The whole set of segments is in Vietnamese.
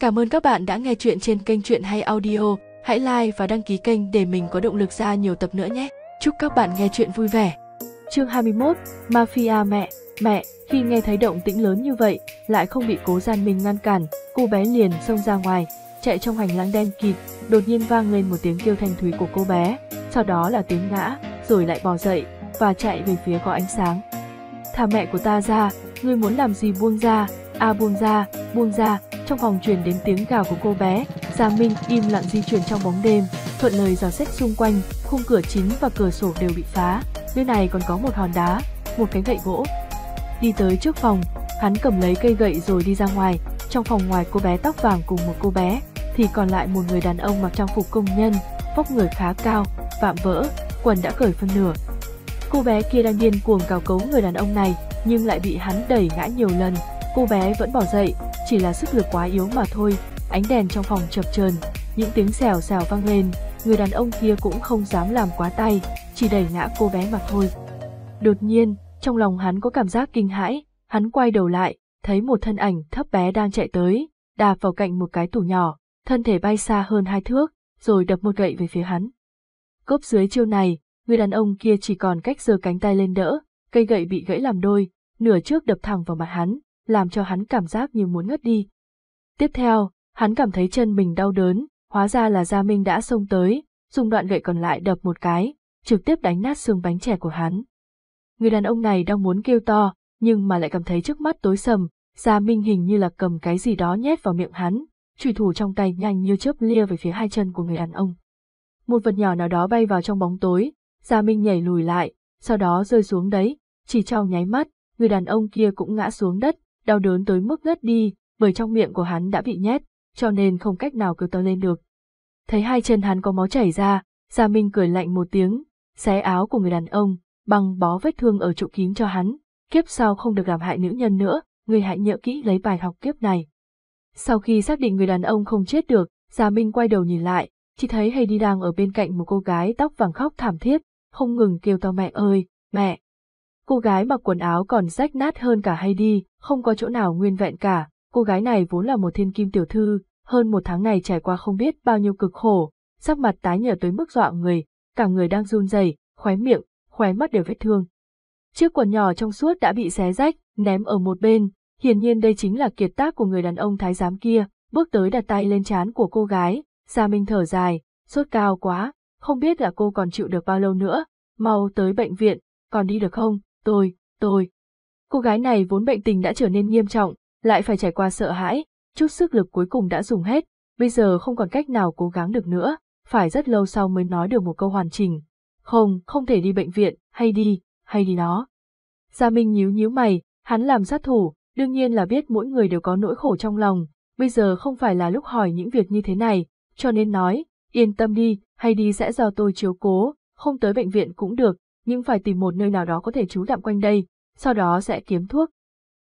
Cảm ơn các bạn đã nghe chuyện trên kênh Chuyện Hay Audio. Hãy like và đăng ký kênh để mình có động lực ra nhiều tập nữa nhé. Chúc các bạn nghe chuyện vui vẻ. Chương 21, Mafia mẹ, mẹ, khi nghe thấy động tĩnh lớn như vậy, lại không bị cố gian mình ngăn cản, cô bé liền xông ra ngoài, chạy trong hành lang đen kịt, đột nhiên vang lên một tiếng kêu thanh thúy của cô bé, sau đó là tiếng ngã, rồi lại bò dậy, và chạy về phía có ánh sáng. Thả mẹ của ta ra, ngươi muốn làm gì buông ra, A buông ra, buông ra, trong phòng truyền đến tiếng gào của cô bé, Gia Minh im lặng di chuyển trong bóng đêm, thuận lời dò xét xung quanh, khung cửa chính và cửa sổ đều bị phá, nơi này còn có một hòn đá, một cái gậy gỗ. Đi tới trước phòng, hắn cầm lấy cây gậy rồi đi ra ngoài, trong phòng ngoài cô bé tóc vàng cùng một cô bé, thì còn lại một người đàn ông mặc trang phục công nhân, vóc người khá cao, vạm vỡ, quần đã cởi phân nửa. Cô bé kia đang điên cuồng cào cấu người đàn ông này, nhưng lại bị hắn đẩy ngã nhiều lần, cô bé vẫn bỏ dậy, chỉ là sức lực quá yếu mà thôi. Ánh đèn trong phòng chập chờn, những tiếng xèo xèo vang lên, người đàn ông kia cũng không dám làm quá tay, chỉ đẩy ngã cô bé mà thôi. Đột nhiên, trong lòng hắn có cảm giác kinh hãi, hắn quay đầu lại, thấy một thân ảnh thấp bé đang chạy tới, đạp vào cạnh một cái tủ nhỏ, thân thể bay xa hơn hai thước, rồi đập một gậy về phía hắn. Cốp dưới chiêu này, người đàn ông kia chỉ còn cách giơ cánh tay lên đỡ, cây gậy bị gãy làm đôi, nửa trước đập thẳng vào mặt hắn, làm cho hắn cảm giác như muốn ngất đi. Tiếp theo, hắn cảm thấy chân mình đau đớn, hóa ra là Gia Minh đã xông tới, dùng đoạn gậy còn lại đập một cái, trực tiếp đánh nát xương bánh trẻ của hắn. Người đàn ông này đang muốn kêu to, nhưng mà lại cảm thấy trước mắt tối sầm, Gia Minh hình như là cầm cái gì đó nhét vào miệng hắn, chủy thủ trong tay nhanh như chớp lia về phía hai chân của người đàn ông. Một vật nhỏ nào đó bay vào trong bóng tối, Gia Minh nhảy lùi lại, sau đó rơi xuống đấy, chỉ trong nháy mắt, người đàn ông kia cũng ngã xuống đất, đau đớn tới mức ngất đi, bởi trong miệng của hắn đã bị nhét, cho nên không cách nào cứu tớ lên được. Thấy hai chân hắn có máu chảy ra, Gia Minh cười lạnh một tiếng, xé áo của người đàn ông, băng bó vết thương ở chỗ kín cho hắn, kiếp sau không được làm hại nữ nhân nữa, người hãy nhớ kỹ lấy bài học kiếp này. Sau khi xác định người đàn ông không chết được, Gia Minh quay đầu nhìn lại, chỉ thấy hay đi đang ở bên cạnh một cô gái tóc vàng khóc thảm thiết, không ngừng kêu to mẹ ơi, mẹ, Cô gái mặc quần áo còn rách nát hơn cả hay đi, không có chỗ nào nguyên vẹn cả, cô gái này vốn là một thiên kim tiểu thư, hơn một tháng này trải qua không biết bao nhiêu cực khổ, sắc mặt tái nhợt tới mức dọa người, cả người đang run rẩy, khóe miệng, khóe mắt đều vết thương. Chiếc quần nhỏ trong suốt đã bị xé rách, ném ở một bên, hiển nhiên đây chính là kiệt tác của người đàn ông thái giám kia, bước tới đặt tay lên trán của cô gái, Gia Minh thở dài, sốt cao quá, không biết là cô còn chịu được bao lâu nữa, mau tới bệnh viện, còn đi được không? tôi, tôi. Cô gái này vốn bệnh tình đã trở nên nghiêm trọng, lại phải trải qua sợ hãi, chút sức lực cuối cùng đã dùng hết, bây giờ không còn cách nào cố gắng được nữa, phải rất lâu sau mới nói được một câu hoàn chỉnh. Không, không thể đi bệnh viện, hay đi, hay đi nó. Gia Minh nhíu nhíu mày, hắn làm sát thủ, đương nhiên là biết mỗi người đều có nỗi khổ trong lòng, bây giờ không phải là lúc hỏi những việc như thế này, cho nên nói, yên tâm đi, hay đi sẽ do tôi chiếu cố, không tới bệnh viện cũng được, nhưng phải tìm một nơi nào đó có thể trú tạm quanh đây, sau đó sẽ kiếm thuốc.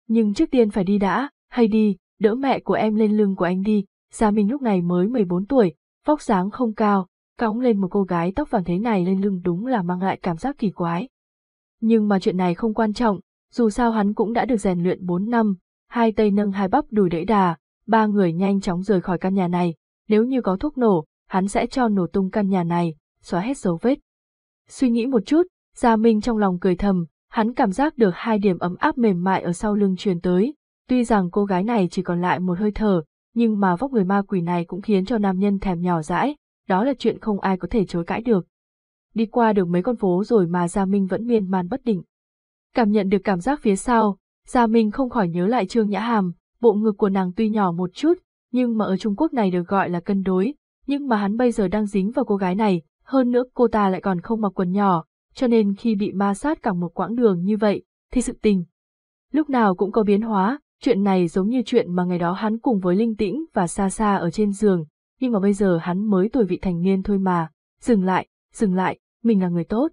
Nhưng trước tiên phải đi đã, hay đi, đỡ mẹ của em lên lưng của anh đi, Gia Minh lúc này mới 14 tuổi, vóc dáng không cao, cõng lên một cô gái tóc vàng thế này lên lưng đúng là mang lại cảm giác kỳ quái. Nhưng mà chuyện này không quan trọng, dù sao hắn cũng đã được rèn luyện 4 năm, hai tay nâng hai bắp đùi đẩy đà, ba người nhanh chóng rời khỏi căn nhà này, nếu như có thuốc nổ, hắn sẽ cho nổ tung căn nhà này, xóa hết dấu vết. Suy nghĩ một chút, Gia Minh trong lòng cười thầm, hắn cảm giác được hai điểm ấm áp mềm mại ở sau lưng truyền tới. Tuy rằng cô gái này chỉ còn lại một hơi thở, nhưng mà vóc người ma quỷ này cũng khiến cho nam nhân thèm nhỏ dãi, đó là chuyện không ai có thể chối cãi được. Đi qua được mấy con phố rồi mà Gia Minh vẫn miên man bất định. Cảm nhận được cảm giác phía sau, Gia Minh không khỏi nhớ lại Trương Nhã Hàm, bộ ngực của nàng tuy nhỏ một chút, nhưng mà ở Trung Quốc này được gọi là cân đối, nhưng mà hắn bây giờ đang dính vào cô gái này, hơn nữa cô ta lại còn không mặc quần nhỏ, cho nên khi bị ma sát cả một quãng đường như vậy, thì sự tình. Lúc nào cũng có biến hóa, chuyện này giống như chuyện mà ngày đó hắn cùng với Linh Tĩnh và xa xa ở trên giường, nhưng mà bây giờ hắn mới tuổi vị thành niên thôi mà, dừng lại, dừng lại, mình là người tốt.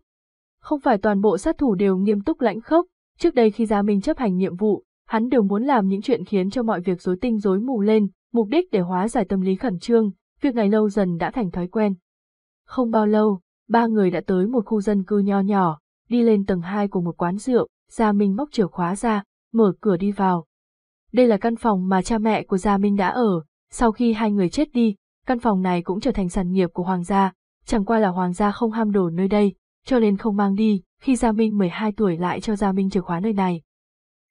Không phải toàn bộ sát thủ đều nghiêm túc lãnh khốc, trước đây khi ra mình chấp hành nhiệm vụ, hắn đều muốn làm những chuyện khiến cho mọi việc rối tinh rối mù lên, mục đích để hóa giải tâm lý khẩn trương, việc này lâu dần đã thành thói quen. Không bao lâu, ba người đã tới một khu dân cư nho nhỏ, đi lên tầng 2 của một quán rượu, Gia Minh móc chìa khóa ra, mở cửa đi vào. Đây là căn phòng mà cha mẹ của Gia Minh đã ở, sau khi hai người chết đi, căn phòng này cũng trở thành sản nghiệp của hoàng gia, chẳng qua là hoàng gia không ham đồ nơi đây, cho nên không mang đi, khi Gia Minh 12 tuổi lại cho Gia Minh chìa khóa nơi này.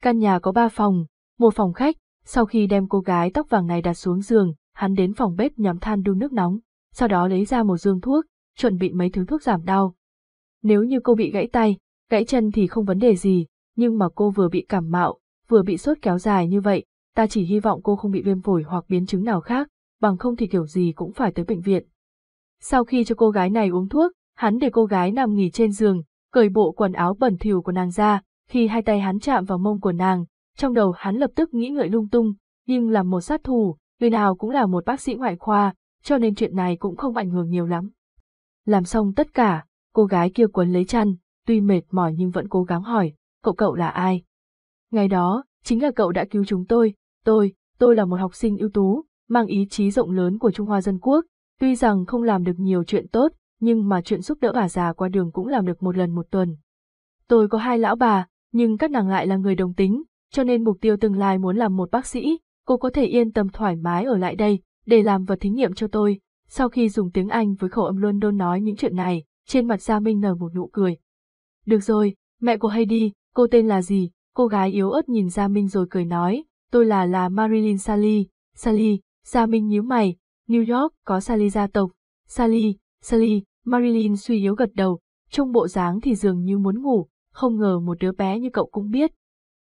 Căn nhà có 3 phòng, một phòng khách, sau khi đem cô gái tóc vàng này đặt xuống giường, hắn đến phòng bếp nhắm than đun nước nóng, sau đó lấy ra một dương thuốc, chuẩn bị mấy thứ thuốc giảm đau. Nếu như cô bị gãy tay, gãy chân thì không vấn đề gì, nhưng mà cô vừa bị cảm mạo, vừa bị sốt kéo dài như vậy, ta chỉ hy vọng cô không bị viêm phổi hoặc biến chứng nào khác, bằng không thì kiểu gì cũng phải tới bệnh viện. Sau khi cho cô gái này uống thuốc, hắn để cô gái nằm nghỉ trên giường, cởi bộ quần áo bẩn thỉu của nàng ra, khi hai tay hắn chạm vào mông của nàng, trong đầu hắn lập tức nghĩ ngợi lung tung, nhưng là một sát thủ, người nào cũng là một bác sĩ ngoại khoa, cho nên chuyện này cũng không ảnh hưởng nhiều lắm. Làm xong tất cả, cô gái kia quấn lấy chăn, tuy mệt mỏi nhưng vẫn cố gắng hỏi, cậu cậu là ai? Ngày đó, chính là cậu đã cứu chúng tôi, tôi, tôi là một học sinh ưu tú, mang ý chí rộng lớn của Trung Hoa Dân Quốc, tuy rằng không làm được nhiều chuyện tốt, nhưng mà chuyện giúp đỡ bà già qua đường cũng làm được một lần một tuần. Tôi có hai lão bà, nhưng các nàng lại là người đồng tính, cho nên mục tiêu tương lai muốn làm một bác sĩ, cô có thể yên tâm thoải mái ở lại đây, để làm vật thí nghiệm cho tôi, sau khi dùng tiếng Anh với khẩu âm London nói những chuyện này, trên mặt Gia Minh nở một nụ cười. Được rồi, mẹ của Heidi, cô tên là gì? Cô gái yếu ớt nhìn Gia Minh rồi cười nói, tôi là là Marilyn Sally. Sally, Gia Minh nhíu mày, New York có Sally gia tộc. Sally, Sally, Marilyn suy yếu gật đầu, trong bộ dáng thì dường như muốn ngủ, không ngờ một đứa bé như cậu cũng biết.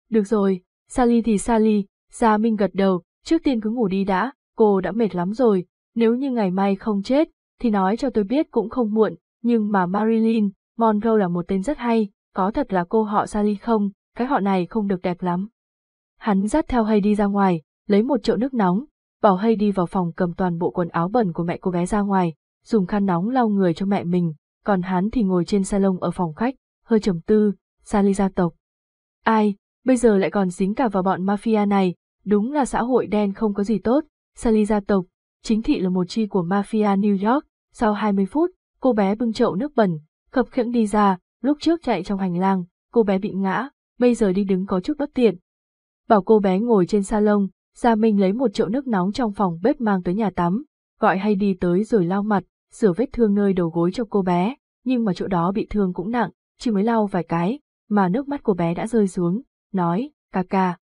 Được rồi, Sally thì Sally, Gia Minh gật đầu, trước tiên cứ ngủ đi đã, cô đã mệt lắm rồi, nếu như ngày mai không chết, thì nói cho tôi biết cũng không muộn, nhưng mà Marilyn, Monroe là một tên rất hay, có thật là cô họ Sally không, cái họ này không được đẹp lắm. Hắn dắt theo Hay đi ra ngoài, lấy một chậu nước nóng, bảo Hay đi vào phòng cầm toàn bộ quần áo bẩn của mẹ cô bé ra ngoài, dùng khăn nóng lau người cho mẹ mình, còn hắn thì ngồi trên salon ở phòng khách, hơi trầm tư, Sally gia tộc. Ai, bây giờ lại còn dính cả vào bọn mafia này, đúng là xã hội đen không có gì tốt, Sally gia tộc, Chính thị là một chi của mafia New York, sau 20 phút, cô bé bưng chậu nước bẩn, khập khiễng đi ra, lúc trước chạy trong hành lang, cô bé bị ngã, bây giờ đi đứng có chút bất tiện. Bảo cô bé ngồi trên salon, Gia Minh lấy một chậu nước nóng trong phòng bếp mang tới nhà tắm, gọi hay đi tới rồi lau mặt, sửa vết thương nơi đầu gối cho cô bé, nhưng mà chỗ đó bị thương cũng nặng, chỉ mới lau vài cái, mà nước mắt của bé đã rơi xuống, nói, ca ca.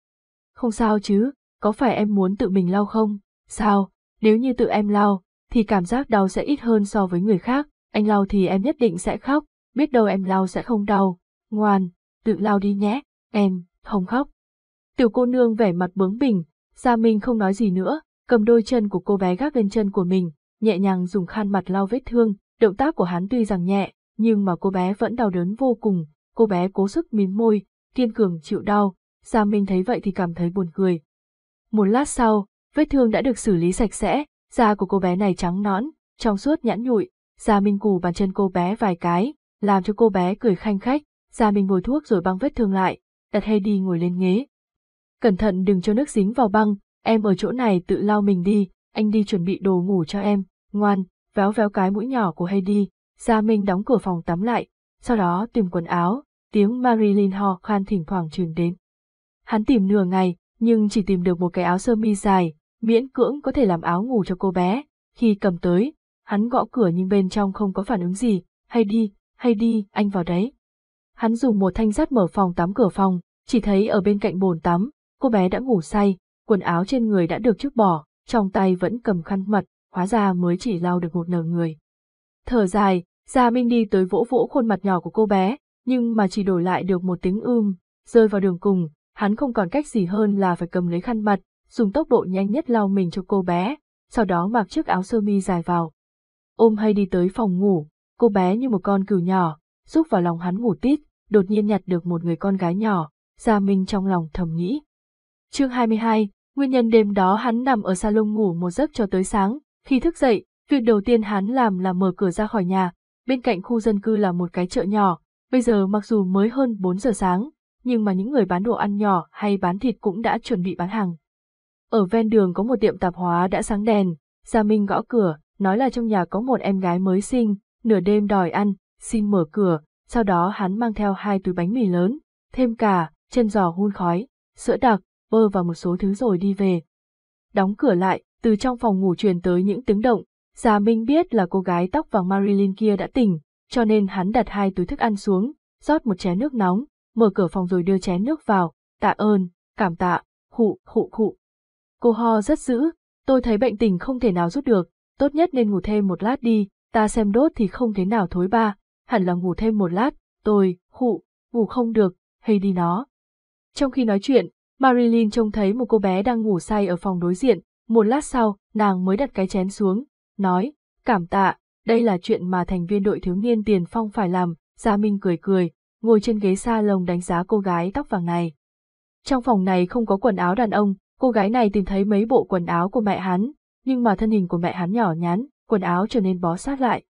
Không sao chứ, có phải em muốn tự mình lau không? Sao, nếu như tự em lau thì cảm giác đau sẽ ít hơn so với người khác, anh lau thì em nhất định sẽ khóc, biết đâu em lau sẽ không đau, ngoan, tự lau đi nhé, em, không khóc. Tiểu cô nương vẻ mặt bướng bỉnh, Gia Minh không nói gì nữa, cầm đôi chân của cô bé gác lên chân của mình, nhẹ nhàng dùng khăn mặt lau vết thương, động tác của hắn tuy rằng nhẹ, nhưng mà cô bé vẫn đau đớn vô cùng, cô bé cố sức mím môi, kiên cường chịu đau, Gia Minh thấy vậy thì cảm thấy buồn cười. Một lát sau, vết thương đã được xử lý sạch sẽ, da của cô bé này trắng nõn, trong suốt nhẵn nhụi, da Minh cù bàn chân cô bé vài cái, làm cho cô bé cười khanh khách, da Minh bồi thuốc rồi băng vết thương lại, đặt Heidi ngồi lên ghế. Cẩn thận đừng cho nước dính vào băng, em ở chỗ này tự lau mình đi, anh đi chuẩn bị đồ ngủ cho em, ngoan, véo véo cái mũi nhỏ của Heidi, Da Minh đóng cửa phòng tắm lại, sau đó tìm quần áo, tiếng Marilyn ho khan thỉnh thoảng truyền đến. Hắn tìm nửa ngày, nhưng chỉ tìm được một cái áo sơ mi dài, miễn cưỡng có thể làm áo ngủ cho cô bé. Khi cầm tới, hắn gõ cửa nhưng bên trong không có phản ứng gì, hay đi, hay đi, anh vào đấy. Hắn dùng một thanh sắt mở phòng tắm cửa phòng, chỉ thấy ở bên cạnh bồn tắm, cô bé đã ngủ say, quần áo trên người đã được trước bỏ, trong tay vẫn cầm khăn mặt, hóa ra mới chỉ lau được một nở người. Thở dài, Gia Minh đi tới vỗ vỗ khuôn mặt nhỏ của cô bé, nhưng mà chỉ đổi lại được một tiếng ưm, rơi vào đường cùng, hắn không còn cách gì hơn là phải cầm lấy khăn mặt, dùng tốc độ nhanh nhất lau mình cho cô bé, sau đó mặc chiếc áo sơ mi dài vào. Ôm hay đi tới phòng ngủ, cô bé như một con cừu nhỏ, rúc vào lòng hắn ngủ tít, đột nhiên nhặt được một người con gái nhỏ, Gia Minh trong lòng thầm nghĩ. Chương 22, nguyên nhân đêm đó hắn nằm ở salon ngủ một giấc cho tới sáng, khi thức dậy, việc đầu tiên hắn làm là mở cửa ra khỏi nhà, bên cạnh khu dân cư là một cái chợ nhỏ, bây giờ mặc dù mới hơn 4 giờ sáng, nhưng mà những người bán đồ ăn nhỏ hay bán thịt cũng đã chuẩn bị bán hàng. Ở ven đường có một tiệm tạp hóa đã sáng đèn, Gia Minh gõ cửa, nói là trong nhà có một em gái mới sinh, nửa đêm đòi ăn, xin mở cửa, sau đó hắn mang theo hai túi bánh mì lớn, thêm cả, chân giò hun khói, sữa đặc, bơ và một số thứ rồi đi về. Đóng cửa lại, từ trong phòng ngủ truyền tới những tiếng động, Gia Minh biết là cô gái tóc vàng Marilyn kia đã tỉnh, cho nên hắn đặt hai túi thức ăn xuống, rót một chén nước nóng, mở cửa phòng rồi đưa chén nước vào, tạ ơn, cảm tạ, khụ, khụ khụ. Cô ho rất dữ, tôi thấy bệnh tình không thể nào rút được, tốt nhất nên ngủ thêm một lát đi, ta xem đốt thì không thế nào thối ba, hẳn là ngủ thêm một lát, tôi, khụ, ngủ không được, hay đi nó. Trong khi nói chuyện, Marilyn trông thấy một cô bé đang ngủ say ở phòng đối diện, một lát sau, nàng mới đặt cái chén xuống, nói, cảm tạ, đây là chuyện mà thành viên đội thiếu niên tiền phong phải làm, Gia Minh cười cười, ngồi trên ghế sa lồng đánh giá cô gái tóc vàng này. Trong phòng này không có quần áo đàn ông, Cô gái này tìm thấy mấy bộ quần áo của mẹ hắn, nhưng mà thân hình của mẹ hắn nhỏ nhắn, quần áo trở nên bó sát lại.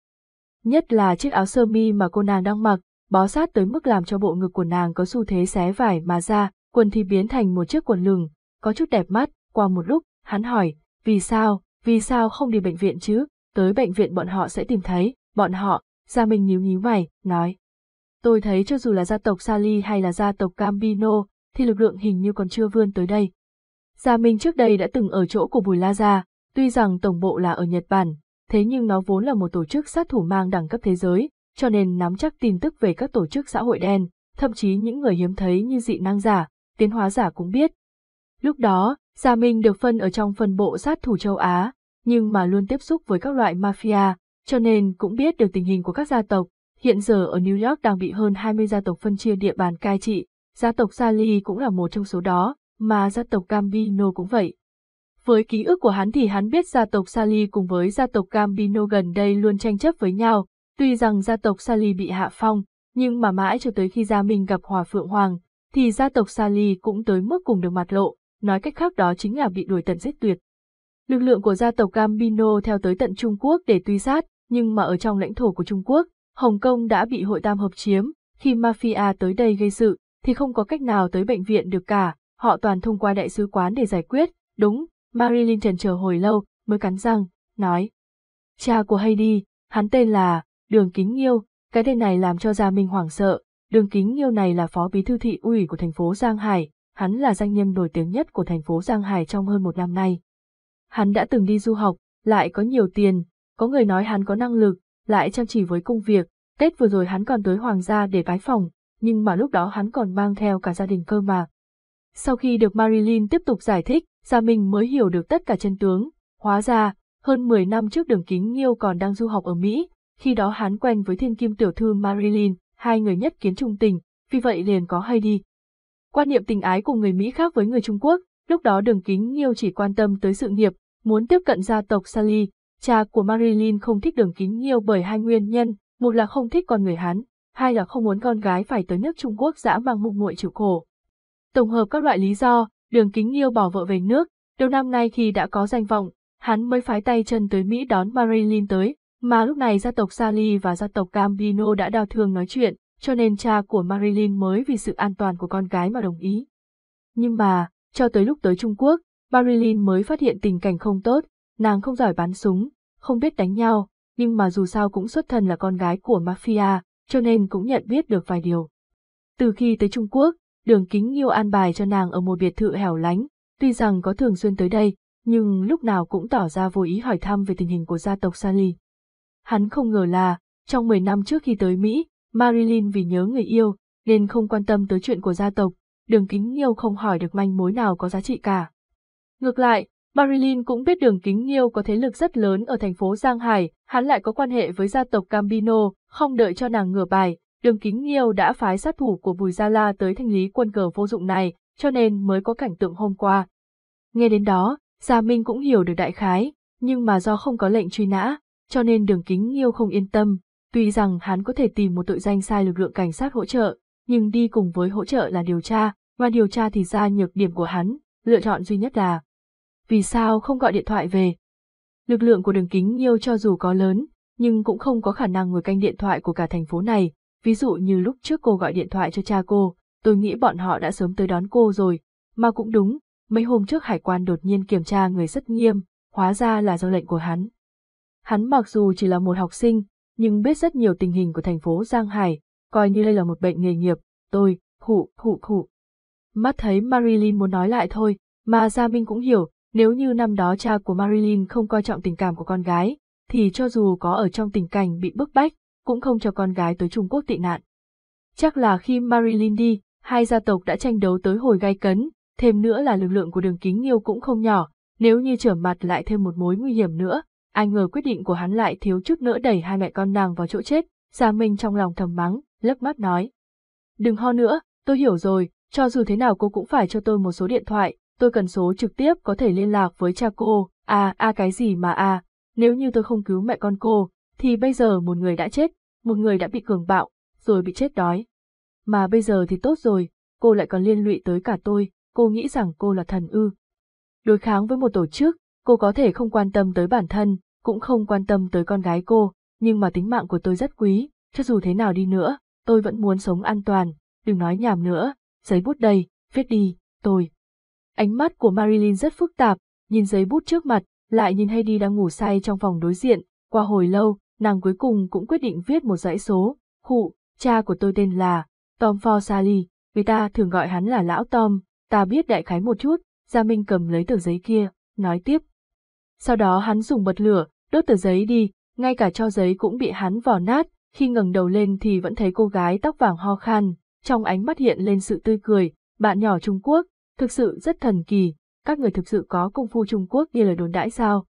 Nhất là chiếc áo sơ mi mà cô nàng đang mặc, bó sát tới mức làm cho bộ ngực của nàng có xu thế xé vải mà ra, quần thì biến thành một chiếc quần lửng, có chút đẹp mắt, qua một lúc, hắn hỏi, vì sao, vì sao không đi bệnh viện chứ, tới bệnh viện bọn họ sẽ tìm thấy, bọn họ, Gia mình nhíu nhíu mày, nói. Tôi thấy cho dù là gia tộc Sali hay là gia tộc Gambino, thì lực lượng hình như còn chưa vươn tới đây, Gia Minh trước đây đã từng ở chỗ của Bùi La Gia, tuy rằng tổng bộ là ở Nhật Bản, thế nhưng nó vốn là một tổ chức sát thủ mang đẳng cấp thế giới, cho nên nắm chắc tin tức về các tổ chức xã hội đen, thậm chí những người hiếm thấy như dị năng giả, tiến hóa giả cũng biết. Lúc đó, Gia Minh được phân ở trong phân bộ sát thủ châu Á, nhưng mà luôn tiếp xúc với các loại mafia, cho nên cũng biết được tình hình của các gia tộc. Hiện giờ ở New York đang bị hơn 20 gia tộc phân chia địa bàn cai trị, gia tộc Sally cũng là một trong số đó, mà gia tộc Gambino cũng vậy. Với ký ức của hắn thì hắn biết gia tộc Sali cùng với gia tộc Gambino gần đây luôn tranh chấp với nhau, tuy rằng gia tộc Sali bị hạ phong, nhưng mà mãi cho tới khi Gia Minh gặp Hòa Phượng Hoàng, thì gia tộc Sali cũng tới mức cùng được mặt lộ, nói cách khác đó chính là bị đuổi tận giết tuyệt. Lực lượng của gia tộc Gambino theo tới tận Trung Quốc để tuy sát, nhưng mà ở trong lãnh thổ của Trung Quốc, Hồng Kông đã bị hội tam hợp chiếm, khi mafia tới đây gây sự, thì không có cách nào tới bệnh viện được cả, họ toàn thông qua đại sứ quán để giải quyết, đúng, Marilyn trần chờ hồi lâu, mới cắn răng, nói. Cha của Heidi, hắn tên là, Đường Kính Nghiêu, cái tên này làm cho Gia Minh hoảng sợ, Đường Kính Nghiêu này là phó bí thư thị ủy của thành phố Giang Hải, hắn là danh nhân nổi tiếng nhất của thành phố Giang Hải trong hơn một năm nay. Hắn đã từng đi du học, lại có nhiều tiền, có người nói hắn có năng lực, lại chăm chỉ với công việc, Tết vừa rồi hắn còn tới Hoàng gia để bái phòng, nhưng mà lúc đó hắn còn mang theo cả gia đình cơ mà, sau khi được Marilyn tiếp tục giải thích, Gia Minh mới hiểu được tất cả chân tướng. Hóa ra, hơn 10 năm trước đường kính Nhiêu còn đang du học ở Mỹ, khi đó hắn quen với thiên kim tiểu thư Marilyn, hai người nhất kiến trung tình, vì vậy liền có hay đi. Quan niệm tình ái của người Mỹ khác với người Trung Quốc, lúc đó đường kính Nhiêu chỉ quan tâm tới sự nghiệp, muốn tiếp cận gia tộc Sally, cha của Marilyn không thích đường kính Nhiêu bởi hai nguyên nhân, một là không thích con người hắn, hai là không muốn con gái phải tới nước Trung Quốc dã mang mục muội chịu khổ, Tổng hợp các loại lý do, đường kính yêu bỏ vợ về nước, đầu năm nay khi đã có danh vọng, hắn mới phái tay chân tới Mỹ đón Marilyn tới, mà lúc này gia tộc Sally và gia tộc Gambino đã đau thương nói chuyện, cho nên cha của Marilyn mới vì sự an toàn của con gái mà đồng ý. Nhưng mà, cho tới lúc tới Trung Quốc, Marilyn mới phát hiện tình cảnh không tốt, nàng không giỏi bắn súng, không biết đánh nhau, nhưng mà dù sao cũng xuất thân là con gái của mafia, cho nên cũng nhận biết được vài điều. Từ khi tới Trung Quốc, đường kính nghiêu an bài cho nàng ở một biệt thự hẻo lánh, tuy rằng có thường xuyên tới đây, nhưng lúc nào cũng tỏ ra vô ý hỏi thăm về tình hình của gia tộc Sally. Hắn không ngờ là, trong 10 năm trước khi tới Mỹ, Marilyn vì nhớ người yêu, nên không quan tâm tới chuyện của gia tộc, đường kính nghiêu không hỏi được manh mối nào có giá trị cả. Ngược lại, Marilyn cũng biết đường kính nghiêu có thế lực rất lớn ở thành phố Giang Hải, hắn lại có quan hệ với gia tộc Gambino, không đợi cho nàng ngửa bài, đường kính nghiêu đã phái sát thủ của Bùi Gia La tới thanh lý quân cờ vô dụng này, cho nên mới có cảnh tượng hôm qua. Nghe đến đó, Gia Minh cũng hiểu được đại khái, nhưng mà do không có lệnh truy nã, cho nên đường kính nghiêu không yên tâm, tuy rằng hắn có thể tìm một tội danh sai lực lượng cảnh sát hỗ trợ, nhưng đi cùng với hỗ trợ là điều tra, và điều tra thì ra nhược điểm của hắn, lựa chọn duy nhất là Vì sao không gọi điện thoại về? Lực lượng của đường kính nghiêu cho dù có lớn, nhưng cũng không có khả năng ngồi canh điện thoại của cả thành phố này, Ví dụ như lúc trước cô gọi điện thoại cho cha cô, tôi nghĩ bọn họ đã sớm tới đón cô rồi, mà cũng đúng, mấy hôm trước hải quan đột nhiên kiểm tra người rất nghiêm, hóa ra là do lệnh của hắn. Hắn mặc dù chỉ là một học sinh, nhưng biết rất nhiều tình hình của thành phố Giang Hải, coi như đây là một bệnh nghề nghiệp, tôi, khụ, khụ, khụ. Mắt thấy Marilyn muốn nói lại thôi, mà Gia Minh cũng hiểu, nếu như năm đó cha của Marilyn không coi trọng tình cảm của con gái, thì cho dù có ở trong tình cảnh bị bức bách, cũng không cho con gái tới Trung Quốc tị nạn. Chắc là khi Marilyn đi, hai gia tộc đã tranh đấu tới hồi gai cấn, thêm nữa là lực lượng của đường kính nghiêu cũng không nhỏ, nếu như trở mặt lại thêm một mối nguy hiểm nữa, ai ngờ quyết định của hắn lại thiếu chút nữa đẩy hai mẹ con nàng vào chỗ chết, Gia Minh trong lòng thầm mắng, lấp mắt nói. Đừng ho nữa, tôi hiểu rồi, cho dù thế nào cô cũng phải cho tôi một số điện thoại, tôi cần số trực tiếp có thể liên lạc với cha cô, A à, a à cái gì mà a? À, nếu như tôi không cứu mẹ con cô, thì bây giờ một người đã chết, một người đã bị cường bạo, rồi bị chết đói. Mà bây giờ thì tốt rồi, cô lại còn liên lụy tới cả tôi, cô nghĩ rằng cô là thần ư. Đối kháng với một tổ chức, cô có thể không quan tâm tới bản thân, cũng không quan tâm tới con gái cô, nhưng mà tính mạng của tôi rất quý, cho dù thế nào đi nữa, tôi vẫn muốn sống an toàn, đừng nói nhảm nữa, giấy bút đây, viết đi, tôi. Ánh mắt của Marilyn rất phức tạp, nhìn giấy bút trước mặt, lại nhìn Heidi đang ngủ say trong phòng đối diện, qua hồi lâu, nàng cuối cùng cũng quyết định viết một dãy số, khụ, cha của tôi tên là Tom For Sally, vì ta thường gọi hắn là lão Tom, ta biết đại khái một chút, Gia Minh cầm lấy tờ giấy kia, nói tiếp. Sau đó hắn dùng bật lửa, đốt tờ giấy đi, ngay cả cho giấy cũng bị hắn vò nát, khi ngẩng đầu lên thì vẫn thấy cô gái tóc vàng ho khan, trong ánh mắt hiện lên sự tươi cười, bạn nhỏ Trung Quốc, thực sự rất thần kỳ, các người thực sự có công phu Trung Quốc như lời đồn đãi sao.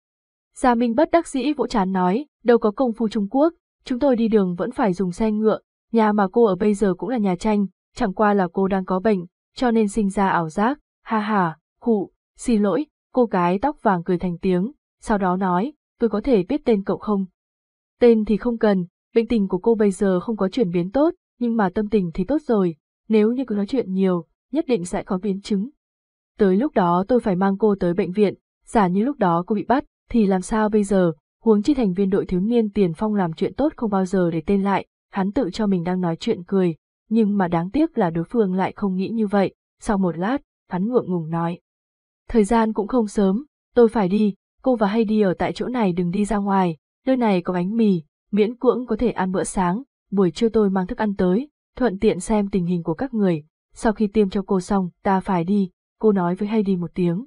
Gia Minh bất đắc dĩ vỗ chán nói, đâu có công phu Trung Quốc, chúng tôi đi đường vẫn phải dùng xe ngựa, nhà mà cô ở bây giờ cũng là nhà tranh, chẳng qua là cô đang có bệnh, cho nên sinh ra ảo giác, ha ha, khụ, xin lỗi, cô gái tóc vàng cười thành tiếng, sau đó nói, tôi có thể biết tên cậu không? Tên thì không cần, bệnh tình của cô bây giờ không có chuyển biến tốt, nhưng mà tâm tình thì tốt rồi, nếu như cứ nói chuyện nhiều, nhất định sẽ có biến chứng. Tới lúc đó tôi phải mang cô tới bệnh viện, giả như lúc đó cô bị bắt, thì làm sao bây giờ, huống chi thành viên đội thiếu niên tiền phong làm chuyện tốt không bao giờ để tên lại, hắn tự cho mình đang nói chuyện cười, nhưng mà đáng tiếc là đối phương lại không nghĩ như vậy, sau một lát, hắn ngượng ngùng nói. Thời gian cũng không sớm, tôi phải đi, cô và Hay đi ở tại chỗ này đừng đi ra ngoài, nơi này có bánh mì, miễn cưỡng có thể ăn bữa sáng, buổi trưa tôi mang thức ăn tới, thuận tiện xem tình hình của các người, sau khi tiêm cho cô xong, ta phải đi, cô nói với Hay đi một tiếng.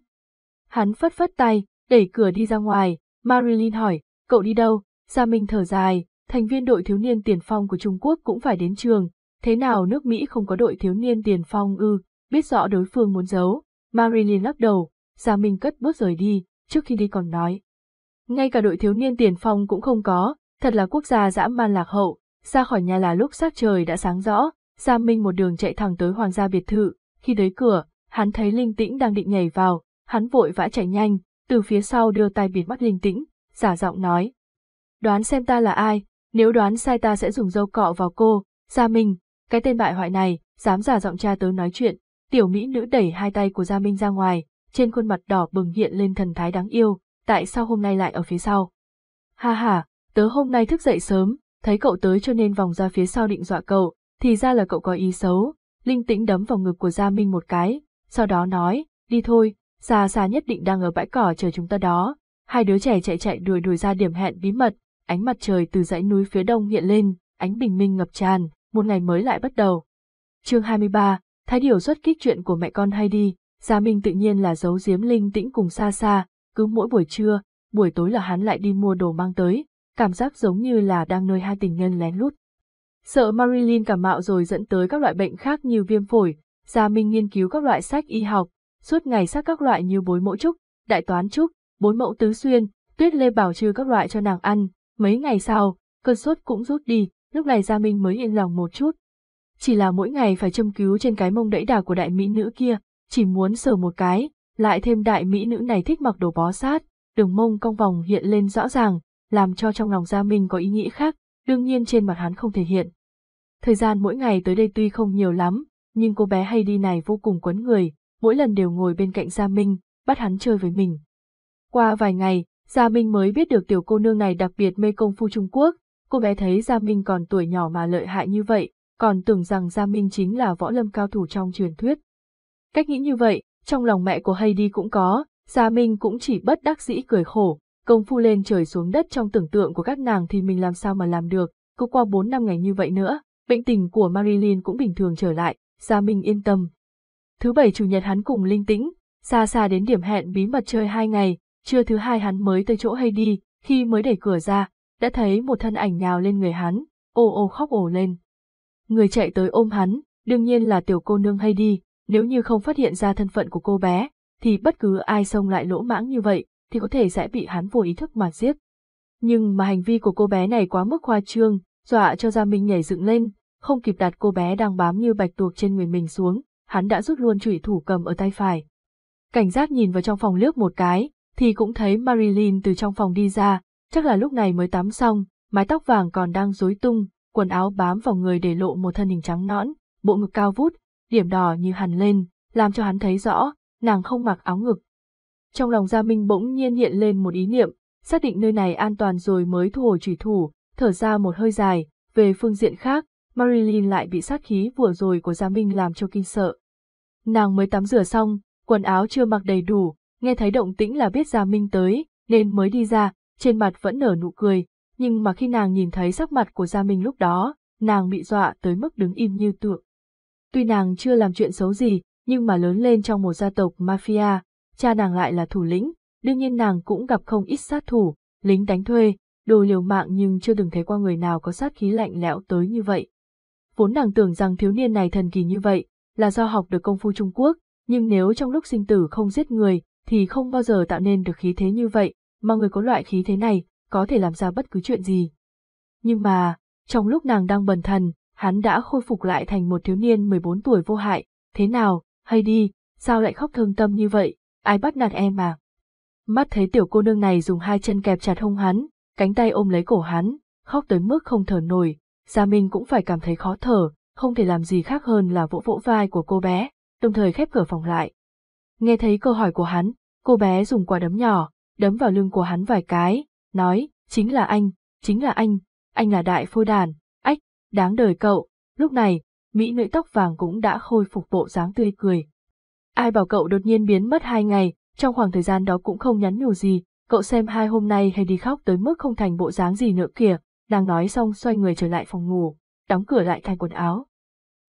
Hắn phất phất tay, đẩy cửa đi ra ngoài, Marilyn hỏi, Cậu đi đâu? Gia Minh thở dài, thành viên đội thiếu niên tiền phong của Trung Quốc cũng phải đến trường, thế nào nước Mỹ không có đội thiếu niên tiền phong ư, biết rõ đối phương muốn giấu. Marilyn lắc đầu, Gia Minh cất bước rời đi, trước khi đi còn nói. Ngay cả đội thiếu niên tiền phong cũng không có, thật là quốc gia dã man lạc hậu, ra khỏi nhà là lúc sắc trời đã sáng rõ, Gia Minh một đường chạy thẳng tới hoàng gia biệt thự, khi tới cửa, hắn thấy Linh Tĩnh đang định nhảy vào, hắn vội vã chạy nhanh, từ phía sau đưa tay bịt mắt Linh Tĩnh, giả giọng nói. Đoán xem ta là ai, nếu đoán sai ta sẽ dùng dâu cọ vào cô, Gia Minh, cái tên bại hoại này, dám giả giọng cha tớ nói chuyện, tiểu mỹ nữ đẩy hai tay của Gia Minh ra ngoài, trên khuôn mặt đỏ bừng hiện lên thần thái đáng yêu, tại sao hôm nay lại ở phía sau? Ha ha, tớ hôm nay thức dậy sớm, thấy cậu tới cho nên vòng ra phía sau định dọa cậu, thì ra là cậu có ý xấu, linh tĩnh đấm vào ngực của Gia Minh một cái, sau đó nói, đi thôi, xa xa nhất định đang ở bãi cỏ chờ chúng ta đó, Hai đứa trẻ chạy chạy đuổi đuổi ra điểm hẹn bí mật, ánh mặt trời từ dãy núi phía đông hiện lên, ánh bình minh ngập tràn, một ngày mới lại bắt đầu. Chương 23, Thái Điều xuất kích chuyện của mẹ con hay đi, Gia Minh tự nhiên là giấu giếm linh tĩnh cùng xa xa, cứ mỗi buổi trưa, buổi tối là hắn lại đi mua đồ mang tới, cảm giác giống như là đang nơi hai tình nhân lén lút. Sợ Marilyn cảm mạo rồi dẫn tới các loại bệnh khác như viêm phổi, Gia Minh nghiên cứu các loại sách y học, suốt ngày sát các loại như bối mẫu trúc, đại toán trúc, bốn mẫu tứ xuyên, tuyết lê bảo trừ các loại cho nàng ăn, mấy ngày sau, cơn sốt cũng rút đi, lúc này Gia Minh mới yên lòng một chút. Chỉ là mỗi ngày phải châm cứu trên cái mông đẫy đà của đại mỹ nữ kia, chỉ muốn sờ một cái, lại thêm đại mỹ nữ này thích mặc đồ bó sát, đường mông cong vòng hiện lên rõ ràng, làm cho trong lòng Gia Minh có ý nghĩ khác, đương nhiên trên mặt hắn không thể hiện. Thời gian mỗi ngày tới đây tuy không nhiều lắm, nhưng cô bé hay đi này vô cùng quấn người, mỗi lần đều ngồi bên cạnh Gia Minh, bắt hắn chơi với mình. Qua vài ngày, Gia Minh mới biết được tiểu cô nương này đặc biệt mê công phu Trung Quốc, cô bé thấy Gia Minh còn tuổi nhỏ mà lợi hại như vậy, còn tưởng rằng Gia Minh chính là võ lâm cao thủ trong truyền thuyết. Cách nghĩ như vậy, trong lòng mẹ của Heidi cũng có, Gia Minh cũng chỉ bất đắc dĩ cười khổ, công phu lên trời xuống đất trong tưởng tượng của các nàng thì mình làm sao mà làm được, cứ qua 4 năm ngày như vậy nữa, bệnh tình của Marilyn cũng bình thường trở lại, Gia Minh yên tâm. Thứ bảy chủ nhật hắn cùng linh tĩnh, xa xa đến điểm hẹn bí mật chơi hai ngày, Trưa thứ hai hắn mới tới chỗ hay đi, khi mới đẩy cửa ra, đã thấy một thân ảnh nhào lên người hắn, ô ô khóc ổ lên. Người chạy tới ôm hắn, đương nhiên là tiểu cô nương hay đi, nếu như không phát hiện ra thân phận của cô bé, thì bất cứ ai xông lại lỗ mãng như vậy, thì có thể sẽ bị hắn vô ý thức mà giết. Nhưng mà hành vi của cô bé này quá mức khoa trương, dọa cho ra mình nhảy dựng lên, không kịp đặt cô bé đang bám như bạch tuộc trên người mình xuống, hắn đã rút luôn chủy thủ cầm ở tay phải. Cảnh giác nhìn vào trong phòng lướt một cái, thì cũng thấy Marilyn từ trong phòng đi ra, chắc là lúc này mới tắm xong, mái tóc vàng còn đang rối tung, quần áo bám vào người để lộ một thân hình trắng nõn, bộ ngực cao vút, điểm đỏ như hằn lên, làm cho hắn thấy rõ, nàng không mặc áo ngực. Trong lòng Gia Minh bỗng nhiên hiện lên một ý niệm, xác định nơi này an toàn rồi mới thu hồi trùy thủ, thở ra một hơi dài, về phương diện khác, Marilyn lại bị sát khí vừa rồi của Gia Minh làm cho kinh sợ. Nàng mới tắm rửa xong, quần áo chưa mặc đầy đủ, nghe thấy động tĩnh là biết Gia Minh tới, nên mới đi ra, trên mặt vẫn nở nụ cười, nhưng mà khi nàng nhìn thấy sắc mặt của Gia Minh lúc đó, nàng bị dọa tới mức đứng im như tượng. Tuy nàng chưa làm chuyện xấu gì, nhưng mà lớn lên trong một gia tộc mafia, cha nàng lại là thủ lĩnh, đương nhiên nàng cũng gặp không ít sát thủ, lính đánh thuê, đồ liều mạng nhưng chưa từng thấy qua người nào có sát khí lạnh lẽo tới như vậy. Vốn nàng tưởng rằng thiếu niên này thần kỳ như vậy, là do học được công phu Trung Quốc, nhưng nếu trong lúc sinh tử không giết người, thì không bao giờ tạo nên được khí thế như vậy, mà người có loại khí thế này, có thể làm ra bất cứ chuyện gì. Nhưng mà, trong lúc nàng đang bần thần, hắn đã khôi phục lại thành một thiếu niên 14 tuổi vô hại, thế nào, hay đi, sao lại khóc thương tâm như vậy, ai bắt nạt em mà? Mắt thấy tiểu cô nương này dùng hai chân kẹp chặt hông hắn, cánh tay ôm lấy cổ hắn, khóc tới mức không thở nổi, Gia Minh cũng phải cảm thấy khó thở, không thể làm gì khác hơn là vỗ vỗ vai của cô bé, đồng thời khép cửa phòng lại. Nghe thấy câu hỏi của hắn, cô bé dùng quả đấm nhỏ, đấm vào lưng của hắn vài cái, nói, chính là anh, chính là anh, anh là đại phôi đàn, ách, đáng đời cậu. Lúc này, mỹ nữ tóc vàng cũng đã khôi phục bộ dáng tươi cười. Ai bảo cậu đột nhiên biến mất hai ngày, trong khoảng thời gian đó cũng không nhắn nhủ gì, cậu xem hai hôm nay hay đi khóc tới mức không thành bộ dáng gì nữa kìa, đang nói xong xoay người trở lại phòng ngủ, đóng cửa lại thành quần áo.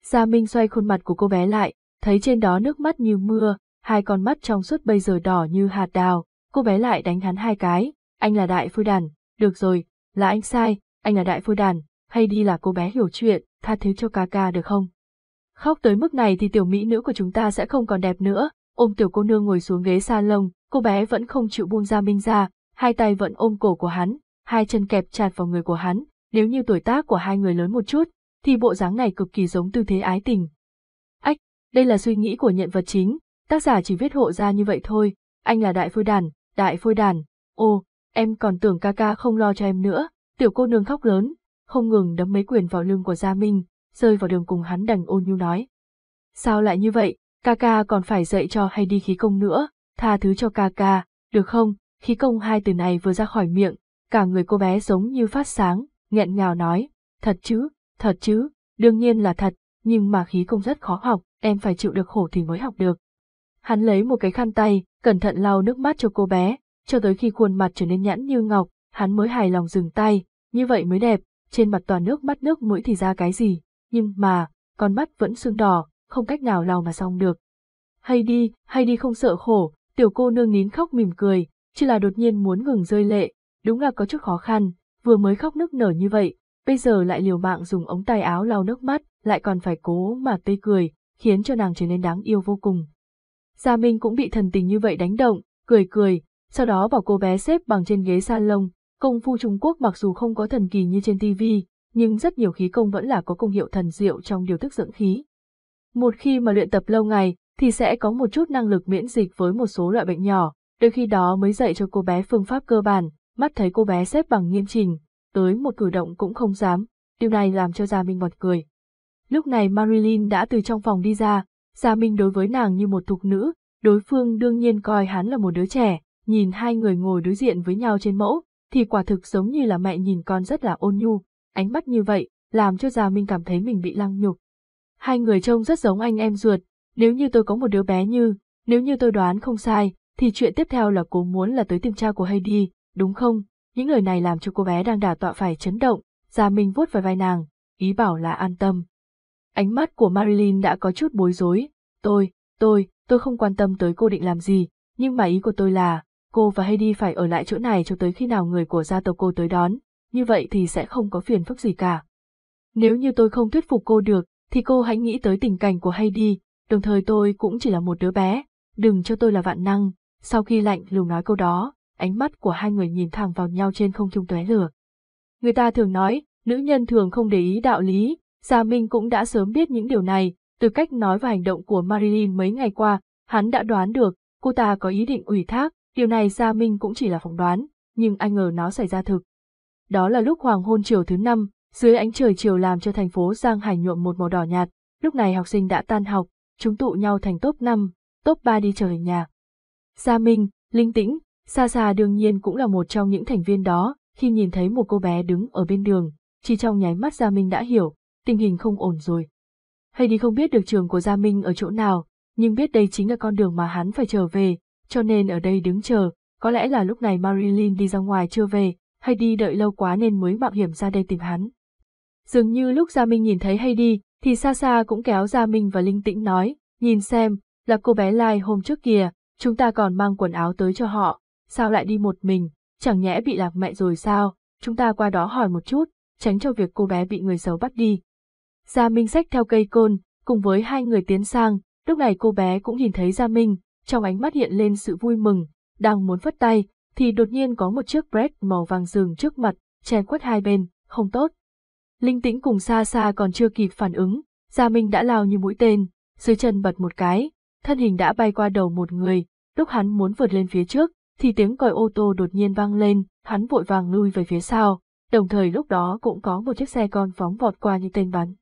Gia Minh xoay khuôn mặt của cô bé lại, thấy trên đó nước mắt như mưa, hai con mắt trong suốt bây giờ đỏ như hạt đào, cô bé lại đánh hắn hai cái, anh là đại phu đàn, được rồi, là anh sai, anh là đại phu đàn, hay đi là cô bé hiểu chuyện, tha thứ cho ca ca được không? Khóc tới mức này thì tiểu mỹ nữ của chúng ta sẽ không còn đẹp nữa, ôm tiểu cô nương ngồi xuống ghế salon, cô bé vẫn không chịu buông ra Minh ra, hai tay vẫn ôm cổ của hắn, hai chân kẹp chặt vào người của hắn, nếu như tuổi tác của hai người lớn một chút, thì bộ dáng này cực kỳ giống tư thế ái tình. Ách, đây là suy nghĩ của nhận vật chính, Tác giả chỉ viết hộ ra như vậy thôi, anh là đại phôi đàn, đại phôi đàn, ô, em còn tưởng ca ca không lo cho em nữa, tiểu cô nương khóc lớn, không ngừng đấm mấy quyền vào lưng của Gia Minh, rơi vào đường cùng hắn đành ôn nhu nói. Sao lại như vậy, ca ca còn phải dạy cho hay đi khí công nữa, tha thứ cho ca ca, được không, khí công hai từ này vừa ra khỏi miệng, cả người cô bé giống như phát sáng, nghẹn ngào nói, thật chứ, thật chứ, đương nhiên là thật, nhưng mà khí công rất khó học, em phải chịu được khổ thì mới học được. Hắn lấy một cái khăn tay, cẩn thận lau nước mắt cho cô bé, cho tới khi khuôn mặt trở nên nhẵn như ngọc, hắn mới hài lòng dừng tay, như vậy mới đẹp, trên mặt toàn nước mắt nước mũi thì ra cái gì, nhưng mà, con mắt vẫn sưng đỏ, không cách nào lau mà xong được. Hay đi, hay đi không sợ khổ, tiểu cô nương nín khóc mỉm cười, chỉ là đột nhiên muốn ngừng rơi lệ, đúng là có chút khó khăn, vừa mới khóc nước nở như vậy, bây giờ lại liều mạng dùng ống tay áo lau nước mắt, lại còn phải cố mà tươi cười, khiến cho nàng trở nên đáng yêu vô cùng. Gia Minh cũng bị thần tình như vậy đánh động, cười cười, sau đó bảo cô bé xếp bằng trên ghế salon, công phu Trung Quốc mặc dù không có thần kỳ như trên TV, nhưng rất nhiều khí công vẫn là có công hiệu thần diệu trong điều thức dưỡng khí. Một khi mà luyện tập lâu ngày, thì sẽ có một chút năng lực miễn dịch với một số loại bệnh nhỏ, đôi khi đó mới dạy cho cô bé phương pháp cơ bản, mắt thấy cô bé xếp bằng nghiêm trình, tới một cử động cũng không dám, điều này làm cho Gia Minh bật cười. Lúc này Marilyn đã từ trong phòng đi ra, Gia Minh đối với nàng như một thục nữ, đối phương đương nhiên coi hắn là một đứa trẻ, nhìn hai người ngồi đối diện với nhau trên mẫu, thì quả thực giống như là mẹ nhìn con rất là ôn nhu, ánh mắt như vậy, làm cho Gia Minh cảm thấy mình bị lăng nhục. Hai người trông rất giống anh em ruột, nếu như tôi có một đứa bé như, nếu như tôi đoán không sai, thì chuyện tiếp theo là cố muốn là tới tìm cha của Heidi, đúng không? Những lời này làm cho cô bé đang đả tọa phải chấn động, Gia Minh vuốt vào vai nàng, ý bảo là an tâm, Ánh mắt của Marilyn đã có chút bối rối. Tôi, tôi, tôi không quan tâm tới cô định làm gì, nhưng mà ý của tôi là, cô và Heidi phải ở lại chỗ này cho tới khi nào người của gia tộc cô tới đón, như vậy thì sẽ không có phiền phức gì cả. Nếu như tôi không thuyết phục cô được, thì cô hãy nghĩ tới tình cảnh của Heidi, đồng thời tôi cũng chỉ là một đứa bé, đừng cho tôi là vạn năng. Sau khi lạnh lùng nói câu đó, ánh mắt của hai người nhìn thẳng vào nhau trên không trung tóe lửa. Người ta thường nói, nữ nhân thường không để ý đạo lý, Gia Minh cũng đã sớm biết những điều này, từ cách nói và hành động của Marilyn mấy ngày qua, hắn đã đoán được, cô ta có ý định ủy thác, điều này Gia Minh cũng chỉ là phỏng đoán, nhưng anh ngờ nó xảy ra thực. Đó là lúc hoàng hôn chiều thứ năm, dưới ánh trời chiều làm cho thành phố Giang Hải nhuộm một màu đỏ nhạt, lúc này học sinh đã tan học, chúng tụ nhau thành top 5, top 3 đi trở về nhà. Gia Minh, Linh Tĩnh, Sa Sa đương nhiên cũng là một trong những thành viên đó, khi nhìn thấy một cô bé đứng ở bên đường, chỉ trong nháy mắt Gia Minh đã hiểu, tình hình không ổn rồi. hay đi không biết được trường của Gia Minh ở chỗ nào, nhưng biết đây chính là con đường mà hắn phải trở về, cho nên ở đây đứng chờ, có lẽ là lúc này Marilyn đi ra ngoài chưa về, hay đi đợi lâu quá nên mới mạo hiểm ra đây tìm hắn. Dường như lúc Gia Minh nhìn thấy hay đi, thì xa xa cũng kéo Gia Minh và Linh Tĩnh nói, nhìn xem, là cô bé Lai hôm trước kìa, chúng ta còn mang quần áo tới cho họ, sao lại đi một mình, chẳng nhẽ bị lạc mẹ rồi sao, chúng ta qua đó hỏi một chút, tránh cho việc cô bé bị người xấu bắt đi. Gia Minh xách theo cây côn, cùng với hai người tiến sang, lúc này cô bé cũng nhìn thấy Gia Minh, trong ánh mắt hiện lên sự vui mừng, đang muốn phất tay, thì đột nhiên có một chiếc bread màu vàng rừng trước mặt, che quất hai bên, không tốt. Linh tĩnh cùng xa xa còn chưa kịp phản ứng, Gia Minh đã lao như mũi tên, dưới chân bật một cái, thân hình đã bay qua đầu một người, lúc hắn muốn vượt lên phía trước, thì tiếng còi ô tô đột nhiên vang lên, hắn vội vàng lui về phía sau, đồng thời lúc đó cũng có một chiếc xe con phóng vọt qua như tên bắn.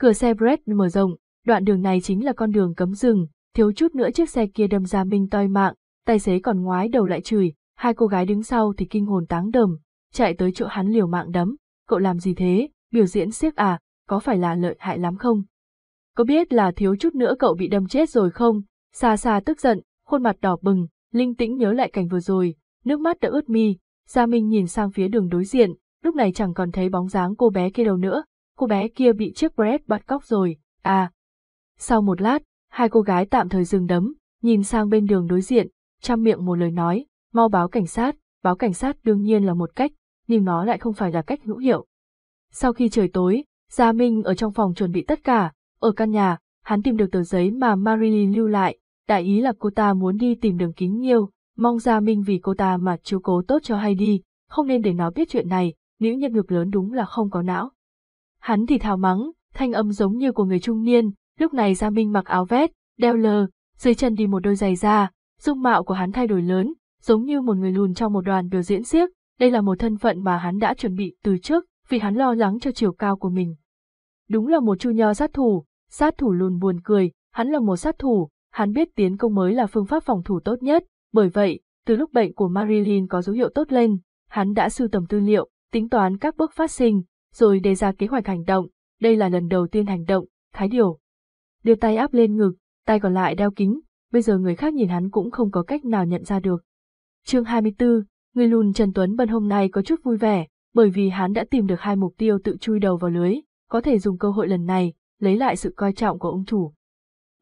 Cửa xe Brett mở rộng, đoạn đường này chính là con đường cấm rừng, thiếu chút nữa chiếc xe kia đâm ra minh toi mạng, tài xế còn ngoái đầu lại chửi, hai cô gái đứng sau thì kinh hồn táng đầm, chạy tới chỗ hắn liều mạng đấm, cậu làm gì thế, biểu diễn siếc à, có phải là lợi hại lắm không? Có biết là thiếu chút nữa cậu bị đâm chết rồi không? Xa xa tức giận, khuôn mặt đỏ bừng, linh tĩnh nhớ lại cảnh vừa rồi, nước mắt đã ướt mi, Gia Minh nhìn sang phía đường đối diện, lúc này chẳng còn thấy bóng dáng cô bé kia đâu nữa, cô bé kia bị chiếc bret bắt cóc rồi, à. Sau một lát, hai cô gái tạm thời dừng đấm, nhìn sang bên đường đối diện, chăm miệng một lời nói, mau báo cảnh sát, báo cảnh sát đương nhiên là một cách, nhưng nó lại không phải là cách hữu hiệu. Sau khi trời tối, Gia Minh ở trong phòng chuẩn bị tất cả, ở căn nhà, hắn tìm được tờ giấy mà Marilyn lưu lại, đại ý là cô ta muốn đi tìm đường kính nghiêu, mong Gia Minh vì cô ta mà chiếu cố tốt cho hay đi, không nên để nó biết chuyện này, nữ nhân ngực lớn đúng là không có não. Hắn thì thào mắng, thanh âm giống như của người trung niên, lúc này Gia Minh mặc áo vét, đeo lờ, dưới chân đi một đôi giày da, dung mạo của hắn thay đổi lớn, giống như một người lùn trong một đoàn biểu diễn siếc, đây là một thân phận mà hắn đã chuẩn bị từ trước, vì hắn lo lắng cho chiều cao của mình. Đúng là một chu nho sát thủ, sát thủ lùn buồn cười, hắn là một sát thủ, hắn biết tiến công mới là phương pháp phòng thủ tốt nhất, bởi vậy, từ lúc bệnh của Marilyn có dấu hiệu tốt lên, hắn đã sưu tầm tư liệu, tính toán các bước phát sinh, rồi đề ra kế hoạch hành động, đây là lần đầu tiên hành động, Thái Điều. Đưa tay áp lên ngực, tay còn lại đeo kính, bây giờ người khác nhìn hắn cũng không có cách nào nhận ra được. chương 24, người lùn Trần Tuấn Bân hôm nay có chút vui vẻ, bởi vì hắn đã tìm được hai mục tiêu tự chui đầu vào lưới, có thể dùng cơ hội lần này, lấy lại sự coi trọng của ông chủ.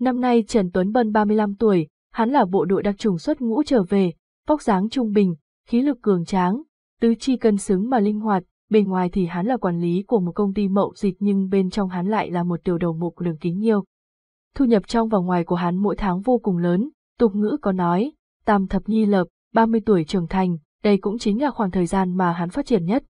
Năm nay Trần Tuấn Bân 35 tuổi, hắn là bộ đội đặc trùng xuất ngũ trở về, vóc dáng trung bình, khí lực cường tráng, tứ chi cân xứng mà linh hoạt, bên ngoài thì hắn là quản lý của một công ty mậu dịch nhưng bên trong hắn lại là một tiểu đầu mục lường kính nhiều. Thu nhập trong và ngoài của hắn mỗi tháng vô cùng lớn, tục ngữ có nói, tam thập nhi lập, 30 tuổi trưởng thành, đây cũng chính là khoảng thời gian mà hắn phát triển nhất.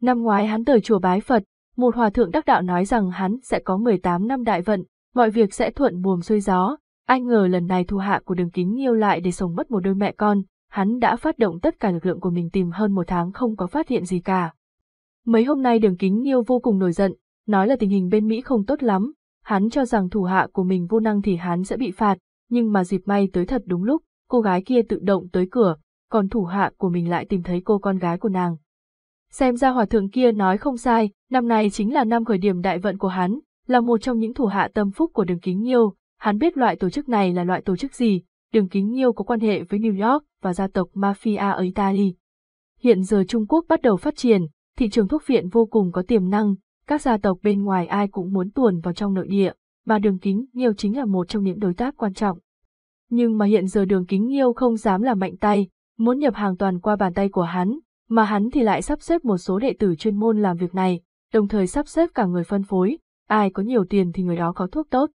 Năm ngoái hắn tới chùa bái Phật, một hòa thượng đắc đạo nói rằng hắn sẽ có 18 năm đại vận, mọi việc sẽ thuận buồm xuôi gió, anh ngờ lần này thu hạ của đường kính nhiêu lại để sống mất một đôi mẹ con, hắn đã phát động tất cả lực lượng của mình tìm hơn một tháng không có phát hiện gì cả. Mấy hôm nay đường kính Niêu vô cùng nổi giận, nói là tình hình bên Mỹ không tốt lắm, hắn cho rằng thủ hạ của mình vô năng thì hắn sẽ bị phạt, nhưng mà dịp may tới thật đúng lúc, cô gái kia tự động tới cửa, còn thủ hạ của mình lại tìm thấy cô con gái của nàng. Xem ra hòa thượng kia nói không sai, năm này chính là năm khởi điểm đại vận của hắn, là một trong những thủ hạ tâm phúc của đường kính Nhiêu, hắn biết loại tổ chức này là loại tổ chức gì, đường kính Nhiêu có quan hệ với New York và gia tộc Mafia ở Italy. Hiện giờ Trung Quốc bắt đầu phát triển, thị trường thuốc viện vô cùng có tiềm năng, các gia tộc bên ngoài ai cũng muốn tuồn vào trong nội địa, mà đường kính nhiều chính là một trong những đối tác quan trọng. Nhưng mà hiện giờ đường kính nhiều không dám làm mạnh tay, muốn nhập hàng toàn qua bàn tay của hắn, mà hắn thì lại sắp xếp một số đệ tử chuyên môn làm việc này, đồng thời sắp xếp cả người phân phối, ai có nhiều tiền thì người đó có thuốc tốt.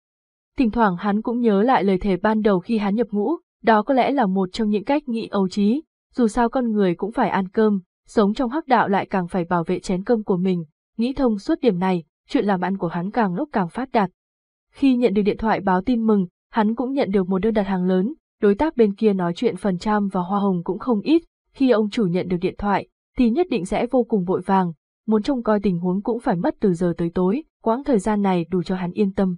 Thỉnh thoảng hắn cũng nhớ lại lời thề ban đầu khi hắn nhập ngũ, đó có lẽ là một trong những cách nghĩ ấu trí, dù sao con người cũng phải ăn cơm, sống trong hắc đạo lại càng phải bảo vệ chén cơm của mình, nghĩ thông suốt điểm này, chuyện làm ăn của hắn càng lúc càng phát đạt. Khi nhận được điện thoại báo tin mừng, hắn cũng nhận được một đơn đặt hàng lớn, đối tác bên kia nói chuyện phần trăm và hoa hồng cũng không ít, khi ông chủ nhận được điện thoại, thì nhất định sẽ vô cùng vội vàng, muốn trông coi tình huống cũng phải mất từ giờ tới tối, quãng thời gian này đủ cho hắn yên tâm.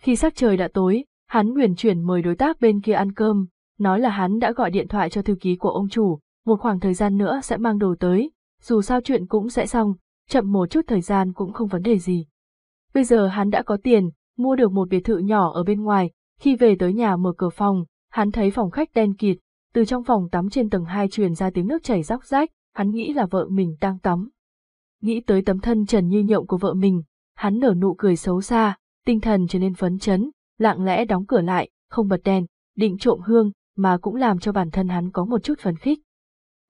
Khi sắc trời đã tối, hắn nguyền chuyển mời đối tác bên kia ăn cơm, nói là hắn đã gọi điện thoại cho thư ký của ông chủ, một khoảng thời gian nữa sẽ mang đồ tới, dù sao chuyện cũng sẽ xong, chậm một chút thời gian cũng không vấn đề gì. Bây giờ hắn đã có tiền, mua được một biệt thự nhỏ ở bên ngoài, khi về tới nhà mở cửa phòng, hắn thấy phòng khách đen kịt, từ trong phòng tắm trên tầng 2 truyền ra tiếng nước chảy róc rách, hắn nghĩ là vợ mình đang tắm. Nghĩ tới tấm thân trần như nhộng của vợ mình, hắn nở nụ cười xấu xa, tinh thần trở nên phấn chấn, lặng lẽ đóng cửa lại, không bật đèn, định trộm hương, mà cũng làm cho bản thân hắn có một chút phấn khích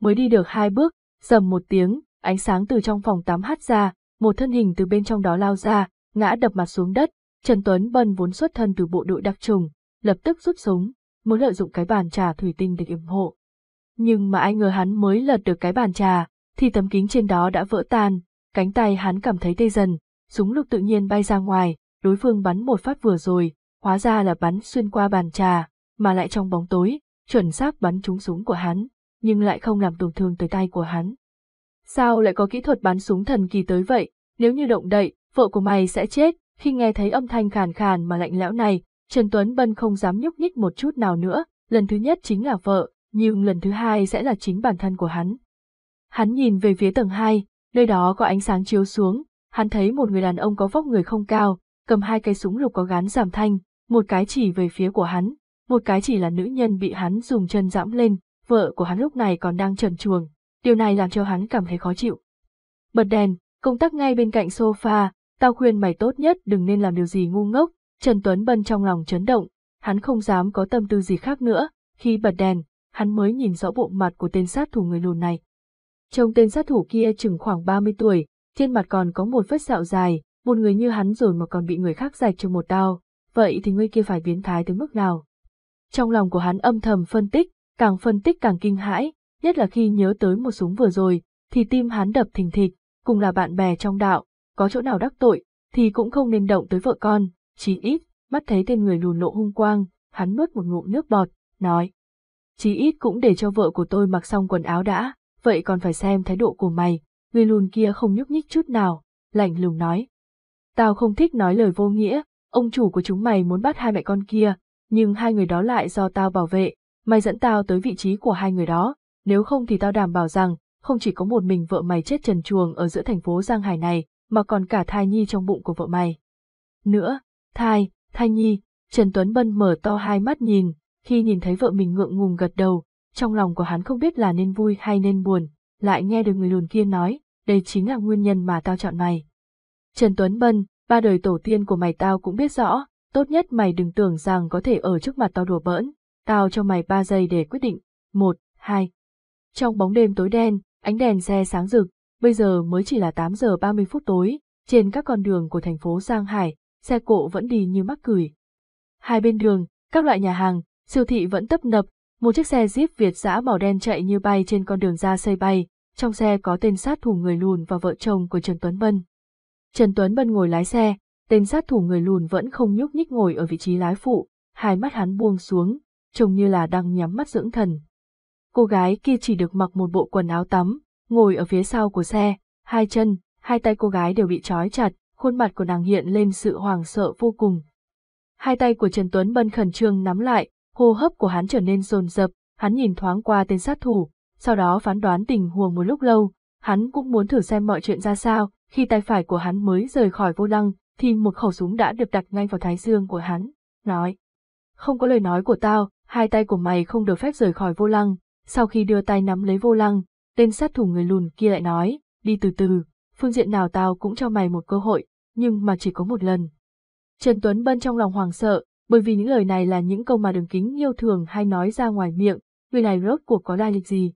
mới đi được hai bước, dầm một tiếng, ánh sáng từ trong phòng tắm hắt ra, một thân hình từ bên trong đó lao ra, ngã đập mặt xuống đất, Trần Tuấn Bân vốn xuất thân từ bộ đội đặc trùng, lập tức rút súng, muốn lợi dụng cái bàn trà thủy tinh để yểm hộ. Nhưng mà ai ngờ hắn mới lật được cái bàn trà, thì tấm kính trên đó đã vỡ tan, cánh tay hắn cảm thấy tê dần, súng lục tự nhiên bay ra ngoài, đối phương bắn một phát vừa rồi, hóa ra là bắn xuyên qua bàn trà, mà lại trong bóng tối, chuẩn xác bắn trúng súng của hắn nhưng lại không làm tổn thương tới tay của hắn. Sao lại có kỹ thuật bắn súng thần kỳ tới vậy, nếu như động đậy, vợ của mày sẽ chết, khi nghe thấy âm thanh khàn khàn mà lạnh lẽo này, Trần Tuấn Bân không dám nhúc nhích một chút nào nữa, lần thứ nhất chính là vợ, nhưng lần thứ hai sẽ là chính bản thân của hắn. Hắn nhìn về phía tầng 2, nơi đó có ánh sáng chiếu xuống, hắn thấy một người đàn ông có vóc người không cao, cầm hai cây súng lục có gán giảm thanh, một cái chỉ về phía của hắn, một cái chỉ là nữ nhân bị hắn dùng chân giẫm lên, vợ của hắn lúc này còn đang trần chuồng, điều này làm cho hắn cảm thấy khó chịu. Bật đèn, công tắc ngay bên cạnh sofa, tao khuyên mày tốt nhất đừng nên làm điều gì ngu ngốc, Trần Tuấn Bân trong lòng chấn động, hắn không dám có tâm tư gì khác nữa, khi bật đèn, hắn mới nhìn rõ bộ mặt của tên sát thủ người lùn này. Trông tên sát thủ kia chừng khoảng 30 tuổi, trên mặt còn có một vết sẹo dài, một người như hắn rồi mà còn bị người khác rạch cho một đao, vậy thì người kia phải biến thái tới mức nào? Trong lòng của hắn âm thầm phân tích, càng phân tích càng kinh hãi, nhất là khi nhớ tới một súng vừa rồi, thì tim hắn đập thình thịch, cùng là bạn bè trong đạo, có chỗ nào đắc tội, thì cũng không nên động tới vợ con, chí ít, mắt thấy tên người lùn lộ hung quang, hắn nuốt một ngụm nước bọt, nói. Chí ít cũng để cho vợ của tôi mặc xong quần áo đã, vậy còn phải xem thái độ của mày, người lùn kia không nhúc nhích chút nào, lạnh lùng nói. Tao không thích nói lời vô nghĩa, ông chủ của chúng mày muốn bắt hai mẹ con kia, nhưng hai người đó lại do tao bảo vệ, mày dẫn tao tới vị trí của hai người đó, nếu không thì tao đảm bảo rằng, không chỉ có một mình vợ mày chết trần chuồng ở giữa thành phố Giang Hải này, mà còn cả thai nhi trong bụng của vợ mày. Nữa, thai, thai nhi, Trần Tuấn Bân mở to hai mắt nhìn, khi nhìn thấy vợ mình ngượng ngùng gật đầu, trong lòng của hắn không biết là nên vui hay nên buồn, lại nghe được người lùn kia nói, đây chính là nguyên nhân mà tao chọn mày. Trần Tuấn Bân, ba đời tổ tiên của mày tao cũng biết rõ, tốt nhất mày đừng tưởng rằng có thể ở trước mặt tao đùa bỡn, Tao cho mày ba giây để quyết định. một hai Trong bóng đêm tối đen, ánh đèn xe sáng rực, bây giờ mới chỉ là 8 giờ 30 phút tối, trên các con đường của thành phố Giang Hải, xe cộ vẫn đi như mắc cười. Hai bên đường, các loại nhà hàng, siêu thị vẫn tấp nập, một chiếc xe Jeep Việt giã màu đen chạy như bay trên con đường ra xây bay, trong xe có tên sát thủ người lùn và vợ chồng của Trần Tuấn Bân. Trần Tuấn Bân ngồi lái xe, tên sát thủ người lùn vẫn không nhúc nhích ngồi ở vị trí lái phụ, hai mắt hắn buông xuống, trông như là đang nhắm mắt dưỡng thần. Cô gái kia chỉ được mặc một bộ quần áo tắm, ngồi ở phía sau của xe, hai chân, hai tay cô gái đều bị trói chặt, khuôn mặt của nàng hiện lên sự hoàng sợ vô cùng. Hai tay của Trần Tuấn Bân khẩn trương nắm lại, hô hấp của hắn trở nên rồn rập, hắn nhìn thoáng qua tên sát thủ, sau đó phán đoán tình huống một lúc lâu, hắn cũng muốn thử xem mọi chuyện ra sao, khi tay phải của hắn mới rời khỏi vô lăng, thì một khẩu súng đã được đặt ngay vào thái dương của hắn, nói. Không có lời nói của tao, hai tay của mày không được phép rời khỏi vô lăng, sau khi đưa tay nắm lấy vô lăng, tên sát thủ người lùn kia lại nói, đi từ từ, phương diện nào tao cũng cho mày một cơ hội, nhưng mà chỉ có một lần. Trần Tuấn Bân trong lòng hoàng sợ, bởi vì những lời này là những câu mà đường kính yêu thường hay nói ra ngoài miệng, người này rốt cuộc có lai lịch gì.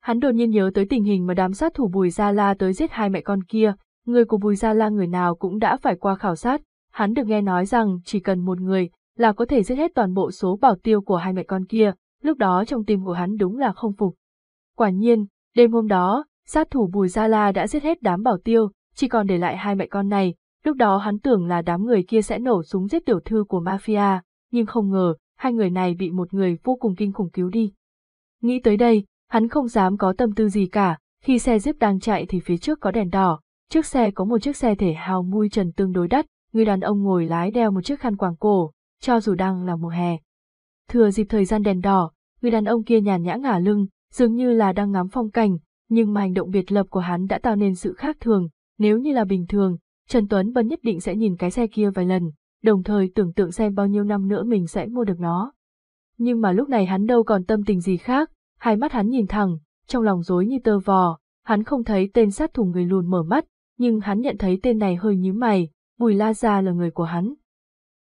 Hắn đột nhiên nhớ tới tình hình mà đám sát thủ Bùi Gia La tới giết hai mẹ con kia, người của Bùi Gia La người nào cũng đã phải qua khảo sát, hắn được nghe nói rằng chỉ cần một người, là có thể giết hết toàn bộ số bảo tiêu của hai mẹ con kia, lúc đó trong tim của hắn đúng là không phục. Quả nhiên, đêm hôm đó, sát thủ Bùi Gia La đã giết hết đám bảo tiêu, chỉ còn để lại hai mẹ con này, lúc đó hắn tưởng là đám người kia sẽ nổ súng giết tiểu thư của mafia, nhưng không ngờ, hai người này bị một người vô cùng kinh khủng cứu đi. Nghĩ tới đây, hắn không dám có tâm tư gì cả, khi xe Jeep đang chạy thì phía trước có đèn đỏ, trước xe có một chiếc xe thể hào mui trần tương đối đắt, người đàn ông ngồi lái đeo một chiếc khăn quàng cổ, cho dù đang là mùa hè. Thừa dịp thời gian đèn đỏ, người đàn ông kia nhàn nhã ngả lưng, dường như là đang ngắm phong cảnh, nhưng mà hành động biệt lập của hắn đã tạo nên sự khác thường, nếu như là bình thường, Trần Tuấn vẫn nhất định sẽ nhìn cái xe kia vài lần, đồng thời tưởng tượng xem bao nhiêu năm nữa mình sẽ mua được nó. Nhưng mà lúc này hắn đâu còn tâm tình gì khác, hai mắt hắn nhìn thẳng, trong lòng rối như tơ vò, hắn không thấy tên sát thủ người lùn mở mắt, nhưng hắn nhận thấy tên này hơi nhíu mày, Bùi La Gia là người của hắn.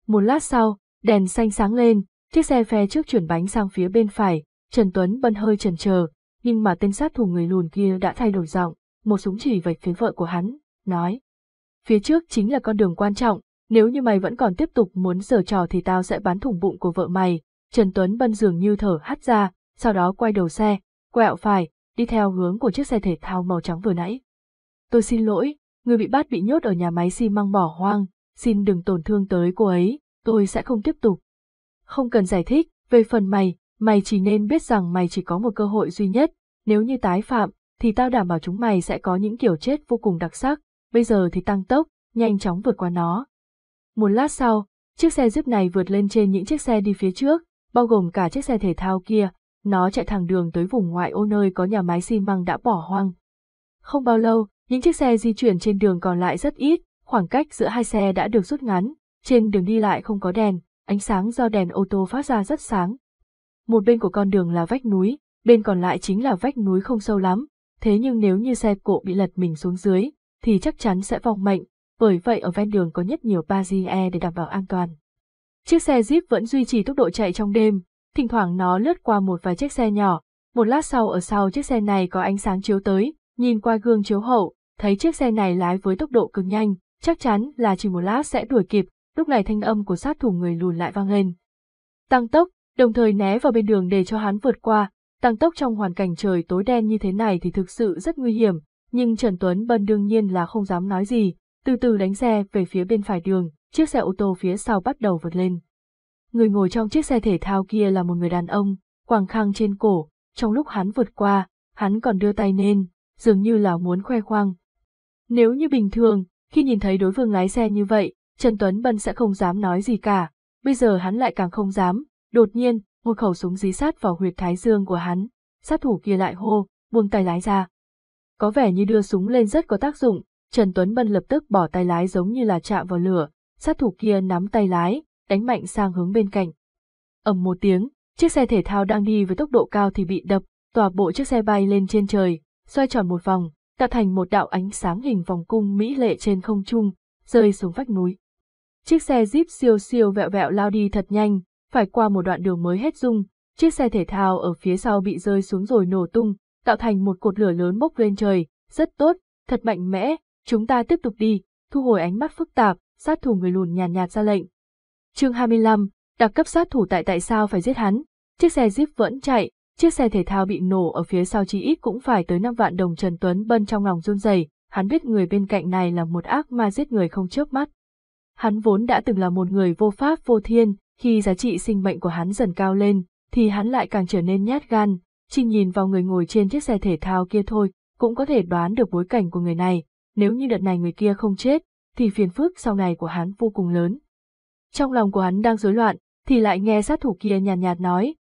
Một lát sau, Đèn xanh sáng lên, chiếc xe phe trước chuyển bánh sang phía bên phải, Trần Tuấn Bân hơi chần chờ, nhưng mà tên sát thủ người lùn kia đã thay đổi giọng, một súng chỉ về phía vợ của hắn, nói. Phía trước chính là con đường quan trọng, nếu như mày vẫn còn tiếp tục muốn giở trò thì tao sẽ bắn thủng bụng của vợ mày. Trần Tuấn Bân dường như thở hắt ra, sau đó quay đầu xe, quẹo phải, đi theo hướng của chiếc xe thể thao màu trắng vừa nãy. Tôi xin lỗi, người bị bắt bị nhốt ở nhà máy xi măng bỏ hoang, xin đừng tổn thương tới cô ấy, tôi sẽ không tiếp tục. Không cần giải thích, về phần mày, mày chỉ nên biết rằng mày chỉ có một cơ hội duy nhất, nếu như tái phạm, thì tao đảm bảo chúng mày sẽ có những kiểu chết vô cùng đặc sắc, bây giờ thì tăng tốc, nhanh chóng vượt qua nó. Một lát sau, chiếc xe jeep này vượt lên trên những chiếc xe đi phía trước, bao gồm cả chiếc xe thể thao kia, nó chạy thẳng đường tới vùng ngoại ô nơi có nhà máy xi măng đã bỏ hoang. Không bao lâu, những chiếc xe di chuyển trên đường còn lại rất ít, khoảng cách giữa hai xe đã được rút ngắn, trên đường đi lại không có đèn, ánh sáng do đèn ô tô phát ra rất sáng. Một bên của con đường là vách núi, bên còn lại chính là vách núi không sâu lắm, thế nhưng nếu như xe cộ bị lật mình xuống dưới, thì chắc chắn sẽ vòng mệnh, bởi vậy ở ven đường có nhất nhiều barrier để đảm bảo an toàn. Chiếc xe Jeep vẫn duy trì tốc độ chạy trong đêm, thỉnh thoảng nó lướt qua một vài chiếc xe nhỏ, một lát sau ở sau chiếc xe này có ánh sáng chiếu tới, nhìn qua gương chiếu hậu, thấy chiếc xe này lái với tốc độ cực nhanh, chắc chắn là chỉ một lát sẽ đuổi kịp, lúc này thanh âm của sát thủ người lùn lại vang lên. Tăng tốc, đồng thời né vào bên đường để cho hắn vượt qua, tăng tốc trong hoàn cảnh trời tối đen như thế này thì thực sự rất nguy hiểm, nhưng Trần Tuấn Bân đương nhiên là không dám nói gì, từ từ đánh xe về phía bên phải đường, chiếc xe ô tô phía sau bắt đầu vượt lên. Người ngồi trong chiếc xe thể thao kia là một người đàn ông, quàng khang trên cổ, trong lúc hắn vượt qua, hắn còn đưa tay lên, dường như là muốn khoe khoang. Nếu như bình thường, khi nhìn thấy đối phương lái xe như vậy, Trần Tuấn Bân sẽ không dám nói gì cả, bây giờ hắn lại càng không dám, đột nhiên, một khẩu súng dí sát vào huyệt thái dương của hắn, sát thủ kia lại hô, buông tay lái ra. Có vẻ như đưa súng lên rất có tác dụng, Trần Tuấn Bân lập tức bỏ tay lái giống như là chạm vào lửa, sát thủ kia nắm tay lái, đánh mạnh sang hướng bên cạnh. ầm một tiếng, chiếc xe thể thao đang đi với tốc độ cao thì bị đập, tòa bộ chiếc xe bay lên trên trời, xoay tròn một vòng, tạo thành một đạo ánh sáng hình vòng cung mỹ lệ trên không trung, rơi xuống vách núi. Chiếc xe Jeep siêu siêu vẹo vẹo lao đi thật nhanh, phải qua một đoạn đường mới hết dung, chiếc xe thể thao ở phía sau bị rơi xuống rồi nổ tung, tạo thành một cột lửa lớn bốc lên trời, rất tốt, thật mạnh mẽ, chúng ta tiếp tục đi, thu hồi ánh mắt phức tạp, sát thủ người lùn nhàn nhạt, nhạt ra lệnh. Chương 25, đặc cấp sát thủ tại tại sao phải giết hắn? Chiếc xe Jeep vẫn chạy, chiếc xe thể thao bị nổ ở phía sau chỉ ít cũng phải tới năm vạn đồng Trần Tuấn bân trong lòng run rẩy, hắn biết người bên cạnh này là một ác ma giết người không chớp mắt. Hắn vốn đã từng là một người vô pháp vô thiên, khi giá trị sinh mệnh của hắn dần cao lên, thì hắn lại càng trở nên nhát gan, chỉ nhìn vào người ngồi trên chiếc xe thể thao kia thôi, cũng có thể đoán được bối cảnh của người này, nếu như đợt này người kia không chết, thì phiền phức sau này của hắn vô cùng lớn. Trong lòng của hắn đang rối loạn, thì lại nghe sát thủ kia nhàn nhạt, nhạt nói,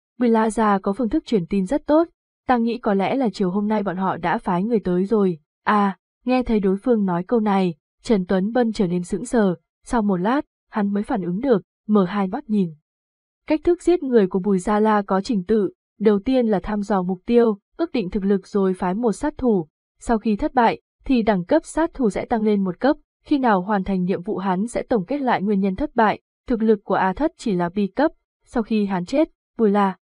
Già có phương thức truyền tin rất tốt, ta nghĩ có lẽ là chiều hôm nay bọn họ đã phái người tới rồi. À, nghe thấy đối phương nói câu này, Trần Tuấn Bân trở nên sững sờ, sau một lát, hắn mới phản ứng được, mở hai mắt nhìn. Cách thức giết người của Bùi Gia La có trình tự, đầu tiên là thăm dò mục tiêu, ước định thực lực rồi phái một sát thủ. Sau khi thất bại, thì đẳng cấp sát thủ sẽ tăng lên một cấp, khi nào hoàn thành nhiệm vụ hắn sẽ tổng kết lại nguyên nhân thất bại, thực lực của A Thất chỉ là B cấp, sau khi hắn chết, Bùi La.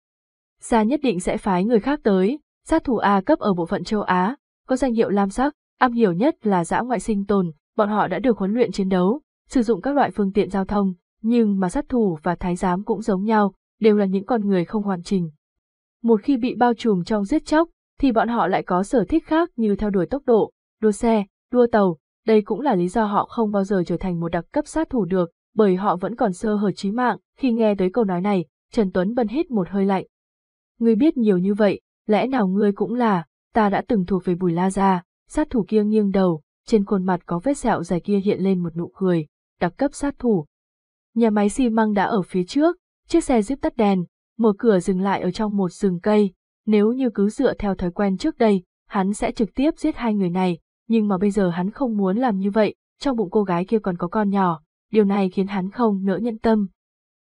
Gia nhất định sẽ phái người khác tới, sát thủ A cấp ở bộ phận châu Á, có danh hiệu lam sắc, am hiểu nhất là giã ngoại sinh tồn, bọn họ đã được huấn luyện chiến đấu, sử dụng các loại phương tiện giao thông, nhưng mà sát thủ và thái giám cũng giống nhau, đều là những con người không hoàn chỉnh. Một khi bị bao trùm trong giết chóc, thì bọn họ lại có sở thích khác như theo đuổi tốc độ, đua xe, đua tàu, đây cũng là lý do họ không bao giờ trở thành một đặc cấp sát thủ được, bởi họ vẫn còn sơ hở trí mạng, khi nghe tới câu nói này, Trần Tuấn bân hít một hơi lạnh. Ngươi biết nhiều như vậy, lẽ nào ngươi cũng là, ta đã từng thuộc về Bùi La Gia, sát thủ kia nghiêng đầu, trên khuôn mặt có vết sẹo dài kia hiện lên một nụ cười, đặc cấp sát thủ. Nhà máy xi măng đã ở phía trước, chiếc xe Jeep tắt đèn, mở cửa dừng lại ở trong một rừng cây, nếu như cứ dựa theo thói quen trước đây, hắn sẽ trực tiếp giết hai người này, nhưng mà bây giờ hắn không muốn làm như vậy, trong bụng cô gái kia còn có con nhỏ, điều này khiến hắn không nỡ nhận tâm.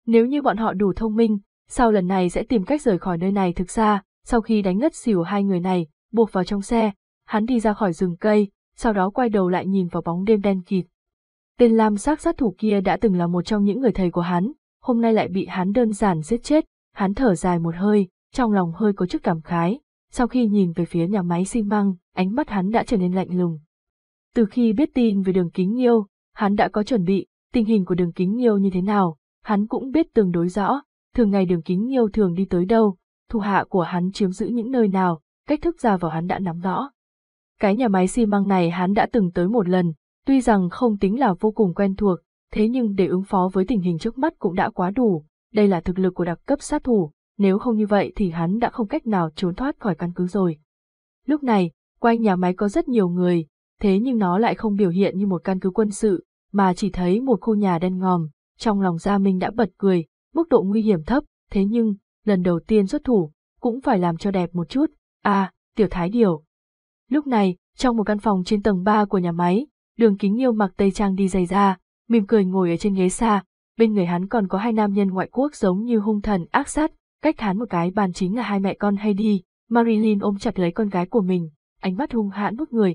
Nếu như bọn họ đủ thông minh, sau lần này sẽ tìm cách rời khỏi nơi này thực ra, sau khi đánh ngất xỉu hai người này, buộc vào trong xe, hắn đi ra khỏi rừng cây, sau đó quay đầu lại nhìn vào bóng đêm đen kịt, Tên lam sắc sát thủ kia đã từng là một trong những người thầy của hắn, hôm nay lại bị hắn đơn giản giết chết, hắn thở dài một hơi, trong lòng hơi có chút cảm khái, sau khi nhìn về phía nhà máy xi măng, ánh mắt hắn đã trở nên lạnh lùng. Từ khi biết tin về đường kính nghiêu, hắn đã có chuẩn bị, tình hình của đường kính nghiêu như thế nào, hắn cũng biết tương đối rõ, thường ngày đường kính nghiêu thường đi tới đâu, thu hạ của hắn chiếm giữ những nơi nào, cách thức ra vào hắn đã nắm rõ. Cái nhà máy xi măng này hắn đã từng tới một lần, Tuy rằng không tính là vô cùng quen thuộc, thế nhưng để ứng phó với tình hình trước mắt cũng đã quá đủ, đây là thực lực của đặc cấp sát thủ, nếu không như vậy thì hắn đã không cách nào trốn thoát khỏi căn cứ rồi. Lúc này, quanh nhà máy có rất nhiều người, thế nhưng nó lại không biểu hiện như một căn cứ quân sự, mà chỉ thấy một khu nhà đen ngòm, trong lòng Gia Minh đã bật cười, mức độ nguy hiểm thấp, thế nhưng, lần đầu tiên xuất thủ, cũng phải làm cho đẹp một chút, à, tiểu thái điều. Lúc này, trong một căn phòng trên tầng 3 của nhà máy, đường kính yêu mặc tây trang đi giày da, mỉm cười ngồi ở trên ghế xa, bên người hắn còn có hai nam nhân ngoại quốc giống như hung thần ác sát, cách hắn một cái bàn chính là hai mẹ con hay đi. Marilyn ôm chặt lấy con gái của mình, ánh mắt hung hãn bức người.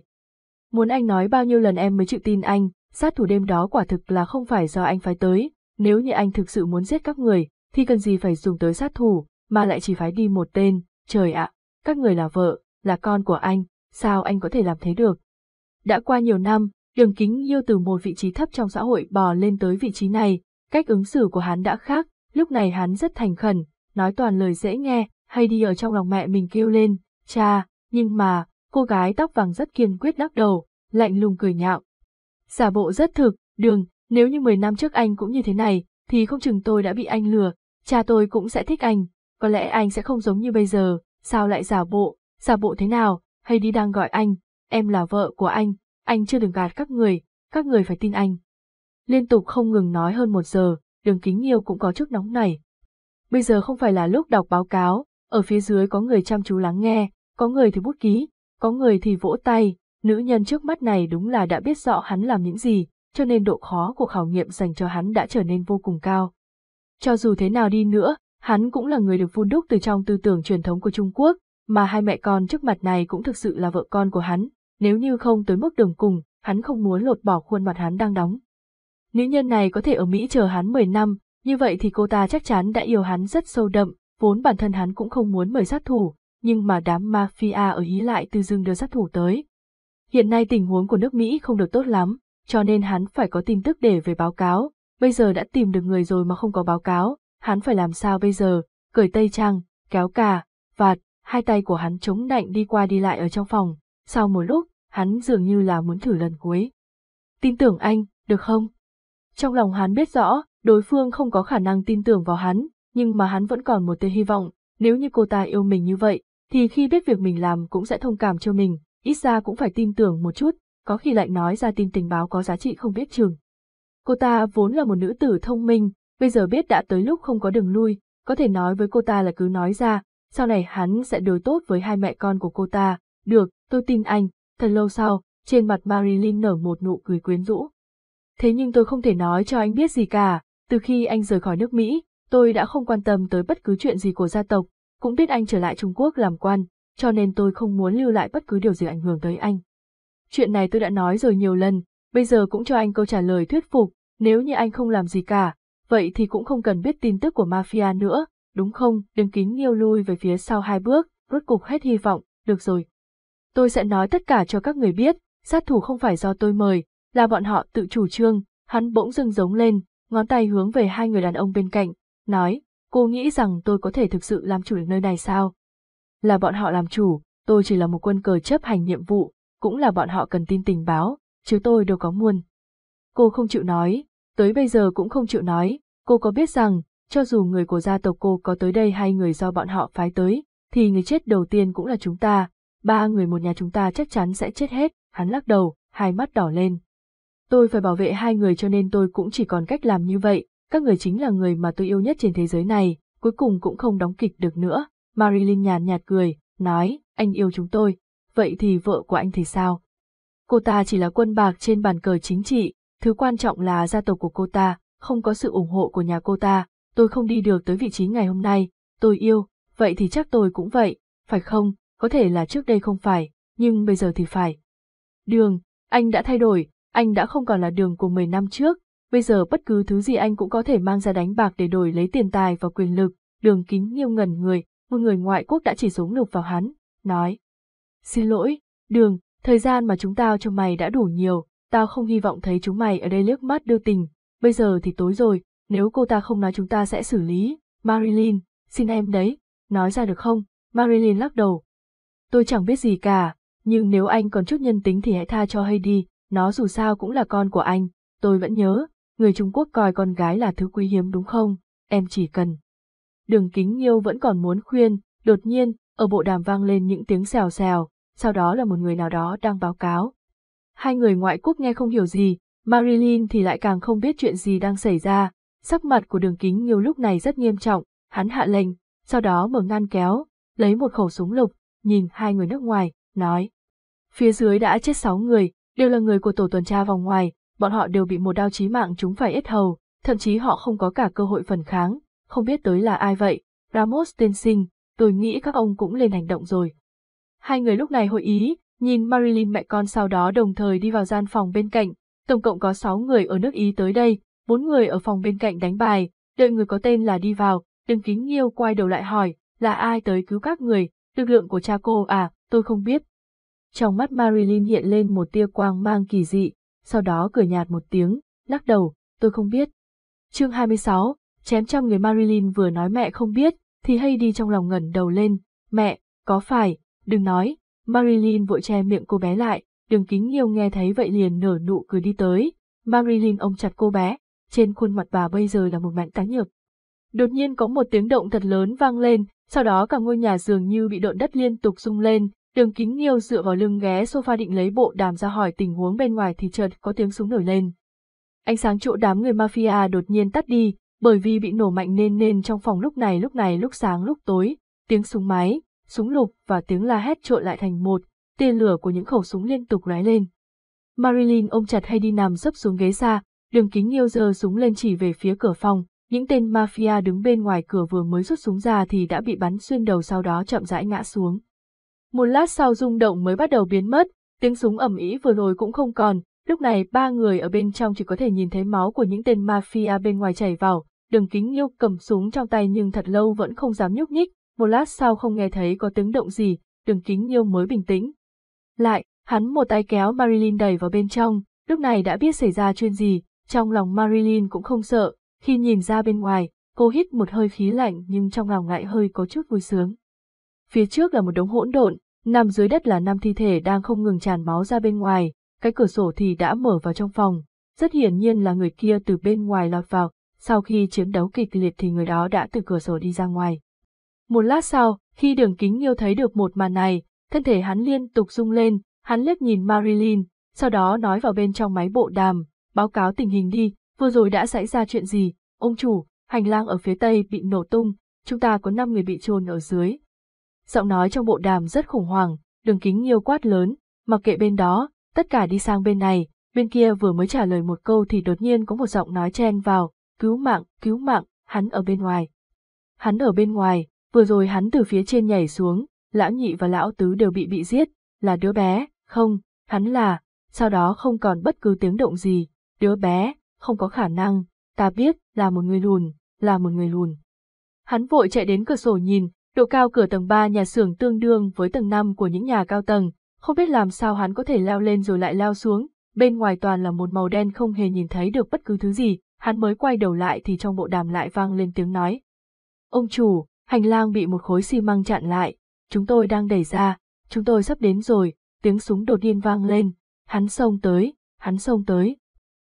Muốn anh nói bao nhiêu lần em mới chịu tin anh, sát thủ đêm đó quả thực là không phải do anh phái tới, nếu như anh thực sự muốn giết các người, thì cần gì phải dùng tới sát thủ, mà lại chỉ phái đi một tên, trời ạ, các người là vợ, là con của anh, sao anh có thể làm thế được? Đã qua nhiều năm, Đường kính yêu từ một vị trí thấp trong xã hội bò lên tới vị trí này, cách ứng xử của hắn đã khác, lúc này hắn rất thành khẩn, nói toàn lời dễ nghe, hay đi ở trong lòng mẹ mình kêu lên, cha, nhưng mà, cô gái tóc vàng rất kiên quyết lắc đầu, lạnh lùng cười nhạo. Giả bộ rất thực, đường, nếu như 10 năm trước anh cũng như thế này, thì không chừng tôi đã bị anh lừa, cha tôi cũng sẽ thích anh, có lẽ anh sẽ không giống như bây giờ, sao lại giả bộ, giả bộ thế nào, hay đi đang gọi anh, em là vợ của anh, anh chưa đừng gạt các người, các người phải tin anh. Liên tục không ngừng nói hơn một giờ, đường kính nhiều cũng có chút nóng nảy. Bây giờ không phải là lúc đọc báo cáo, ở phía dưới có người chăm chú lắng nghe, có người thì bút ký, có người thì vỗ tay, nữ nhân trước mắt này đúng là đã biết rõ hắn làm những gì, cho nên độ khó của khảo nghiệm dành cho hắn đã trở nên vô cùng cao. Cho dù thế nào đi nữa, hắn cũng là người được vun đúc từ trong tư tưởng truyền thống của Trung Quốc, mà hai mẹ con trước mặt này cũng thực sự là vợ con của hắn, nếu như không tới mức đường cùng, hắn không muốn lột bỏ khuôn mặt hắn đang đóng. Nữ nhân này có thể ở Mỹ chờ hắn 10 năm, như vậy thì cô ta chắc chắn đã yêu hắn rất sâu đậm, vốn bản thân hắn cũng không muốn mời sát thủ, nhưng mà đám mafia ở Hí lại từ dưng đưa sát thủ tới. Hiện nay tình huống của nước Mỹ không được tốt lắm, cho nên hắn phải có tin tức để về báo cáo, bây giờ đã tìm được người rồi mà không có báo cáo, hắn phải làm sao bây giờ, cởi tay trang, kéo cà, vạt, hai tay của hắn chống nạnh đi qua đi lại ở trong phòng, sau một lúc, hắn dường như là muốn thử lần cuối. Tin tưởng anh, được không? Trong lòng hắn biết rõ, đối phương không có khả năng tin tưởng vào hắn, nhưng mà hắn vẫn còn một tia hy vọng, nếu như cô ta yêu mình như vậy, thì khi biết việc mình làm cũng sẽ thông cảm cho mình, ít ra cũng phải tin tưởng một chút, có khi lại nói ra tin tình báo có giá trị không biết chừng. Cô ta vốn là một nữ tử thông minh, bây giờ biết đã tới lúc không có đường lui, có thể nói với cô ta là cứ nói ra, sau này hắn sẽ đối tốt với hai mẹ con của cô ta, được, tôi tin anh, Thật lâu sau, trên mặt Marilyn nở một nụ cười quyến rũ. Thế nhưng tôi không thể nói cho anh biết gì cả, từ khi anh rời khỏi nước Mỹ, tôi đã không quan tâm tới bất cứ chuyện gì của gia tộc, cũng biết anh trở lại Trung Quốc làm quan, cho nên tôi không muốn lưu lại bất cứ điều gì ảnh hưởng tới anh. Chuyện này tôi đã nói rồi nhiều lần, bây giờ cũng cho anh câu trả lời thuyết phục, nếu như anh không làm gì cả, vậy thì cũng không cần biết tin tức của mafia nữa, đúng không? Đừng kín nghiêu lui về phía sau hai bước, rốt cục hết hy vọng, được rồi, Tôi sẽ nói tất cả cho các người biết, sát thủ không phải do tôi mời, là bọn họ tự chủ trương, hắn bỗng dưng giống lên, ngón tay hướng về hai người đàn ông bên cạnh, nói, cô nghĩ rằng tôi có thể thực sự làm chủ được nơi này sao? Là bọn họ làm chủ, tôi chỉ là một quân cờ chấp hành nhiệm vụ, cũng là bọn họ cần tin tình báo, chứ tôi đâu có muôn. Cô không chịu nói, tới bây giờ cũng không chịu nói, cô có biết rằng, cho dù người của gia tộc cô có tới đây hay người do bọn họ phái tới, thì người chết đầu tiên cũng là chúng ta, ba người một nhà chúng ta chắc chắn sẽ chết hết, hắn lắc đầu, hai mắt đỏ lên. Tôi phải bảo vệ hai người cho nên tôi cũng chỉ còn cách làm như vậy, các người chính là người mà tôi yêu nhất trên thế giới này, cuối cùng cũng không đóng kịch được nữa. Marilyn nhàn nhạt cười, nói, anh yêu chúng tôi, vậy thì vợ của anh thì sao? Cô ta chỉ là quân bạc trên bàn cờ chính trị, thứ quan trọng là gia tộc của cô ta, không có sự ủng hộ của nhà cô ta, tôi không đi được tới vị trí ngày hôm nay, tôi yêu, vậy thì chắc tôi cũng vậy, phải không? có thể là trước đây không phải, nhưng bây giờ thì phải. Đường, anh đã thay đổi, anh đã không còn là đường của 10 năm trước, bây giờ bất cứ thứ gì anh cũng có thể mang ra đánh bạc để đổi lấy tiền tài và quyền lực, đường kính nghiêu ngẩn người, một người ngoại quốc đã chỉ súng lục vào hắn, nói. Xin lỗi, đường, thời gian mà chúng tao cho mày đã đủ nhiều, tao không hy vọng thấy chúng mày ở đây liếc mắt đưa tình, bây giờ thì tối rồi, nếu cô ta không nói chúng ta sẽ xử lý, Marilyn, xin em đấy, nói ra được không? Marilyn lắc đầu, tôi chẳng biết gì cả, nhưng nếu anh còn chút nhân tính thì hãy tha cho hay đi, nó dù sao cũng là con của anh, tôi vẫn nhớ, người Trung Quốc coi con gái là thứ quý hiếm đúng không, em chỉ cần. Đường kính nghiêu vẫn còn muốn khuyên, đột nhiên, ở bộ đàm vang lên những tiếng xèo xèo, sau đó là một người nào đó đang báo cáo. Hai người ngoại quốc nghe không hiểu gì, Marilyn thì lại càng không biết chuyện gì đang xảy ra, sắc mặt của đường kính nghiêu lúc này rất nghiêm trọng, hắn hạ lệnh, sau đó mở ngăn kéo, lấy một khẩu súng lục, nhìn hai người nước ngoài, nói. Phía dưới đã chết sáu người, đều là người của tổ tuần tra vòng ngoài, bọn họ đều bị một đao chí mạng chúng phải ít hầu, thậm chí họ không có cả cơ hội phản kháng, không biết tới là ai vậy. Ramos tên sinh, tôi nghĩ các ông cũng lên hành động rồi. Hai người lúc này hội ý, nhìn Marilyn mẹ con sau đó đồng thời đi vào gian phòng bên cạnh, tổng cộng có sáu người ở nước Ý tới đây, bốn người ở phòng bên cạnh đánh bài, đợi người có tên là đi vào, đừng kính nghiêu quay đầu lại hỏi, là ai tới cứu các người, lực lượng của cha cô à, tôi không biết. Trong mắt Marilyn hiện lên một tia quang mang kỳ dị, sau đó cười nhạt một tiếng, lắc đầu, tôi không biết. Chương 26, chém trăm người Marilyn vừa nói mẹ không biết, thì hay đi trong lòng ngẩn đầu lên, mẹ, có phải, đừng nói, Marilyn vội che miệng cô bé lại, đường kính nhiều nghe thấy vậy liền nở nụ cười đi tới, Marilyn ôm chặt cô bé, trên khuôn mặt bà bây giờ là một mảnh tái nhược. Đột nhiên có một tiếng động thật lớn vang lên, sau đó cả ngôi nhà dường như bị độn đất liên tục rung lên, đường kính nghiêu dựa vào lưng ghé sofa định lấy bộ đàm ra hỏi tình huống bên ngoài thì chợt có tiếng súng nổi lên. Ánh sáng chỗ đám người mafia đột nhiên tắt đi, bởi vì bị nổ mạnh nên nên trong phòng lúc này lúc này lúc sáng lúc tối, tiếng súng máy, súng lục và tiếng la hét trộn lại thành một, tên lửa của những khẩu súng liên tục lóe lên. Marilyn ôm chặt hay đi nằm sấp xuống ghế xa, đường kính nghiêu giơ súng lên chỉ về phía cửa phòng, những tên mafia đứng bên ngoài cửa vừa mới rút súng ra thì đã bị bắn xuyên đầu sau đó chậm rãi ngã xuống. Một lát sau rung động mới bắt đầu biến mất, tiếng súng ầm ĩ vừa rồi cũng không còn, lúc này ba người ở bên trong chỉ có thể nhìn thấy máu của những tên mafia bên ngoài chảy vào, đường kính yêu cầm súng trong tay nhưng thật lâu vẫn không dám nhúc nhích, một lát sau không nghe thấy có tiếng động gì, đường kính yêu mới bình tĩnh. Lại, hắn một tay kéo Marilyn đẩy vào bên trong, lúc này đã biết xảy ra chuyện gì, trong lòng Marilyn cũng không sợ, khi nhìn ra bên ngoài, cô hít một hơi khí lạnh nhưng trong ngào ngại hơi có chút vui sướng. Phía trước là một đống hỗn độn, nằm dưới đất là năm thi thể đang không ngừng tràn máu ra bên ngoài, cái cửa sổ thì đã mở vào trong phòng, rất hiển nhiên là người kia từ bên ngoài lọt vào, sau khi chiến đấu kịch liệt thì người đó đã từ cửa sổ đi ra ngoài. Một lát sau, khi đường kính yêu thấy được một màn này, thân thể hắn liên tục rung lên, hắn liếc nhìn Marilyn, sau đó nói vào bên trong máy bộ đàm, báo cáo tình hình đi, Vừa rồi đã xảy ra chuyện gì, ông chủ, hành lang ở phía tây bị nổ tung, chúng ta có 5 người bị trôn ở dưới. Giọng nói trong bộ đàm rất khủng hoảng, đường kính nhiều quát lớn, mặc kệ bên đó, tất cả đi sang bên này, bên kia vừa mới trả lời một câu thì đột nhiên có một giọng nói chen vào, cứu mạng, cứu mạng, hắn ở bên ngoài. Hắn ở bên ngoài, vừa rồi hắn từ phía trên nhảy xuống, lão nhị và lão tứ đều bị bị giết, là đứa bé, không, hắn là, sau đó không còn bất cứ tiếng động gì, đứa bé, không có khả năng, ta biết, là một người lùn, là một người lùn. Hắn vội chạy đến cửa sổ nhìn, độ cao cửa tầng 3 nhà xưởng tương đương với tầng 5 của những nhà cao tầng, không biết làm sao hắn có thể leo lên rồi lại leo xuống, bên ngoài toàn là một màu đen không hề nhìn thấy được bất cứ thứ gì, hắn mới quay đầu lại thì trong bộ đàm lại vang lên tiếng nói. Ông chủ, hành lang bị một khối xi măng chặn lại, chúng tôi đang đẩy ra, chúng tôi sắp đến rồi, tiếng súng đột nhiên vang lên, hắn xông tới, hắn xông tới.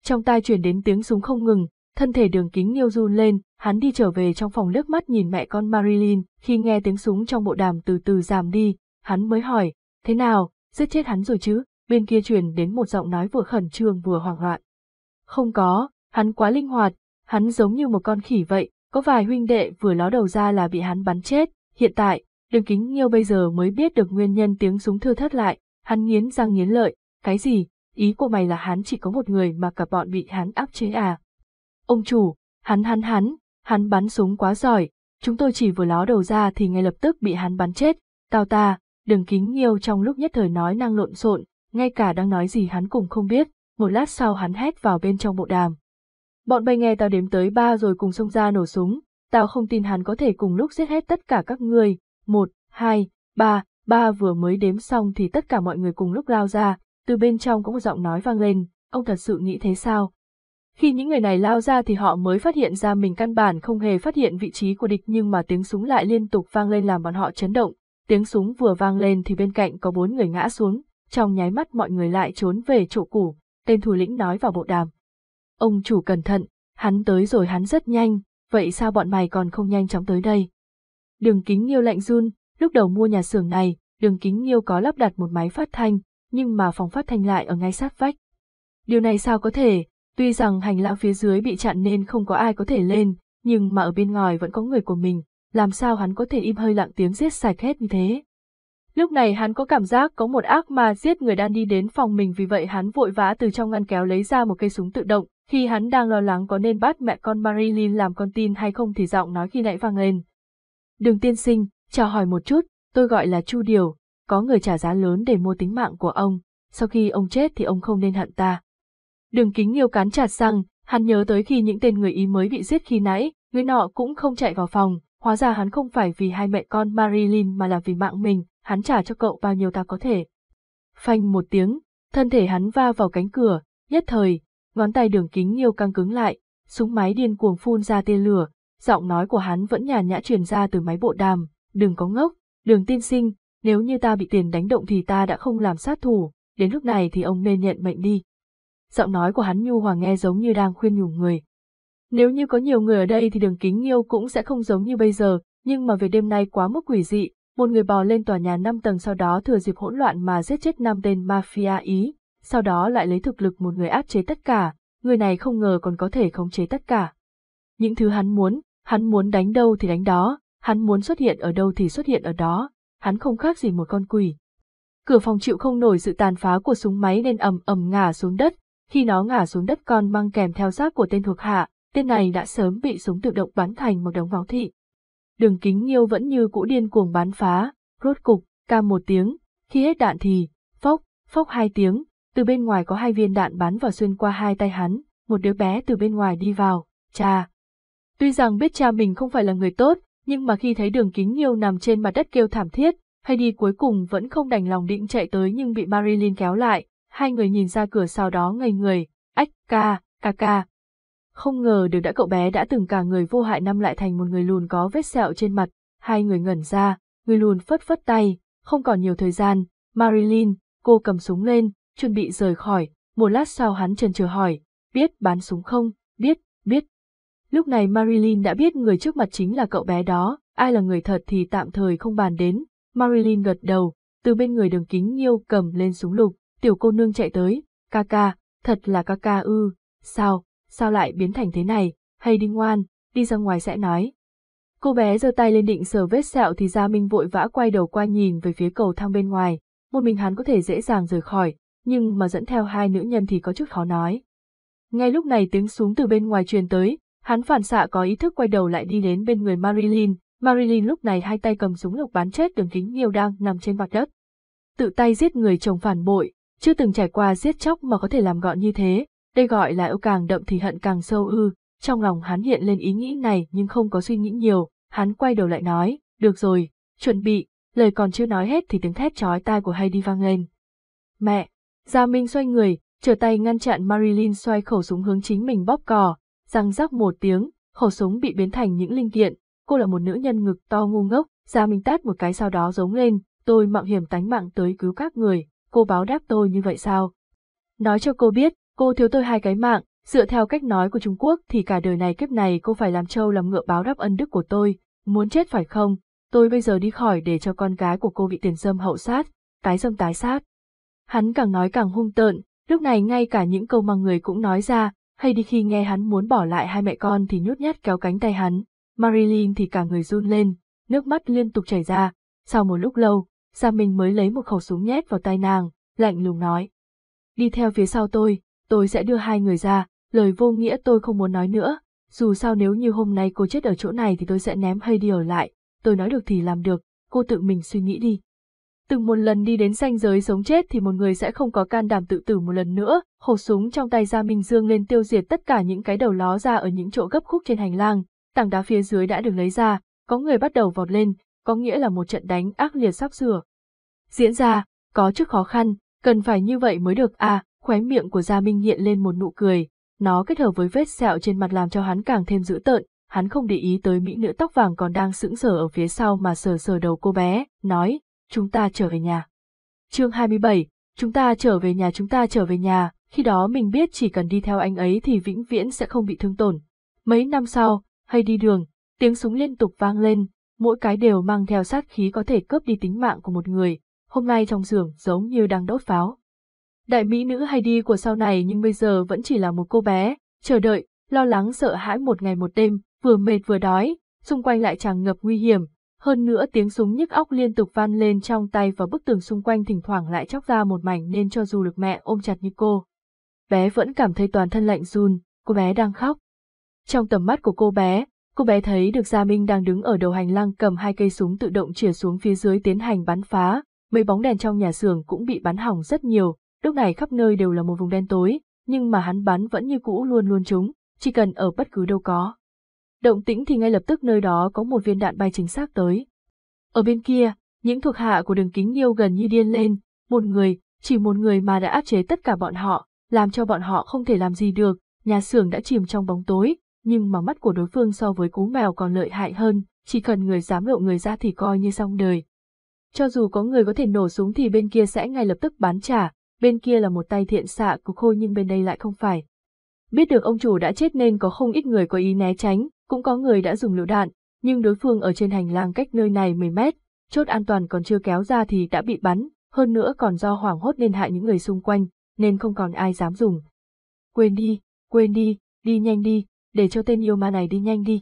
Trong tai truyền đến tiếng súng không ngừng, thân thể đường kính nghiêu run lên, hắn đi trở về trong phòng nước mắt nhìn mẹ con Marilyn, khi nghe tiếng súng trong bộ đàm từ từ giảm đi, hắn mới hỏi, thế nào, giết chết hắn rồi chứ, bên kia truyền đến một giọng nói vừa khẩn trương vừa hoảng loạn. Không có, hắn quá linh hoạt, hắn giống như một con khỉ vậy, có vài huynh đệ vừa ló đầu ra là bị hắn bắn chết, hiện tại, đường kính nghiêu bây giờ mới biết được nguyên nhân tiếng súng thưa thất lại, hắn nghiến răng nghiến lợi, cái gì, ý của mày là hắn chỉ có một người mà cả bọn bị hắn áp chế à? Ông chủ, hắn hắn hắn, hắn bắn súng quá giỏi, chúng tôi chỉ vừa ló đầu ra thì ngay lập tức bị hắn bắn chết, tao ta, đường kính nhiều trong lúc nhất thời nói năng lộn xộn, ngay cả đang nói gì hắn cũng không biết, một lát sau hắn hét vào bên trong bộ đàm. Bọn bay nghe tao đếm tới ba rồi cùng xông ra nổ súng, tao không tin hắn có thể cùng lúc giết hết tất cả các người. một, hai, ba, ba vừa mới đếm xong thì tất cả mọi người cùng lúc lao ra, từ bên trong có một giọng nói vang lên, ông thật sự nghĩ thế sao? Khi những người này lao ra thì họ mới phát hiện ra mình căn bản không hề phát hiện vị trí của địch nhưng mà tiếng súng lại liên tục vang lên làm bọn họ chấn động. Tiếng súng vừa vang lên thì bên cạnh có bốn người ngã xuống, trong nháy mắt mọi người lại trốn về chỗ cũ, tên thủ lĩnh nói vào bộ đàm. Ông chủ cẩn thận, hắn tới rồi hắn rất nhanh, vậy sao bọn mày còn không nhanh chóng tới đây? Đường kính nghiêu lạnh run, lúc đầu mua nhà xưởng này, đường kính nghiêu có lắp đặt một máy phát thanh, nhưng mà phòng phát thanh lại ở ngay sát vách. Điều này sao có thể, tuy rằng hành lãng phía dưới bị chặn nên không có ai có thể lên, nhưng mà ở bên ngoài vẫn có người của mình, làm sao hắn có thể im hơi lặng tiếng giết sạch hết như thế. Lúc này hắn có cảm giác có một ác ma giết người đang đi đến phòng mình vì vậy hắn vội vã từ trong ngăn kéo lấy ra một cây súng tự động, khi hắn đang lo lắng có nên bắt mẹ con Marilyn làm con tin hay không thì giọng nói khi nãy vang lên. Đường tiên sinh, chào hỏi một chút, tôi gọi là Chu Điều, có người trả giá lớn để mua tính mạng của ông, sau khi ông chết thì ông không nên hận ta. Đường kính nghiêu cán chặt răng, hắn nhớ tới khi những tên người Ý mới bị giết khi nãy, người nọ cũng không chạy vào phòng, hóa ra hắn không phải vì hai mẹ con Marilyn mà là vì mạng mình, hắn trả cho cậu bao nhiêu ta có thể. Phanh một tiếng, thân thể hắn va vào cánh cửa, nhất thời, ngón tay đường kính nghiêu căng cứng lại, súng máy điên cuồng phun ra tia lửa, giọng nói của hắn vẫn nhàn nhã truyền ra từ máy bộ đàm, đừng có ngốc, đường tiên sinh, nếu như ta bị tiền đánh động thì ta đã không làm sát thủ, đến lúc này thì ông nên nhận mệnh đi. Giọng nói của hắn nhu hòa nghe giống như đang khuyên nhủ người. Nếu như có nhiều người ở đây thì đường kính nghiêu cũng sẽ không giống như bây giờ, nhưng mà về đêm nay quá mức quỷ dị, một người bò lên tòa nhà 5 tầng sau đó thừa dịp hỗn loạn mà giết chết năm tên mafia Ý, sau đó lại lấy thực lực một người áp chế tất cả, người này không ngờ còn có thể khống chế tất cả. Những thứ hắn muốn, hắn muốn đánh đâu thì đánh đó, hắn muốn xuất hiện ở đâu thì xuất hiện ở đó, hắn không khác gì một con quỷ. Cửa phòng chịu không nổi sự tàn phá của súng máy nên ầm ầm ngả xuống đất, khi nó ngả xuống đất còn mang kèm theo xác của tên thuộc hạ, tên này đã sớm bị súng tự động bắn thành một đống máu thị. Đường kính nhiêu vẫn như cũ điên cuồng bắn phá, rốt cục, ca một tiếng, khi hết đạn thì, phốc, phốc hai tiếng, từ bên ngoài có hai viên đạn bắn vào xuyên qua hai tay hắn, một đứa bé từ bên ngoài đi vào, cha. Tuy rằng biết cha mình không phải là người tốt, nhưng mà khi thấy đường kính nhiều nằm trên mặt đất kêu thảm thiết, Heidi cuối cùng vẫn không đành lòng định chạy tới nhưng bị Marilyn kéo lại, hai người nhìn ra cửa sau đó ngây người, ách ca, ca ca. Không ngờ được đã cậu bé đã từng cả người vô hại năm lại thành một người lùn có vết sẹo trên mặt, hai người ngẩn ra, người lùn phất phất tay, không còn nhiều thời gian, Marilyn, cô cầm súng lên, chuẩn bị rời khỏi, một lát sau hắn trần chờ hỏi, biết bán súng không, biết, biết, Lúc này Marilyn đã biết người trước mặt chính là cậu bé đó, ai là người thật thì tạm thời không bàn đến. Marilyn gật đầu, từ bên người đường kính nhiêu cầm lên súng lục, tiểu cô nương chạy tới, ca ca, thật là ca ca ư, sao, sao lại biến thành thế này, hay đi ngoan, đi ra ngoài sẽ nói. Cô bé giơ tay lên định sờ vết sẹo thì Gia Minh vội vã quay đầu qua nhìn về phía cầu thang bên ngoài, một mình hắn có thể dễ dàng rời khỏi, nhưng mà dẫn theo hai nữ nhân thì có chút khó nói. Ngay lúc này tiếng súng từ bên ngoài truyền tới, Hắn phản xạ có ý thức quay đầu lại đi đến bên người Marilyn, Marilyn lúc này hai tay cầm súng lục bắn chết đường kính nhiều đang nằm trên mặt đất. Tự tay giết người chồng phản bội, chưa từng trải qua giết chóc mà có thể làm gọn như thế, đây gọi là ưu càng đậm thì hận càng sâu ư, trong lòng hắn hiện lên ý nghĩ này nhưng không có suy nghĩ nhiều, hắn quay đầu lại nói, được rồi, chuẩn bị, lời còn chưa nói hết thì tiếng thét chói tai của Heidi vang lên. Mẹ! Gia Minh xoay người, trở tay ngăn chặn Marilyn xoay khẩu súng hướng chính mình bóp cò, răng rắc một tiếng, khẩu súng bị biến thành những linh kiện, cô là một nữ nhân ngực to ngu ngốc, ra mình tát một cái sau đó giống lên, tôi mạo hiểm tánh mạng tới cứu các người, cô báo đáp tôi như vậy sao? Nói cho cô biết, cô thiếu tôi hai cái mạng, dựa theo cách nói của Trung Quốc thì cả đời này kiếp này cô phải làm trâu làm ngựa báo đáp ân đức của tôi, muốn chết phải không? Tôi bây giờ đi khỏi để cho con gái của cô bị tiền dâm hậu sát, tái dâm tái sát. Hắn càng nói càng hung tợn, lúc này ngay cả những câu mà người cũng nói ra, hay đi khi nghe hắn muốn bỏ lại hai mẹ con thì nhút nhát kéo cánh tay hắn, Marilyn thì cả người run lên, nước mắt liên tục chảy ra, sau một lúc lâu, Gia Minh mới lấy một khẩu súng nhét vào tay nàng, lạnh lùng nói. Đi theo phía sau tôi, tôi sẽ đưa hai người ra, lời vô nghĩa tôi không muốn nói nữa, dù sao nếu như hôm nay cô chết ở chỗ này thì tôi sẽ ném Heidi ở lại, tôi nói được thì làm được, cô tự mình suy nghĩ đi. Từng một lần đi đến ranh giới sống chết thì một người sẽ không có can đảm tự tử một lần nữa, hộp súng trong tay Gia Minh Dương lên tiêu diệt tất cả những cái đầu ló ra ở những chỗ gấp khúc trên hành lang, tảng đá phía dưới đã được lấy ra, có người bắt đầu vọt lên, có nghĩa là một trận đánh ác liệt sắp sửa. Diễn ra, có chút khó khăn, cần phải như vậy mới được à, khóe miệng của Gia Minh hiện lên một nụ cười, nó kết hợp với vết sẹo trên mặt làm cho hắn càng thêm dữ tợn, hắn không để ý tới mỹ nữ tóc vàng còn đang sững sờ ở phía sau mà sờ sờ đầu cô bé, nói, chúng ta trở về nhà. Chương 27, chúng ta trở về nhà chúng ta trở về nhà, khi đó mình biết chỉ cần đi theo anh ấy thì vĩnh viễn sẽ không bị thương tổn. Mấy năm sau, hay đi đường, tiếng súng liên tục vang lên, mỗi cái đều mang theo sát khí có thể cướp đi tính mạng của một người, hôm nay trong giường giống như đang đốt pháo. Đại mỹ nữ hay đi của sau này nhưng bây giờ vẫn chỉ là một cô bé, chờ đợi, lo lắng sợ hãi một ngày một đêm, vừa mệt vừa đói, xung quanh lại tràn ngập nguy hiểm, hơn nữa tiếng súng nhức óc liên tục van lên trong tay và bức tường xung quanh thỉnh thoảng lại chóc ra một mảnh nên cho dù được mẹ ôm chặt như cô. Bé vẫn cảm thấy toàn thân lạnh run, cô bé đang khóc. Trong tầm mắt của cô bé, cô bé thấy được Gia Minh đang đứng ở đầu hành lang cầm hai cây súng tự động chĩa xuống phía dưới tiến hành bắn phá, mấy bóng đèn trong nhà xưởng cũng bị bắn hỏng rất nhiều, lúc này khắp nơi đều là một vùng đen tối, nhưng mà hắn bắn vẫn như cũ luôn luôn trúng, chỉ cần ở bất cứ đâu có động tĩnh thì ngay lập tức nơi đó có một viên đạn bay chính xác tới. Ở bên kia, những thuộc hạ của đường kính yêu gần như điên lên, một người, chỉ một người mà đã áp chế tất cả bọn họ, làm cho bọn họ không thể làm gì được, nhà xưởng đã chìm trong bóng tối, nhưng mà mắt của đối phương so với cú mèo còn lợi hại hơn, chỉ cần người dám lộ người ra thì coi như xong đời. Cho dù có người có thể nổ súng thì bên kia sẽ ngay lập tức bán trả, bên kia là một tay thiện xạ của khôi nhưng bên đây lại không phải. Biết được ông chủ đã chết nên có không ít người có ý né tránh, cũng có người đã dùng lựu đạn, nhưng đối phương ở trên hành lang cách nơi này 10 mét, chốt an toàn còn chưa kéo ra thì đã bị bắn, hơn nữa còn do hoảng hốt nên hại những người xung quanh, nên không còn ai dám dùng. Quên đi, quên đi, đi nhanh đi, để cho tên yêu ma này đi nhanh đi.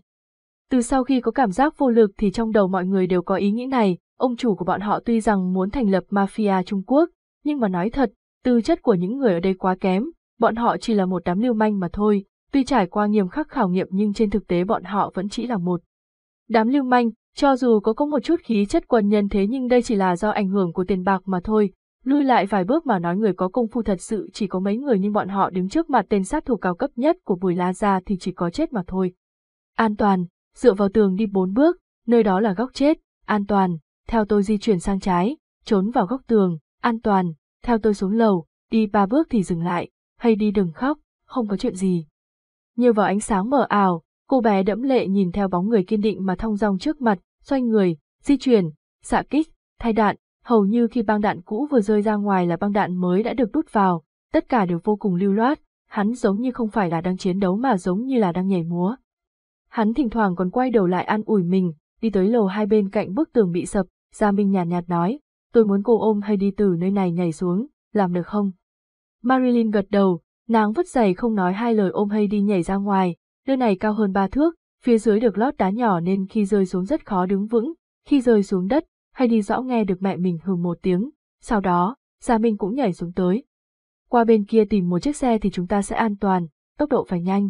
Từ sau khi có cảm giác vô lực thì trong đầu mọi người đều có ý nghĩ này, ông chủ của bọn họ tuy rằng muốn thành lập mafia Trung Quốc, nhưng mà nói thật, tư chất của những người ở đây quá kém, bọn họ chỉ là một đám lưu manh mà thôi, Tuy trải qua nghiêm khắc khảo nghiệm nhưng trên thực tế bọn họ vẫn chỉ là một. Đám lưu manh, cho dù có có một chút khí chất quân nhân thế nhưng đây chỉ là do ảnh hưởng của tiền bạc mà thôi. Lui lại vài bước mà nói người có công phu thật sự chỉ có mấy người nhưng bọn họ đứng trước mặt tên sát thủ cao cấp nhất của Bùi La Gia thì chỉ có chết mà thôi. An toàn, dựa vào tường đi bốn bước, nơi đó là góc chết, an toàn, theo tôi di chuyển sang trái, trốn vào góc tường, an toàn, theo tôi xuống lầu, đi ba bước thì dừng lại, hay đi đừng khóc, không có chuyện gì. Như vào ánh sáng mờ ảo, cô bé đẫm lệ nhìn theo bóng người kiên định mà thong dong trước mặt, xoay người, di chuyển, xạ kích, thay đạn, hầu như khi băng đạn cũ vừa rơi ra ngoài là băng đạn mới đã được đút vào, tất cả đều vô cùng lưu loát, hắn giống như không phải là đang chiến đấu mà giống như là đang nhảy múa. Hắn thỉnh thoảng còn quay đầu lại an ủi mình, đi tới lầu hai bên cạnh bức tường bị sập, Gia Minh nhàn nhạt, nhạt nói, tôi muốn cô ôm hay đi từ nơi này nhảy xuống, làm được không? Marilyn gật đầu, Nàng vứt giày không nói hai lời ôm hay đi nhảy ra ngoài, nơi này cao hơn ba thước, phía dưới được lót đá nhỏ nên khi rơi xuống rất khó đứng vững, khi rơi xuống đất, hay đi rõ nghe được mẹ mình hừ một tiếng, sau đó, Gia Minh cũng nhảy xuống tới. Qua bên kia tìm một chiếc xe thì chúng ta sẽ an toàn, tốc độ phải nhanh.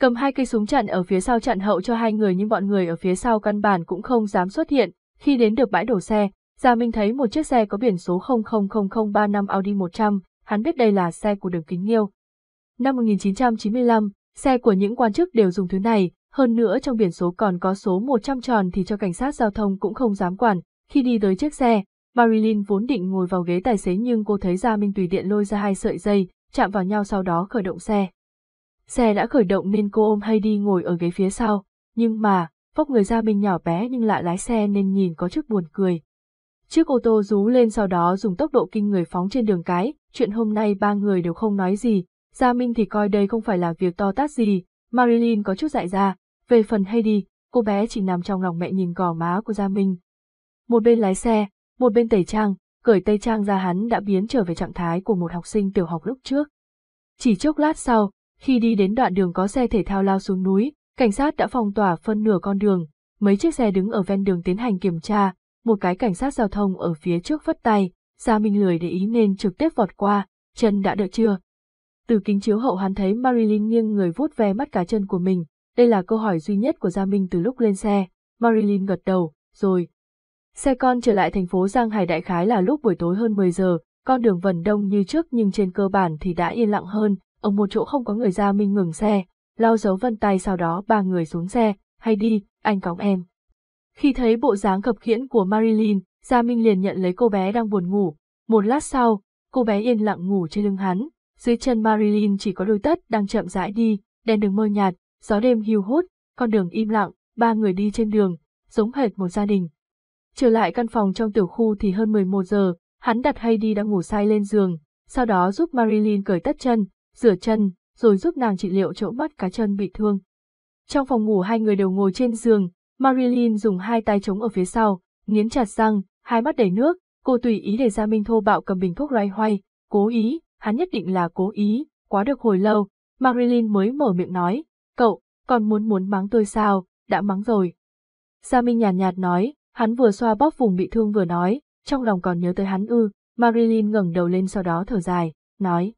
Cầm hai cây súng chặn ở phía sau chặn hậu cho hai người nhưng bọn người ở phía sau căn bản cũng không dám xuất hiện, khi đến được bãi đổ xe, Gia Minh thấy một chiếc xe có biển số 000035 Audi 100, hắn biết đây là xe của đường kính nghiêu, Năm 1995, xe của những quan chức đều dùng thứ này, hơn nữa trong biển số còn có số 100 tròn thì cho cảnh sát giao thông cũng không dám quản. Khi đi tới chiếc xe, Marilyn vốn định ngồi vào ghế tài xế nhưng cô thấy Gia Minh tùy tiện lôi ra hai sợi dây, chạm vào nhau sau đó khởi động xe. Xe đã khởi động nên cô ôm Heidi ngồi ở ghế phía sau, nhưng mà, vóc người Gia Minh nhỏ bé nhưng lại lái xe nên nhìn có chút buồn cười. Chiếc ô tô rú lên sau đó dùng tốc độ kinh người phóng trên đường cái, chuyện hôm nay ba người đều không nói gì, Gia Minh thì coi đây không phải là việc to tát gì, Marilyn có chút dại ra, về phần Heidi, cô bé chỉ nằm trong lòng mẹ nhìn gò má của Gia Minh. Một bên lái xe, một bên tẩy trang, cởi tây trang ra hắn đã biến trở về trạng thái của một học sinh tiểu học lúc trước. Chỉ chốc lát sau, khi đi đến đoạn đường có xe thể thao lao xuống núi, cảnh sát đã phong tỏa phân nửa con đường, mấy chiếc xe đứng ở ven đường tiến hành kiểm tra, một cái cảnh sát giao thông ở phía trước vất tay, Gia Minh lười để ý nên trực tiếp vọt qua, chân đã đợi chưa, từ kính chiếu hậu hắn thấy Marilyn nghiêng người vuốt ve mắt cá chân của mình, đây là câu hỏi duy nhất của Gia Minh từ lúc lên xe. Marilyn gật đầu, rồi. Xe con trở lại thành phố Giang Hải đại khái là lúc buổi tối hơn 10 giờ, con đường vần đông như trước nhưng trên cơ bản thì đã yên lặng hơn, ở một chỗ không có người Gia Minh ngừng xe, lau dấu vân tay sau đó ba người xuống xe, hay đi, anh cõng em. Khi thấy bộ dáng khập khiễng của Marilyn, Gia Minh liền nhận lấy cô bé đang buồn ngủ, một lát sau, cô bé yên lặng ngủ trên lưng hắn, dưới chân Marilyn chỉ có đôi tất đang chậm rãi đi, đèn đường mơ nhạt, gió đêm hiu hút, con đường im lặng, ba người đi trên đường, giống hệt một gia đình. Trở lại căn phòng trong tiểu khu thì hơn 11 giờ, hắn đặt Heidi đang ngủ say lên giường, sau đó giúp Marilyn cởi tất chân, rửa chân, rồi giúp nàng trị liệu chỗ mắt cá chân bị thương. Trong phòng ngủ hai người đều ngồi trên giường, Marilyn dùng hai tay chống ở phía sau, nghiến chặt răng, hai mắt đầy nước, cô tùy ý để Gia Minh thô bạo cầm bình thuốc loay hoay, cố ý, hắn nhất định là cố ý, quá được hồi lâu, Marilyn mới mở miệng nói, cậu, còn muốn muốn mắng tôi sao, đã mắng rồi. Gia Minh nhàn nhạt, nhạt nói, hắn vừa xoa bóp vùng bị thương vừa nói, trong lòng còn nhớ tới hắn ư, Marilyn ngẩng đầu lên sau đó thở dài, nói.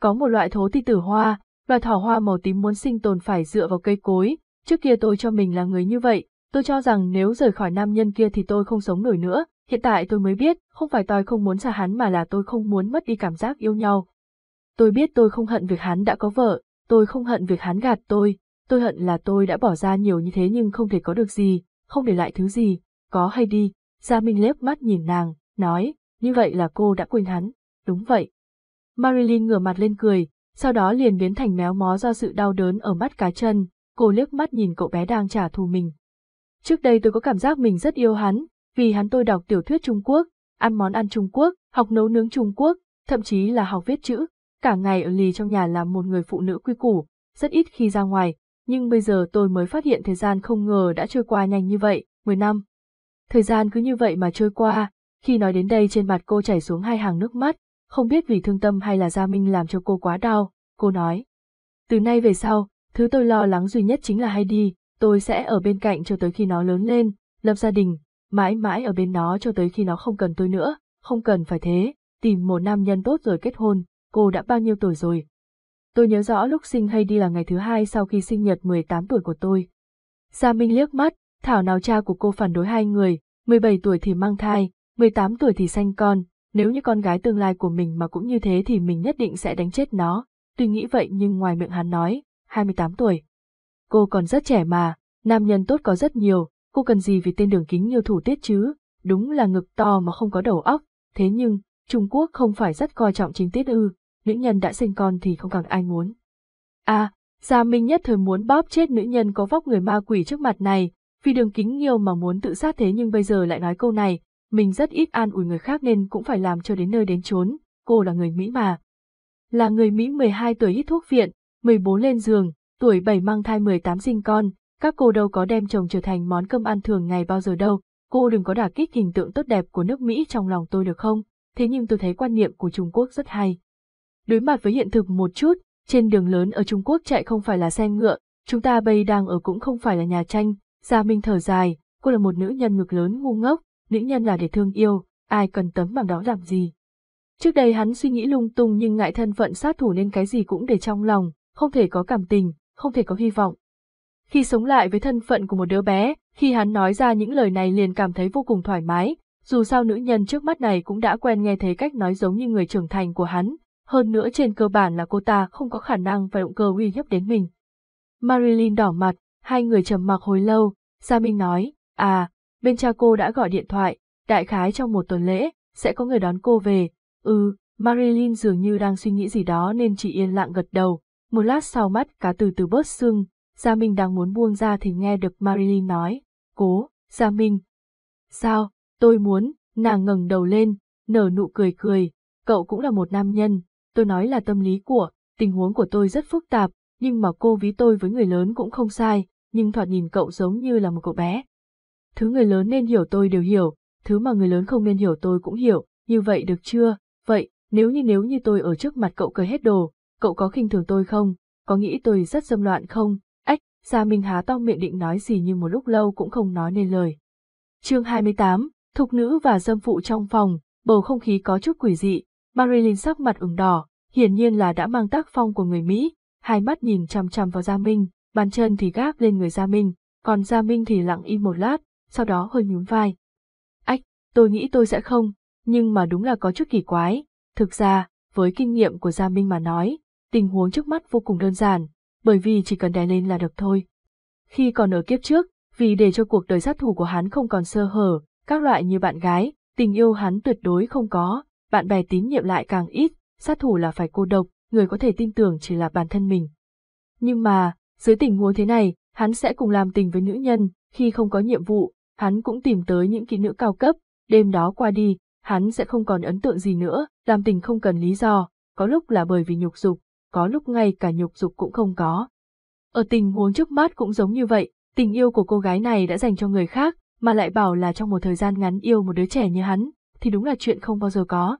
Có một loại thố ti tử hoa, loài thỏ hoa màu tím muốn sinh tồn phải dựa vào cây cối, trước kia tôi cho mình là người như vậy, tôi cho rằng nếu rời khỏi nam nhân kia thì tôi không sống nổi nữa, Hiện tại tôi mới biết, không phải tôi không muốn xa hắn mà là tôi không muốn mất đi cảm giác yêu nhau. Tôi biết tôi không hận việc hắn đã có vợ, tôi không hận việc hắn gạt tôi, tôi hận là tôi đã bỏ ra nhiều như thế nhưng không thể có được gì, không để lại thứ gì, có hay đi. Gia Minh lép mắt nhìn nàng, nói, như vậy là cô đã quên hắn, đúng vậy. Marilyn ngửa mặt lên cười, sau đó liền biến thành méo mó do sự đau đớn ở mắt cá chân, cô liếc mắt nhìn cậu bé đang trả thù mình. Trước đây tôi có cảm giác mình rất yêu hắn, vì hắn tôi đọc tiểu thuyết Trung Quốc, ăn món ăn Trung Quốc, học nấu nướng Trung Quốc, thậm chí là học viết chữ, cả ngày ở lì trong nhà làm một người phụ nữ quy củ, rất ít khi ra ngoài, nhưng bây giờ tôi mới phát hiện thời gian không ngờ đã trôi qua nhanh như vậy, 10 năm. Thời gian cứ như vậy mà trôi qua, khi nói đến đây trên mặt cô chảy xuống hai hàng nước mắt, không biết vì thương tâm hay là Gia Minh làm cho cô quá đau, cô nói. Từ nay về sau, thứ tôi lo lắng duy nhất chính là hay đi, tôi sẽ ở bên cạnh cho tới khi nó lớn lên, lập gia đình, mãi mãi ở bên nó cho tới khi nó không cần tôi nữa, không cần phải thế, tìm một nam nhân tốt rồi kết hôn, cô đã bao nhiêu tuổi rồi. Tôi nhớ rõ lúc sinh hay đi là ngày thứ hai sau khi sinh nhật 18 tuổi của tôi. Gia Minh liếc mắt, thảo nào cha của cô phản đối hai người, 17 tuổi thì mang thai, 18 tuổi thì sanh con, nếu như con gái tương lai của mình mà cũng như thế thì mình nhất định sẽ đánh chết nó. Tuy nghĩ vậy nhưng ngoài miệng hắn nói, 28 tuổi. Cô còn rất trẻ mà, nam nhân tốt có rất nhiều, cô cần gì vì tên đường kính nhiều thủ tiết chứ, đúng là ngực to mà không có đầu óc, thế nhưng, Trung Quốc không phải rất coi trọng chính tiết ư, nữ nhân đã sinh con thì không cần ai muốn. À, Gia Minh nhất thời muốn bóp chết nữ nhân có vóc người ma quỷ trước mặt này, vì đường kính nhiều mà muốn tự sát thế nhưng bây giờ lại nói câu này, mình rất ít an ủi người khác nên cũng phải làm cho đến nơi đến chốn, cô là người Mỹ mà. Là người Mỹ 12 tuổi hít thuốc viện, 14 lên giường, tuổi 7 mang thai 18 sinh con, các cô đâu có đem chồng trở thành món cơm ăn thường ngày bao giờ đâu, cô đừng có đả kích hình tượng tốt đẹp của nước Mỹ trong lòng tôi được không? Thế nhưng tôi thấy quan niệm của Trung Quốc rất hay. Đối mặt với hiện thực một chút, trên đường lớn ở Trung Quốc chạy không phải là xe ngựa, chúng ta bây đang ở cũng không phải là nhà tranh, Gia Minh thở dài, cô là một nữ nhân ngực lớn ngu ngốc, nữ nhân là để thương yêu, ai cần tấm bằng đó làm gì. Trước đây hắn suy nghĩ lung tung nhưng ngại thân phận sát thủ nên cái gì cũng để trong lòng, không thể có cảm tình, không thể có hy vọng, khi sống lại với thân phận của một đứa bé, khi hắn nói ra những lời này liền cảm thấy vô cùng thoải mái, dù sao nữ nhân trước mắt này cũng đã quen nghe thấy cách nói giống như người trưởng thành của hắn, hơn nữa trên cơ bản là cô ta không có khả năng và động cơ uy hiếp đến mình. Marilyn đỏ mặt, hai người trầm mặc hồi lâu, Gia Minh nói, à, bên cha cô đã gọi điện thoại, đại khái trong một tuần lễ, sẽ có người đón cô về, ừ, Marilyn dường như đang suy nghĩ gì đó nên chỉ yên lặng gật đầu, một lát sau mắt cá từ từ bớt sưng, Gia Minh đang muốn buông ra thì nghe được Marilyn nói, cố, Gia Minh. Sao, tôi muốn, nàng ngẩng đầu lên, nở nụ cười cười, cậu cũng là một nam nhân, tôi nói là tâm lý của, tình huống của tôi rất phức tạp, nhưng mà cô ví tôi với người lớn cũng không sai, nhưng thoạt nhìn cậu giống như là một cậu bé. Thứ người lớn nên hiểu tôi đều hiểu, thứ mà người lớn không nên hiểu tôi cũng hiểu, như vậy được chưa? Vậy, nếu như nếu như tôi ở trước mặt cậu cười hết đồ, cậu có khinh thường tôi không? Có nghĩ tôi rất dâm loạn không? Gia Minh há to miệng định nói gì nhưng một lúc lâu cũng không nói nên lời. chương 28, thục nữ và dâm phụ trong phòng, bầu không khí có chút quỷ dị, Marilyn sắc mặt ửng đỏ, hiển nhiên là đã mang tác phong của người Mỹ, hai mắt nhìn chằm chằm vào Gia Minh, bàn chân thì gác lên người Gia Minh, còn Gia Minh thì lặng im một lát, sau đó hơi nhún vai. Ách, tôi nghĩ tôi sẽ không, nhưng mà đúng là có chút kỳ quái, thực ra, với kinh nghiệm của Gia Minh mà nói, tình huống trước mắt vô cùng đơn giản, bởi vì chỉ cần đè lên là được thôi. Khi còn ở kiếp trước, vì để cho cuộc đời sát thủ của hắn không còn sơ hở, các loại như bạn gái, tình yêu hắn tuyệt đối không có, bạn bè tín nhiệm lại càng ít, sát thủ là phải cô độc, người có thể tin tưởng chỉ là bản thân mình. Nhưng mà, dưới tình huống thế này, hắn sẽ cùng làm tình với nữ nhân, khi không có nhiệm vụ, hắn cũng tìm tới những kỹ nữ cao cấp, đêm đó qua đi, hắn sẽ không còn ấn tượng gì nữa, làm tình không cần lý do, có lúc là bởi vì nhục dục, có lúc ngay cả nhục dục cũng không có. Ở tình huống trước mắt cũng giống như vậy, tình yêu của cô gái này đã dành cho người khác, mà lại bảo là trong một thời gian ngắn yêu một đứa trẻ như hắn, thì đúng là chuyện không bao giờ có.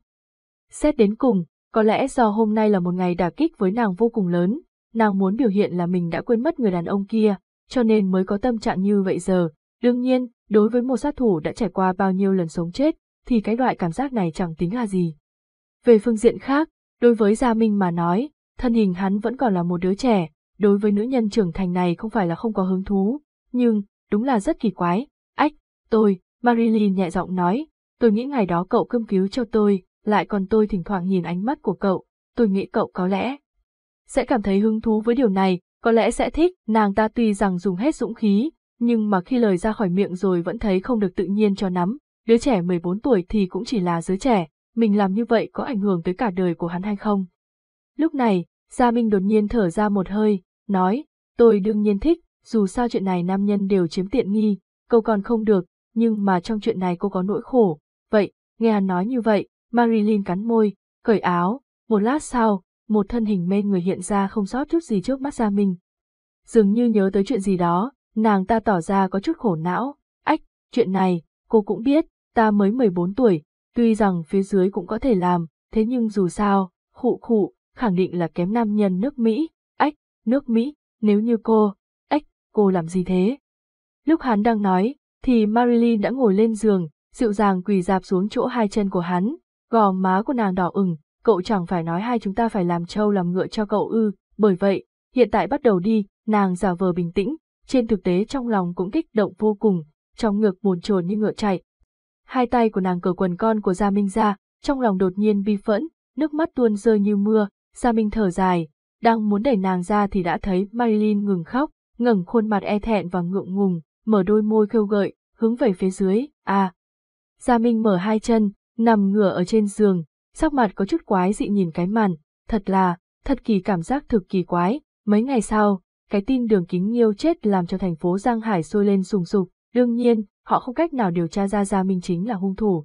Xét đến cùng, có lẽ do hôm nay là một ngày đả kích với nàng vô cùng lớn, nàng muốn biểu hiện là mình đã quên mất người đàn ông kia, cho nên mới có tâm trạng như vậy giờ. Đương nhiên, đối với một sát thủ đã trải qua bao nhiêu lần sống chết, thì cái loại cảm giác này chẳng tính là gì. Về phương diện khác, đối với Gia Minh mà nói, thân hình hắn vẫn còn là một đứa trẻ, đối với nữ nhân trưởng thành này không phải là không có hứng thú, nhưng, đúng là rất kỳ quái. Ách, tôi, Marilyn nhẹ giọng nói, tôi nghĩ ngày đó cậu cơm cứu cho tôi, lại còn tôi thỉnh thoảng nhìn ánh mắt của cậu, tôi nghĩ cậu có lẽ sẽ cảm thấy hứng thú với điều này, có lẽ sẽ thích, nàng ta tuy rằng dùng hết dũng khí, nhưng mà khi lời ra khỏi miệng rồi vẫn thấy không được tự nhiên cho lắm, đứa trẻ 14 tuổi thì cũng chỉ là đứa trẻ, mình làm như vậy có ảnh hưởng tới cả đời của hắn hay không. Lúc này, Gia Minh đột nhiên thở ra một hơi, nói, tôi đương nhiên thích, dù sao chuyện này nam nhân đều chiếm tiện nghi, cậu còn không được, nhưng mà trong chuyện này cô có nỗi khổ. Vậy, nghe hắn nói như vậy, Marilyn cắn môi, cởi áo, một lát sau, một thân hình mê người hiện ra không sót chút gì trước mắt Gia Minh. Dường như nhớ tới chuyện gì đó, nàng ta tỏ ra có chút khổ não, ách, chuyện này, cô cũng biết, ta mới 14 tuổi, tuy rằng phía dưới cũng có thể làm, thế nhưng dù sao, khụ khụ, khẳng định là kém nam nhân nước Mỹ, ếch, nước Mỹ, nếu như cô, ếch, cô làm gì thế? Lúc hắn đang nói, thì Marilyn đã ngồi lên giường, dịu dàng quỳ dạp xuống chỗ hai chân của hắn, gò má của nàng đỏ ửng, cậu chẳng phải nói hai chúng ta phải làm trâu làm ngựa cho cậu ư, bởi vậy, hiện tại bắt đầu đi, nàng giả vờ bình tĩnh, trên thực tế trong lòng cũng kích động vô cùng, trong ngược buồn chồn như ngựa chạy. Hai tay của nàng cờ quần con của Gia Minh ra, trong lòng đột nhiên bi phẫn, nước mắt tuôn rơi như mưa, Gia Minh thở dài, đang muốn đẩy nàng ra thì đã thấy Marilyn ngừng khóc, ngẩng khuôn mặt e thẹn và ngượng ngùng, mở đôi môi khêu gợi, hướng về phía dưới, à. Gia Minh mở hai chân, nằm ngửa ở trên giường, sắc mặt có chút quái dị nhìn cái màn, thật là, thật kỳ cảm giác thực kỳ quái, mấy ngày sau, cái tin đường kính nghiêu chết làm cho thành phố Giang Hải sôi lên sùng sục, đương nhiên, họ không cách nào điều tra ra Gia Minh chính là hung thủ.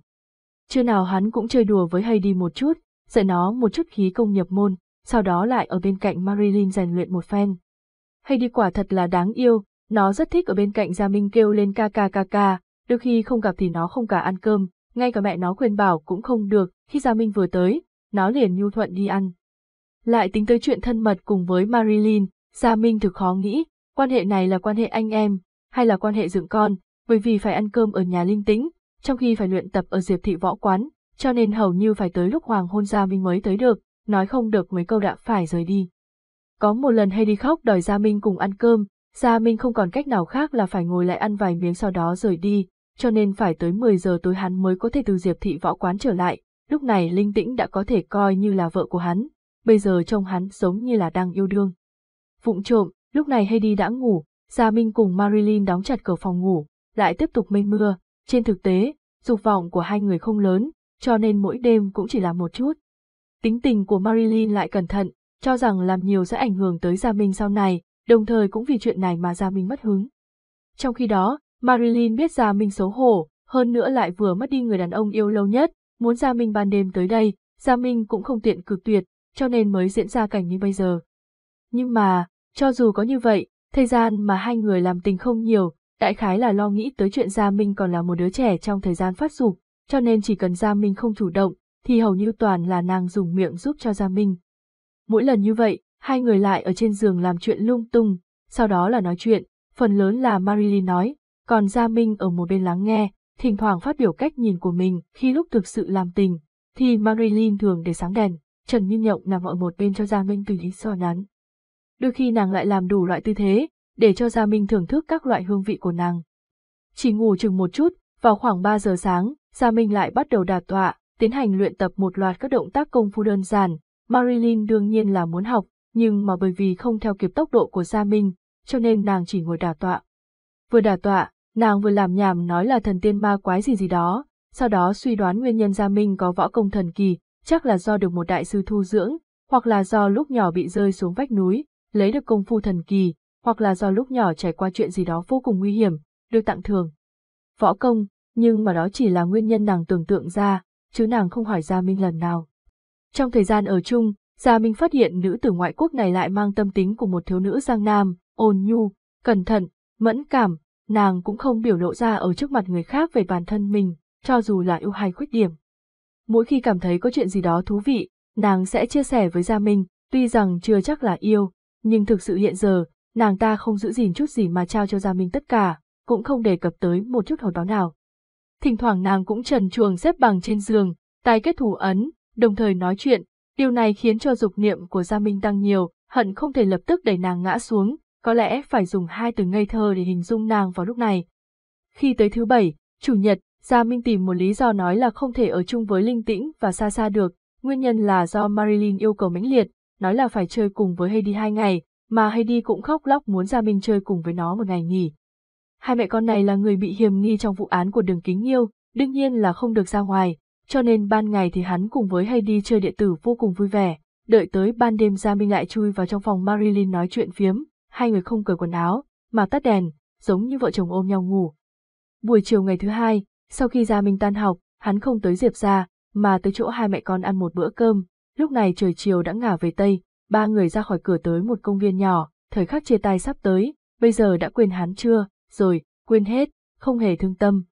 Chưa nào hắn cũng chơi đùa với Heidi một chút, dạy nó một chút khí công nhập môn, sau đó lại ở bên cạnh Marilyn rèn luyện một phen. hay đi quả thật là đáng yêu, nó rất thích ở bên cạnh Gia Minh kêu lên ca ca ca ca, đôi khi không gặp thì nó không cả ăn cơm, ngay cả mẹ nó khuyên bảo cũng không được, khi Gia Minh vừa tới, nó liền nhu thuận đi ăn. Lại tính tới chuyện thân mật cùng với Marilyn, Gia Minh thực khó nghĩ, quan hệ này là quan hệ anh em, hay là quan hệ dưỡng con, bởi vì phải ăn cơm ở nhà linh tĩnh, trong khi phải luyện tập ở diệp thị võ quán, cho nên hầu như phải tới lúc hoàng hôn Gia Minh mới tới được, nói không được mấy câu đã phải rời đi. Có một lần đi khóc đòi Gia Minh cùng ăn cơm, Gia Minh không còn cách nào khác là phải ngồi lại ăn vài miếng sau đó rời đi, cho nên phải tới 10 giờ tối hắn mới có thể từ Diệp Thị Võ Quán trở lại, lúc này Linh Tĩnh đã có thể coi như là vợ của hắn, bây giờ trông hắn giống như là đang yêu đương. Vụng trộm, lúc này Heidi đã ngủ, Gia Minh cùng Marilyn đóng chặt cửa phòng ngủ, lại tiếp tục mây mưa, trên thực tế, dục vọng của hai người không lớn, cho nên mỗi đêm cũng chỉ là một chút, Tính tình của Marilyn lại cẩn thận, cho rằng làm nhiều sẽ ảnh hưởng tới Gia Minh sau này, đồng thời cũng vì chuyện này mà Gia Minh mất hứng. Trong khi đó, Marilyn biết Gia Minh xấu hổ, hơn nữa lại vừa mất đi người đàn ông yêu lâu nhất, muốn Gia Minh ban đêm tới đây, Gia Minh cũng không tiện cực tuyệt, cho nên mới diễn ra cảnh như bây giờ. Nhưng mà, cho dù có như vậy, thời gian mà hai người làm tình không nhiều, đại khái là lo nghĩ tới chuyện Gia Minh còn là một đứa trẻ trong thời gian phát dục, cho nên chỉ cần Gia Minh không chủ động, thì hầu như toàn là nàng dùng miệng giúp cho Gia Minh. Mỗi lần như vậy, hai người lại ở trên giường làm chuyện lung tung, sau đó là nói chuyện, phần lớn là Marilyn nói, còn Gia Minh ở một bên lắng nghe, thỉnh thoảng phát biểu cách nhìn của mình khi lúc thực sự làm tình, thì Marilyn thường để sáng đèn, Trần Như Nhộng nằm ở một bên cho Gia Minh tùy lý so nắn. Đôi khi nàng lại làm đủ loại tư thế, để cho Gia Minh thưởng thức các loại hương vị của nàng. Chỉ ngủ chừng một chút, vào khoảng 3 giờ sáng, Gia Minh lại bắt đầu đà tọa, tiến hành luyện tập một loạt các động tác công phu đơn giản. Marilyn đương nhiên là muốn học, nhưng mà bởi vì không theo kịp tốc độ của Gia Minh, cho nên nàng chỉ ngồi đả tọa. Vừa đả tọa, nàng vừa làm nhảm nói là thần tiên ma quái gì gì đó, sau đó suy đoán nguyên nhân Gia Minh có võ công thần kỳ, chắc là do được một đại sư thu dưỡng, hoặc là do lúc nhỏ bị rơi xuống vách núi, lấy được công phu thần kỳ, hoặc là do lúc nhỏ trải qua chuyện gì đó vô cùng nguy hiểm, được tặng thưởng. Võ công, nhưng mà đó chỉ là nguyên nhân nàng tưởng tượng ra, chứ nàng không hỏi Gia Minh lần nào. Trong thời gian ở chung, Gia Minh phát hiện nữ tử ngoại quốc này lại mang tâm tính của một thiếu nữ Giang Nam, ôn nhu, cẩn thận, mẫn cảm, nàng cũng không biểu lộ ra ở trước mặt người khác về bản thân mình, cho dù là ưu hay khuyết điểm. Mỗi khi cảm thấy có chuyện gì đó thú vị, nàng sẽ chia sẻ với Gia Minh, tuy rằng chưa chắc là yêu, nhưng thực sự hiện giờ, nàng ta không giữ gìn chút gì mà trao cho Gia Minh tất cả, cũng không đề cập tới một chút hồi báo nào thỉnh thoảng nàng cũng trần chuồng xếp bằng trên giường, tái kết thủ ấn, đồng thời nói chuyện, điều này khiến cho dục niệm của Gia Minh tăng nhiều, hận không thể lập tức đẩy nàng ngã xuống, có lẽ phải dùng hai từ ngây thơ để hình dung nàng vào lúc này. Khi tới thứ bảy, chủ nhật, Gia Minh tìm một lý do nói là không thể ở chung với Linh Tĩnh và xa xa được, nguyên nhân là do Marilyn yêu cầu mãnh liệt, nói là phải chơi cùng với Heidi hai ngày, mà Heidi cũng khóc lóc muốn Gia Minh chơi cùng với nó một ngày nghỉ hai mẹ con này là người bị hiểm nghi trong vụ án của đường kính nghiêu, đương nhiên là không được ra ngoài, cho nên ban ngày thì hắn cùng với hay đi chơi điện tử vô cùng vui vẻ, đợi tới ban đêm Gia Minh lại chui vào trong phòng Marilyn nói chuyện phiếm, hai người không cởi quần áo, mà tắt đèn, giống như vợ chồng ôm nhau ngủ. Buổi chiều ngày thứ hai, sau khi Gia Minh tan học, hắn không tới Diệp ra, mà tới chỗ hai mẹ con ăn một bữa cơm, lúc này trời chiều đã ngả về Tây, ba người ra khỏi cửa tới một công viên nhỏ, thời khắc chia tay sắp tới, bây giờ đã quên hắn chưa, rồi, quên hết, không hề thương tâm.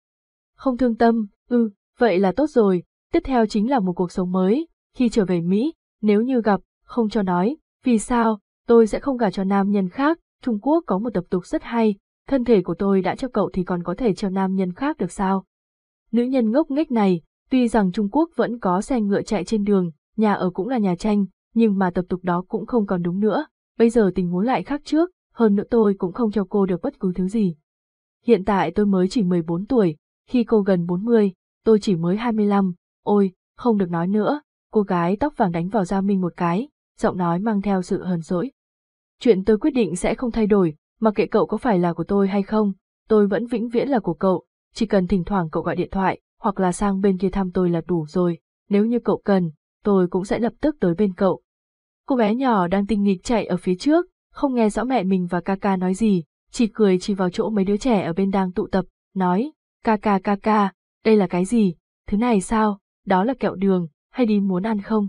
Không thương tâm, ư, ừ, vậy là tốt rồi, tiếp theo chính là một cuộc sống mới, khi trở về Mỹ, nếu như gặp, không cho nói, vì sao, tôi sẽ không gả cho nam nhân khác, Trung Quốc có một tập tục rất hay, thân thể của tôi đã cho cậu thì còn có thể cho nam nhân khác được sao? Nữ nhân ngốc nghếch này, tuy rằng Trung Quốc vẫn có xe ngựa chạy trên đường, nhà ở cũng là nhà tranh, nhưng mà tập tục đó cũng không còn đúng nữa, bây giờ tình huống lại khác trước, hơn nữa tôi cũng không cho cô được bất cứ thứ gì hiện tại tôi mới chỉ 14 tuổi, khi cô gần 40, tôi chỉ mới 25, ôi, không được nói nữa, cô gái tóc vàng đánh vào da mình một cái, giọng nói mang theo sự hờn dỗi. Chuyện tôi quyết định sẽ không thay đổi, mặc kệ cậu có phải là của tôi hay không, tôi vẫn vĩnh viễn là của cậu, chỉ cần thỉnh thoảng cậu gọi điện thoại, hoặc là sang bên kia thăm tôi là đủ rồi, nếu như cậu cần, tôi cũng sẽ lập tức tới bên cậu. Cô bé nhỏ đang tinh nghịch chạy ở phía trước, không nghe rõ mẹ mình và ca ca nói gì, chỉ cười chỉ vào chỗ mấy đứa trẻ ở bên đang tụ tập, nói, ca ca ca ca, đây là cái gì, thứ này sao, đó là kẹo đường, hay đi muốn ăn không?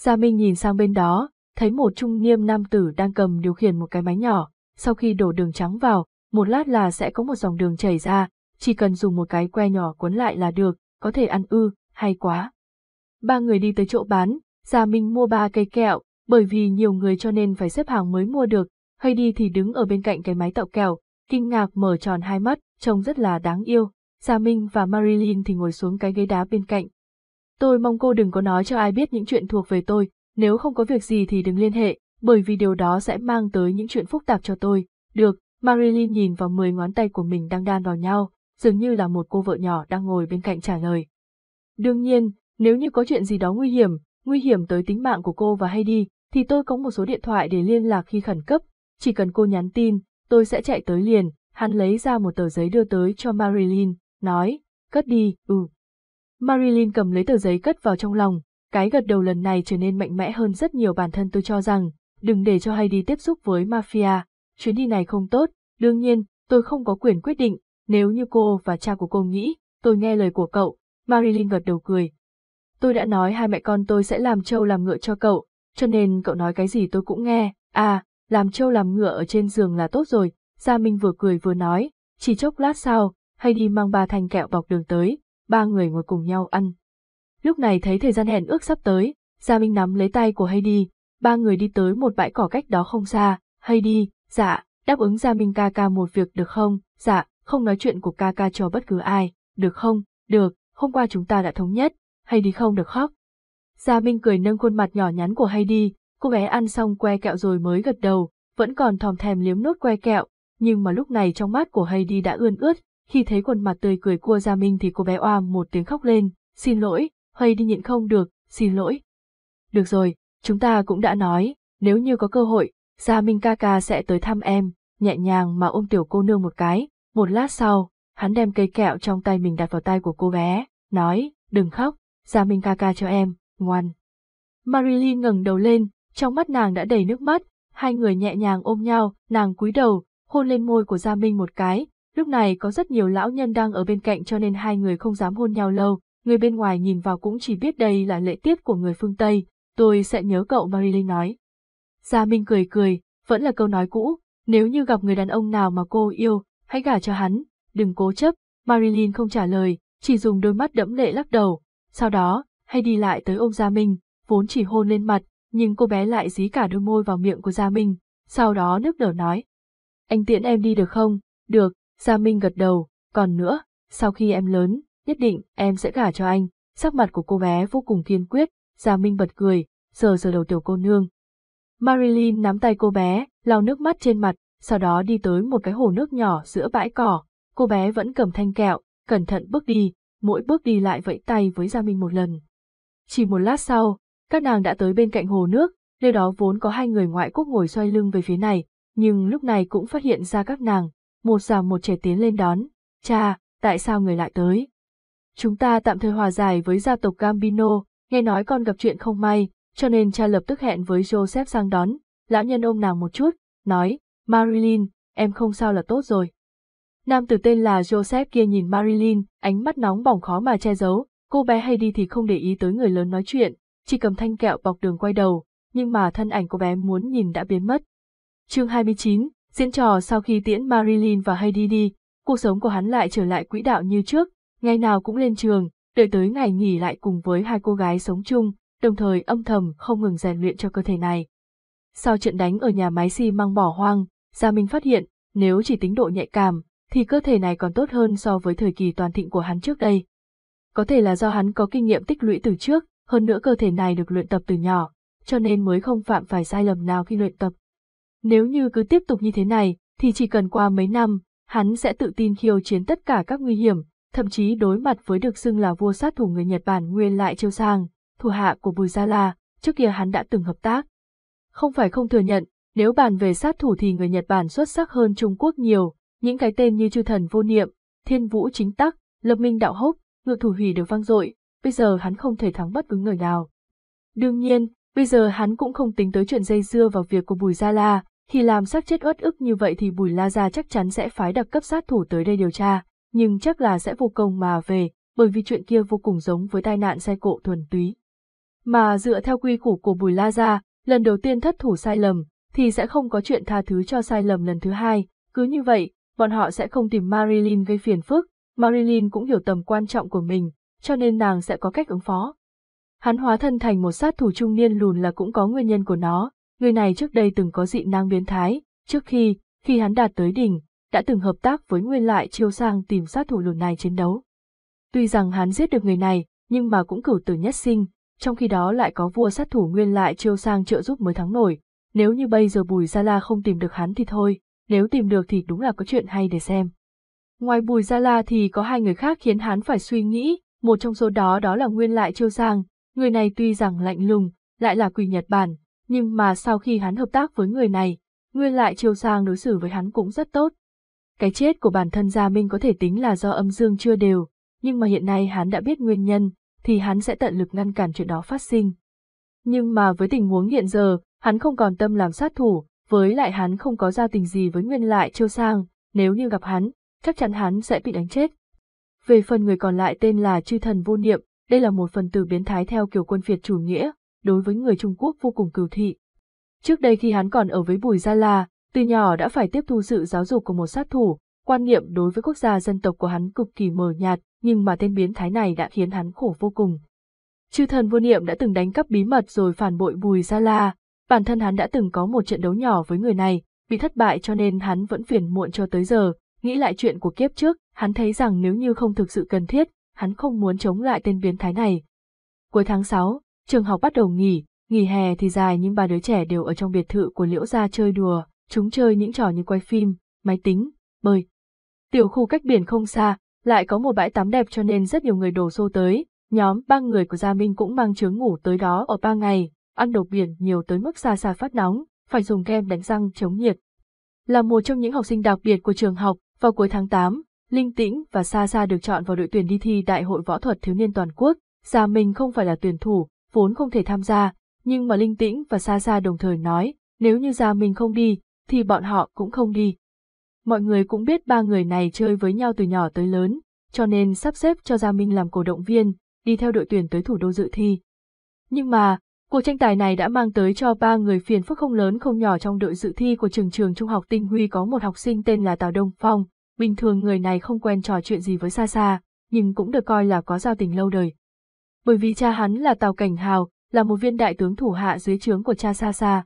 Gia Minh nhìn sang bên đó, thấy một trung niêm nam tử đang cầm điều khiển một cái máy nhỏ, sau khi đổ đường trắng vào, một lát là sẽ có một dòng đường chảy ra, chỉ cần dùng một cái que nhỏ cuốn lại là được, có thể ăn ư, hay quá. Ba người đi tới chỗ bán, Gia Minh mua ba cây kẹo, bởi vì nhiều người cho nên phải xếp hàng mới mua được, hay đi thì đứng ở bên cạnh cái máy tạo kẹo, kinh ngạc mở tròn hai mắt, trông rất là đáng yêu. Gia Minh và Marilyn thì ngồi xuống cái ghế đá bên cạnh. Tôi mong cô đừng có nói cho ai biết những chuyện thuộc về tôi, nếu không có việc gì thì đừng liên hệ, bởi vì điều đó sẽ mang tới những chuyện phức tạp cho tôi. Được, Marilyn nhìn vào mười ngón tay của mình đang đan vào nhau, dường như là một cô vợ nhỏ đang ngồi bên cạnh trả lời. Đương nhiên, nếu như có chuyện gì đó nguy hiểm, nguy hiểm tới tính mạng của cô và Heidi, thì tôi có một số điện thoại để liên lạc khi khẩn cấp, chỉ cần cô nhắn tin, tôi sẽ chạy tới liền, hắn lấy ra một tờ giấy đưa tới cho Marilyn, nói, cất đi, ừ. Marilyn cầm lấy tờ giấy cất vào trong lòng, cái gật đầu lần này trở nên mạnh mẽ hơn rất nhiều bản thân tôi cho rằng, đừng để cho hay đi tiếp xúc với mafia, chuyến đi này không tốt, đương nhiên, tôi không có quyền quyết định, nếu như cô và cha của cô nghĩ, tôi nghe lời của cậu, Marilyn gật đầu cười. Tôi đã nói hai mẹ con tôi sẽ làm trâu làm ngựa cho cậu, cho nên cậu nói cái gì tôi cũng nghe, à, làm trâu làm ngựa ở trên giường là tốt rồi, Gia Minh vừa cười vừa nói, chỉ chốc lát sau, hay đi mang ba thanh kẹo bọc đường tới, ba người ngồi cùng nhau ăn. Lúc này thấy thời gian hẹn ước sắp tới, Gia Minh nắm lấy tay của Heidi, ba người đi tới một bãi cỏ cách đó không xa, Heidi, dạ, đáp ứng Gia Minh ca ca một việc được không, dạ, không nói chuyện của ca ca cho bất cứ ai, được không, được, hôm qua chúng ta đã thống nhất, Heidi không được khóc. Gia Minh cười nâng khuôn mặt nhỏ nhắn của Heidi, cô bé ăn xong que kẹo rồi mới gật đầu, vẫn còn thòm thèm liếm nốt que kẹo, nhưng mà lúc này trong mắt của Heidi đã ươn ướt, khi thấy khuôn mặt tươi cười của Gia Minh thì cô bé oa một tiếng khóc lên, xin lỗi, Heidi nhịn không được, xin lỗi. Được rồi, chúng ta cũng đã nói, nếu như có cơ hội, Gia Minh ca ca sẽ tới thăm em, nhẹ nhàng mà ôm tiểu cô nương một cái, một lát sau, hắn đem cây kẹo trong tay mình đặt vào tay của cô bé, nói, đừng khóc, Gia Minh ca ca cho em, ngoan. Marilyn ngẩng đầu lên, trong mắt nàng đã đầy nước mắt, hai người nhẹ nhàng ôm nhau, nàng cúi đầu, hôn lên môi của Gia Minh một cái. Lúc này có rất nhiều lão nhân đang ở bên cạnh cho nên hai người không dám hôn nhau lâu, người bên ngoài nhìn vào cũng chỉ biết đây là lễ tiết của người phương Tây, tôi sẽ nhớ cậu Marilyn nói. Gia Minh cười cười, vẫn là câu nói cũ, nếu như gặp người đàn ông nào mà cô yêu, hãy gả cho hắn, đừng cố chấp, Marilyn không trả lời, chỉ dùng đôi mắt đẫm lệ lắc đầu, sau đó, hay đi lại tới ôm Gia Minh, vốn chỉ hôn lên mặt, nhưng cô bé lại dí cả đôi môi vào miệng của Gia Minh, sau đó nước nở nói. Anh tiễn em đi được không? Được, Gia Minh gật đầu, còn nữa, sau khi em lớn, nhất định em sẽ gả cho anh, sắc mặt của cô bé vô cùng kiên quyết, Gia Minh bật cười, sờ sờ đầu tiểu cô nương. Marilyn nắm tay cô bé, lau nước mắt trên mặt, sau đó đi tới một cái hồ nước nhỏ giữa bãi cỏ, cô bé vẫn cầm thanh kẹo, cẩn thận bước đi, mỗi bước đi lại vẫy tay với Gia Minh một lần. Chỉ một lát sau, các nàng đã tới bên cạnh hồ nước, nơi đó vốn có hai người ngoại quốc ngồi xoay lưng về phía này, nhưng lúc này cũng phát hiện ra các nàng, một già một trẻ tiến lên đón. Cha, tại sao người lại tới? Chúng ta tạm thời hòa giải với gia tộc Gambino, nghe nói con gặp chuyện không may, cho nên cha lập tức hẹn với Joseph sang đón. Lão nhân ôm nàng một chút, nói, Marilyn, em không sao là tốt rồi. Nam tử tên là Joseph kia nhìn Marilyn, ánh mắt nóng bỏng khó mà che giấu, cô bé hay đi thì không để ý tới người lớn nói chuyện, chỉ cầm thanh kẹo bọc đường quay đầu, nhưng mà thân ảnh cô bé muốn nhìn đã biến mất. chương 29, diễn trò sau khi tiễn Marilyn và Heidi đi, cuộc sống của hắn lại trở lại quỹ đạo như trước, ngày nào cũng lên trường, đợi tới ngày nghỉ lại cùng với hai cô gái sống chung, đồng thời âm thầm không ngừng rèn luyện cho cơ thể này. Sau trận đánh ở nhà máy xi măng bỏ hoang, Gia Minh phát hiện, nếu chỉ tính độ nhạy cảm, thì cơ thể này còn tốt hơn so với thời kỳ toàn thịnh của hắn trước đây. Có thể là do hắn có kinh nghiệm tích lũy từ trước, hơn nữa cơ thể này được luyện tập từ nhỏ, cho nên mới không phạm phải sai lầm nào khi luyện tập. Nếu như cứ tiếp tục như thế này, thì chỉ cần qua mấy năm, hắn sẽ tự tin khiêu chiến tất cả các nguy hiểm, thậm chí đối mặt với được xưng là vua sát thủ người Nhật Bản nguyên lại chiêu sang, thủ hạ của Bùi Gia La, trước kia hắn đã từng hợp tác. Không phải không thừa nhận, nếu bàn về sát thủ thì người Nhật Bản xuất sắc hơn Trung Quốc nhiều, những cái tên như chư thần vô niệm, thiên vũ chính tắc, lập minh đạo hốc, ngự thủ hủy đều vang dội, bây giờ hắn không thể thắng bất cứ người nào. Đương nhiên, bây giờ hắn cũng không tính tới chuyện dây dưa vào việc của Bùi Gia La, khi làm sắc chết uất ức như vậy thì Bùi La Gia chắc chắn sẽ phái đặc cấp sát thủ tới đây điều tra, nhưng chắc là sẽ vô công mà về, bởi vì chuyện kia vô cùng giống với tai nạn xe cộ thuần túy. Mà dựa theo quy củ của Bùi La Gia, lần đầu tiên thất thủ sai lầm, thì sẽ không có chuyện tha thứ cho sai lầm lần thứ hai, cứ như vậy, bọn họ sẽ không tìm Marilyn gây phiền phức, Marilyn cũng hiểu tầm quan trọng của mình, cho nên nàng sẽ có cách ứng phó. Hắn hóa thân thành một sát thủ trung niên lùn là cũng có nguyên nhân của nó, người này trước đây từng có dị năng biến thái, trước khi, khi hắn đạt tới đỉnh, đã từng hợp tác với nguyên lại chiêu sang tìm sát thủ lùn này chiến đấu. Tuy rằng hắn giết được người này, nhưng mà cũng cửu tử nhất sinh, trong khi đó lại có vua sát thủ nguyên lại chiêu sang trợ giúp mới thắng nổi, nếu như bây giờ Bùi Gia La không tìm được hắn thì thôi, nếu tìm được thì đúng là có chuyện hay để xem. Ngoài Bùi Gia La thì có hai người khác khiến hắn phải suy nghĩ, một trong số đó đó là nguyên lại chiêu sang, người này tuy rằng lạnh lùng, lại là quỷ Nhật Bản, nhưng mà sau khi hắn hợp tác với người này, nguyên lại chiêu sang đối xử với hắn cũng rất tốt. Cái chết của bản thân Gia Minh có thể tính là do âm dương chưa đều, nhưng mà hiện nay hắn đã biết nguyên nhân, thì hắn sẽ tận lực ngăn cản chuyện đó phát sinh. Nhưng mà với tình huống hiện giờ, hắn không còn tâm làm sát thủ, với lại hắn không có giao tình gì với nguyên lại chiêu sang, nếu như gặp hắn, chắc chắn hắn sẽ bị đánh chết. Về phần người còn lại tên là chư thần vô niệm, đây là một phần từ biến thái theo kiểu quân phiệt chủ nghĩa, đối với người Trung Quốc vô cùng cừu thị. Trước đây khi hắn còn ở với Bùi Gia La, từ nhỏ đã phải tiếp thu sự giáo dục của một sát thủ, quan niệm đối với quốc gia dân tộc của hắn cực kỳ mờ nhạt, nhưng mà tên biến thái này đã khiến hắn khổ vô cùng. Chư thần vô niệm đã từng đánh cắp bí mật rồi phản bội Bùi Gia La, bản thân hắn đã từng có một trận đấu nhỏ với người này, bị thất bại cho nên hắn vẫn phiền muộn cho tới giờ, Nghĩ lại chuyện của kiếp trước, hắn thấy rằng nếu như không thực sự cần thiết, hắn không muốn chống lại tên biến thái này. Cuối tháng 6, trường học bắt đầu nghỉ, nghỉ hè thì dài nhưng ba đứa trẻ đều ở trong biệt thự của Liễu Gia chơi đùa, chúng chơi những trò như quay phim, máy tính, bơi. Tiểu khu cách biển không xa, lại có một bãi tắm đẹp cho nên rất nhiều người đổ xô tới, nhóm ba người của Gia Minh cũng mang chướng ngủ tới đó ở ba ngày, ăn đồ biển nhiều tới mức xa xa phát nóng, phải dùng kem đánh răng chống nhiệt. Là một trong những học sinh đặc biệt của trường học, vào cuối tháng 8, Linh Tĩnh và Sa Sa được chọn vào đội tuyển đi thi Đại hội Võ thuật Thiếu niên Toàn quốc. Gia Minh không phải là tuyển thủ, vốn không thể tham gia, nhưng mà Linh Tĩnh và Sa Sa đồng thời nói, nếu như Gia Minh không đi, thì bọn họ cũng không đi. Mọi người cũng biết ba người này chơi với nhau từ nhỏ tới lớn, cho nên sắp xếp cho Gia Minh làm cổ động viên, đi theo đội tuyển tới thủ đô dự thi. Nhưng mà, Cuộc tranh tài này đã mang tới cho ba người phiền phức không lớn không nhỏ trong đội dự thi của trường trường trung học Tinh Huy có một học sinh tên là Tào Đông Phong, bình thường người này không quen trò chuyện gì với xa xa, nhưng cũng được coi là có giao tình lâu đời. Bởi vì cha hắn là Tào Cảnh Hào, là một viên đại tướng thủ hạ dưới trướng của cha xa xa.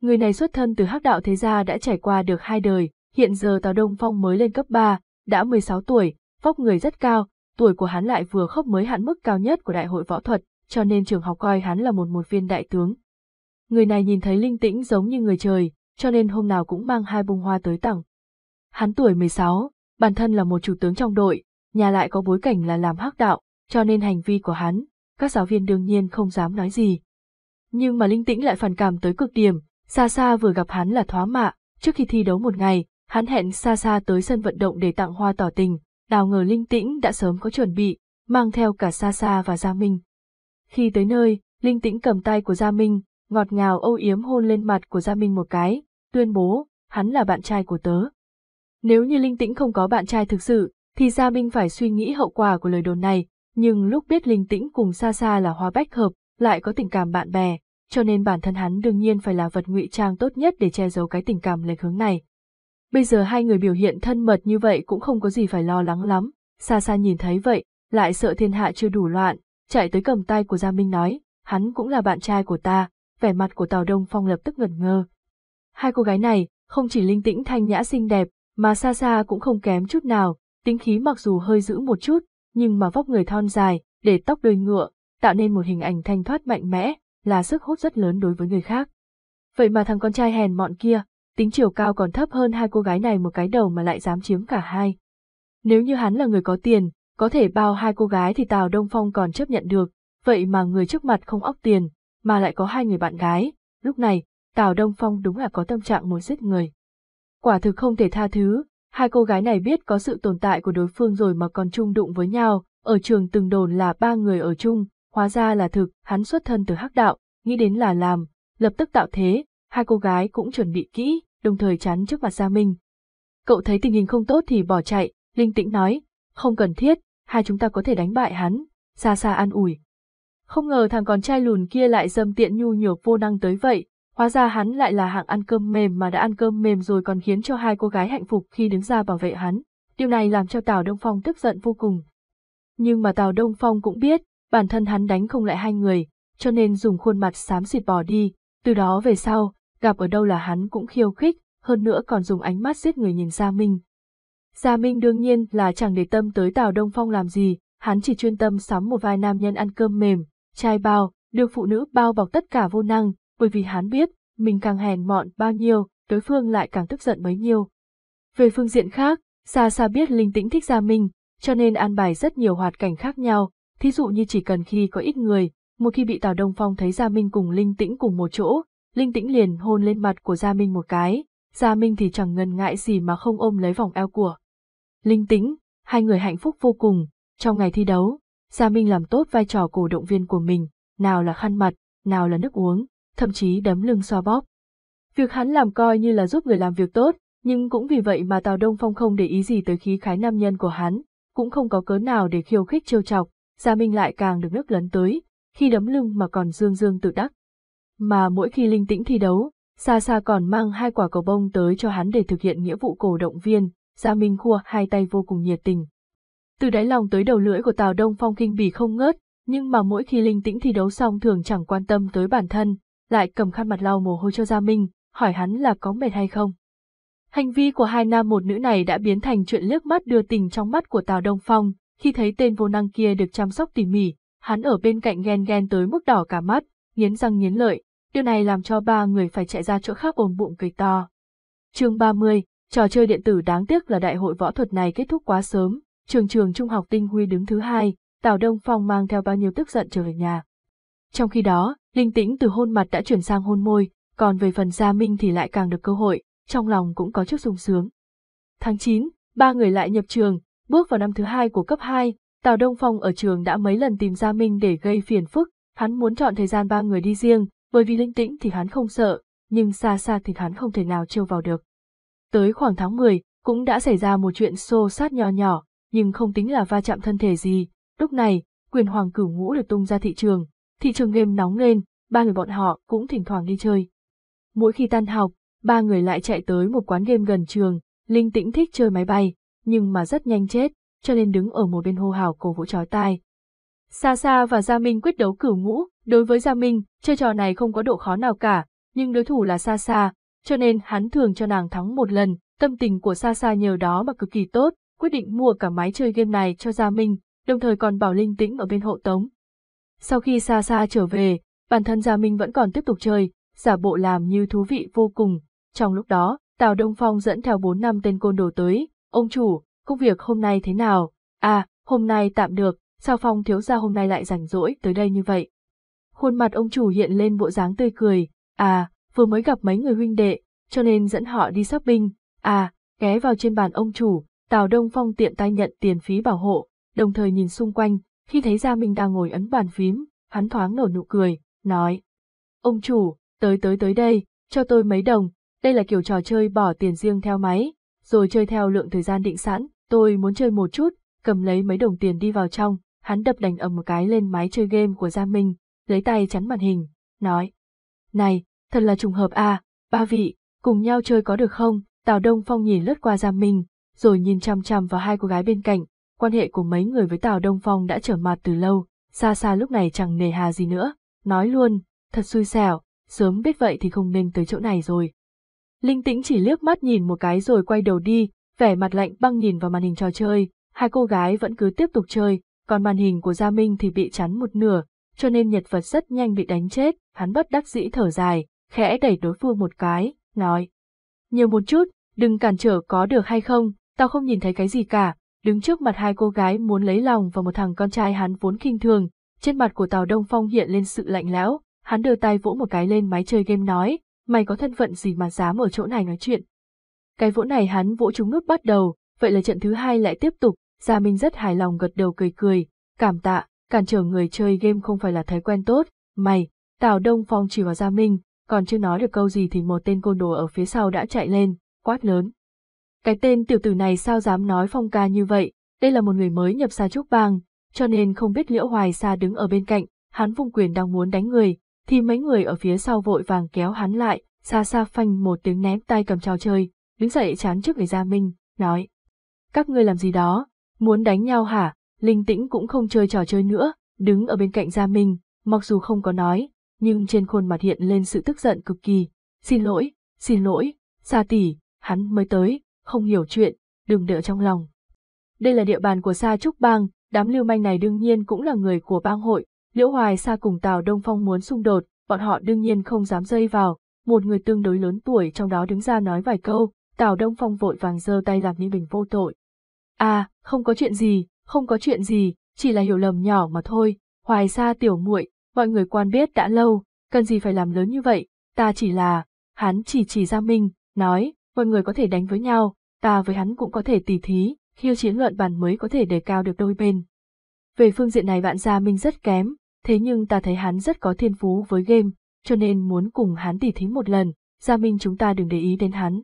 Người này xuất thân từ hắc đạo thế gia đã trải qua được hai đời, hiện giờ Tào Đông Phong mới lên cấp 3, đã 16 tuổi, vóc người rất cao, tuổi của hắn lại vừa khớp mới hạn mức cao nhất của đại hội võ thuật, cho nên trường học coi hắn là một một viên đại tướng. Người này nhìn thấy linh tĩnh giống như người trời, cho nên hôm nào cũng mang hai bông hoa tới tặng. Hắn tuổi 16, bản thân là một chủ tướng trong đội, nhà lại có bối cảnh là làm hắc đạo, cho nên hành vi của hắn, các giáo viên đương nhiên không dám nói gì. Nhưng mà linh tĩnh lại phản cảm tới cực điểm, xa xa vừa gặp hắn là thoá mạ, trước khi thi đấu một ngày, hắn hẹn xa xa tới sân vận động để tặng hoa tỏ tình, đào ngờ linh tĩnh đã sớm có chuẩn bị, mang theo cả xa xa và Gia Minh. Khi tới nơi, Linh Tĩnh cầm tay của Gia Minh, ngọt ngào âu yếm hôn lên mặt của Gia Minh một cái, tuyên bố, hắn là bạn trai của tớ. Nếu như Linh Tĩnh không có bạn trai thực sự, thì Gia Minh phải suy nghĩ hậu quả của lời đồn này, nhưng lúc biết Linh Tĩnh cùng xa xa là hoa bách hợp, lại có tình cảm bạn bè, cho nên bản thân hắn đương nhiên phải là vật ngụy trang tốt nhất để che giấu cái tình cảm lệch hướng này. Bây giờ hai người biểu hiện thân mật như vậy cũng không có gì phải lo lắng lắm, xa xa nhìn thấy vậy, lại sợ thiên hạ chưa đủ loạn, chạy tới cầm tay của Gia Minh nói, hắn cũng là bạn trai của ta, vẻ mặt của Tào Đông Phong lập tức ngẩn ngơ. Hai cô gái này, không chỉ linh tĩnh thanh nhã xinh đẹp, mà xa xa cũng không kém chút nào, tính khí mặc dù hơi giữ một chút, nhưng mà vóc người thon dài, để tóc đuôi ngựa, tạo nên một hình ảnh thanh thoát mạnh mẽ, là sức hút rất lớn đối với người khác. Vậy mà thằng con trai hèn mọn kia, tính chiều cao còn thấp hơn hai cô gái này một cái đầu mà lại dám chiếm cả hai. Nếu như hắn là người có tiền, có thể bao hai cô gái thì Tào Đông Phong còn chấp nhận được, vậy mà người trước mặt không óc tiền, mà lại có hai người bạn gái, lúc này, Tào Đông Phong đúng là có tâm trạng muốn giết người. Quả thực không thể tha thứ, hai cô gái này biết có sự tồn tại của đối phương rồi mà còn chung đụng với nhau, ở trường từng đồn là ba người ở chung, hóa ra là thực, hắn xuất thân từ hắc đạo, nghĩ đến là làm, lập tức tạo thế, hai cô gái cũng chuẩn bị kỹ, đồng thời chắn trước mặt Gia Minh. Cậu thấy tình hình không tốt thì bỏ chạy, Linh Tĩnh nói, không cần thiết, hai chúng ta có thể đánh bại hắn, xa xa an ủi. Không ngờ thằng con trai lùn kia lại dâm tiện nhu nhược vô năng tới vậy, hóa ra hắn lại là hạng ăn cơm mềm mà đã ăn cơm mềm rồi còn khiến cho hai cô gái hạnh phúc khi đứng ra bảo vệ hắn. Điều này làm cho Tào Đông Phong tức giận vô cùng. Nhưng mà Tào Đông Phong cũng biết, bản thân hắn đánh không lại hai người, cho nên dùng khuôn mặt xám xịt bỏ đi, từ đó về sau, gặp ở đâu là hắn cũng khiêu khích, hơn nữa còn dùng ánh mắt giết người nhìn ra mình. Gia Minh đương nhiên là chẳng để tâm tới Tào Đông Phong làm gì, hắn chỉ chuyên tâm sắm một vài nam nhân ăn cơm mềm, chai bao, được phụ nữ bao bọc tất cả vô năng, bởi vì hắn biết, mình càng hèn mọn bao nhiêu, đối phương lại càng tức giận bấy nhiêu. Về phương diện khác, xa xa biết linh tĩnh thích Gia Minh, cho nên an bài rất nhiều hoạt cảnh khác nhau, thí dụ như chỉ cần khi có ít người, một khi bị Tào Đông Phong thấy Gia Minh cùng linh tĩnh cùng một chỗ, linh tĩnh liền hôn lên mặt của Gia Minh một cái, Gia Minh thì chẳng ngần ngại gì mà không ôm lấy vòng eo của linh tĩnh, hai người hạnh phúc vô cùng. Trong ngày thi đấu, Gia Minh làm tốt vai trò cổ động viên của mình, nào là khăn mặt, nào là nước uống, thậm chí đấm lưng xoa bóp. Việc hắn làm coi như là giúp người làm việc tốt, nhưng cũng vì vậy mà Tào Đông Phong không để ý gì tới khí khái nam nhân của hắn, cũng không có cớ nào để khiêu khích trêu chọc, Gia Minh lại càng được nước lấn tới, khi đấm lưng mà còn dương dương tự đắc. Mà mỗi khi linh tĩnh thi đấu, xa xa còn mang hai quả cầu bông tới cho hắn để thực hiện nghĩa vụ cổ động viên, gia Minh Khua hai tay vô cùng nhiệt tình. Từ đáy lòng tới đầu lưỡi của Tào Đông Phong kinh bỉ không ngớt, nhưng mà mỗi khi linh tĩnh thi đấu xong thường chẳng quan tâm tới bản thân, lại cầm khăn mặt lau mồ hôi cho Gia Minh, hỏi hắn là có mệt hay không. Hành vi của hai nam một nữ này đã biến thành chuyện liếc mắt đưa tình trong mắt của Tào Đông Phong, khi thấy tên vô năng kia được chăm sóc tỉ mỉ, hắn ở bên cạnh ghen ghen tới mức đỏ cả mắt, nghiến răng nghiến lợi, điều này làm cho ba người phải chạy ra chỗ khác ôm bụng cười to. chương 30, Trò chơi điện tử đáng tiếc là đại hội võ thuật này kết thúc quá sớm, trường trường trung học Tinh Huy đứng thứ hai, Tào Đông Phong mang theo bao nhiêu tức giận trở về nhà. Trong khi đó, Linh Tĩnh từ hôn mặt đã chuyển sang hôn môi, còn về phần Gia Minh thì lại càng được cơ hội, trong lòng cũng có chút sung sướng. Tháng 9, ba người lại nhập trường, bước vào năm thứ hai của cấp 2, Tào Đông Phong ở trường đã mấy lần tìm Gia Minh để gây phiền phức, hắn muốn chọn thời gian ba người đi riêng, bởi vì Linh Tĩnh thì hắn không sợ, nhưng xa xa thì hắn không thể nào trêu vào được. Tới khoảng tháng 10, cũng đã xảy ra một chuyện xô sát nhỏ nhỏ, nhưng không tính là va chạm thân thể gì. Lúc này, quyền hoàng cửu ngũ được tung ra thị trường, thị trường game nóng lên, ba người bọn họ cũng thỉnh thoảng đi chơi. Mỗi khi tan học, ba người lại chạy tới một quán game gần trường, Linh tĩnh thích chơi máy bay, nhưng mà rất nhanh chết, cho nên đứng ở một bên hô hào cổ vũ chói tai. Sa Sa và Gia Minh quyết đấu cửu ngũ, đối với Gia Minh, chơi trò này không có độ khó nào cả, nhưng đối thủ là Sa Sa, cho nên hắn thường cho nàng thắng một lần, tâm tình của Sa Sa nhờ đó mà cực kỳ tốt, quyết định mua cả máy chơi game này cho Gia Minh, đồng thời còn bảo Linh Tĩnh ở bên hộ tống. Sau khi Sa Sa trở về, bản thân Gia Minh vẫn còn tiếp tục chơi, giả bộ làm như thú vị vô cùng. Trong lúc đó, Tào Đông Phong dẫn theo bốn năm tên côn đồ tới, ông chủ, công việc hôm nay thế nào? À, hôm nay tạm được, sao Phong thiếu gia hôm nay lại rảnh rỗi tới đây như vậy? Khuôn mặt ông chủ hiện lên bộ dáng tươi cười, à, vừa mới gặp mấy người huynh đệ, cho nên dẫn họ đi shopping, à, ghé vào trên bàn ông chủ, Tào Đông Phong tiện tay nhận tiền phí bảo hộ, đồng thời nhìn xung quanh, khi thấy ra mình đang ngồi ấn bàn phím, hắn thoáng nở nụ cười, nói. Ông chủ, tới tới tới đây, cho tôi mấy đồng, đây là kiểu trò chơi bỏ tiền riêng theo máy, rồi chơi theo lượng thời gian định sẵn, tôi muốn chơi một chút, cầm lấy mấy đồng tiền đi vào trong, hắn đập đành ầm một cái lên máy chơi game của Gia Minh, lấy tay chắn màn hình, nói. Này, thật là trùng hợp à, ba vị, cùng nhau chơi có được không? Tào Đông Phong nhìn lướt qua Giang Minh, rồi nhìn chăm chăm vào hai cô gái bên cạnh, quan hệ của mấy người với Tào Đông Phong đã trở mặt từ lâu, xa xa lúc này chẳng nề hà gì nữa, nói luôn, thật xui xẻo, sớm biết vậy thì không nên tới chỗ này rồi. Linh tĩnh chỉ liếc mắt nhìn một cái rồi quay đầu đi, vẻ mặt lạnh băng nhìn vào màn hình trò chơi, hai cô gái vẫn cứ tiếp tục chơi, còn màn hình của Gia Minh thì bị chắn một nửa, cho nên Nhật Vật rất nhanh bị đánh chết, hắn bất đắc dĩ thở dài, khẽ đẩy đối phương một cái, nói. Nhiều một chút, đừng cản trở có được hay không, tao không nhìn thấy cái gì cả, đứng trước mặt hai cô gái muốn lấy lòng và một thằng con trai hắn vốn khinh thường, trên mặt của Tào Đông Phong hiện lên sự lạnh lẽo, hắn đưa tay vỗ một cái lên máy chơi game nói, mày có thân phận gì mà dám ở chỗ này nói chuyện. Cái vỗ này hắn vỗ trúng nút bắt đầu, vậy là trận thứ hai lại tiếp tục, Gia Minh rất hài lòng gật đầu cười cười, cảm tạ, cản trở người chơi game không phải là thói quen tốt, mày, Tào Đông Phong chỉ vào Gia Minh, còn chưa nói được câu gì thì một tên côn đồ ở phía sau đã chạy lên, quát lớn. Cái tên tiểu tử này sao dám nói phong ca như vậy, đây là một người mới nhập xa trúc bang, cho nên không biết liễu hoài xa đứng ở bên cạnh, hắn vùng quyền đang muốn đánh người, thì mấy người ở phía sau vội vàng kéo hắn lại, xa xa phanh một tiếng ném tay cầm trò chơi, đứng dậy chán trước người Gia Minh, nói. Các ngươi làm gì đó, muốn đánh nhau hả, linh tĩnh cũng không chơi trò chơi nữa, đứng ở bên cạnh Gia Minh, mặc dù không có nói, nhưng trên khuôn mặt hiện lên sự tức giận cực kỳ. Xin lỗi, xin lỗi, Sa tỷ, hắn mới tới, không hiểu chuyện, đừng đỡ trong lòng. Đây là địa bàn của Sa Trúc Bang, đám lưu manh này đương nhiên cũng là người của bang hội, Liễu Hoài Sa cùng Tào Đông Phong muốn xung đột, bọn họ đương nhiên không dám dây vào, một người tương đối lớn tuổi trong đó đứng ra nói vài câu, Tào Đông Phong vội vàng giơ tay làm như bình vô tội. À, không có chuyện gì, không có chuyện gì, chỉ là hiểu lầm nhỏ mà thôi, Hoài Sa tiểu muội, mọi người quan biết đã lâu, cần gì phải làm lớn như vậy, ta chỉ là, hắn chỉ chỉ ra Minh, nói, mọi người có thể đánh với nhau, ta với hắn cũng có thể tỉ thí, khiêu chiến luận bàn mới có thể đề cao được đôi bên. Về phương diện này bạn Gia Minh rất kém, thế nhưng ta thấy hắn rất có thiên phú với game, cho nên muốn cùng hắn tỉ thí một lần, Gia Minh chúng ta đừng để ý đến hắn.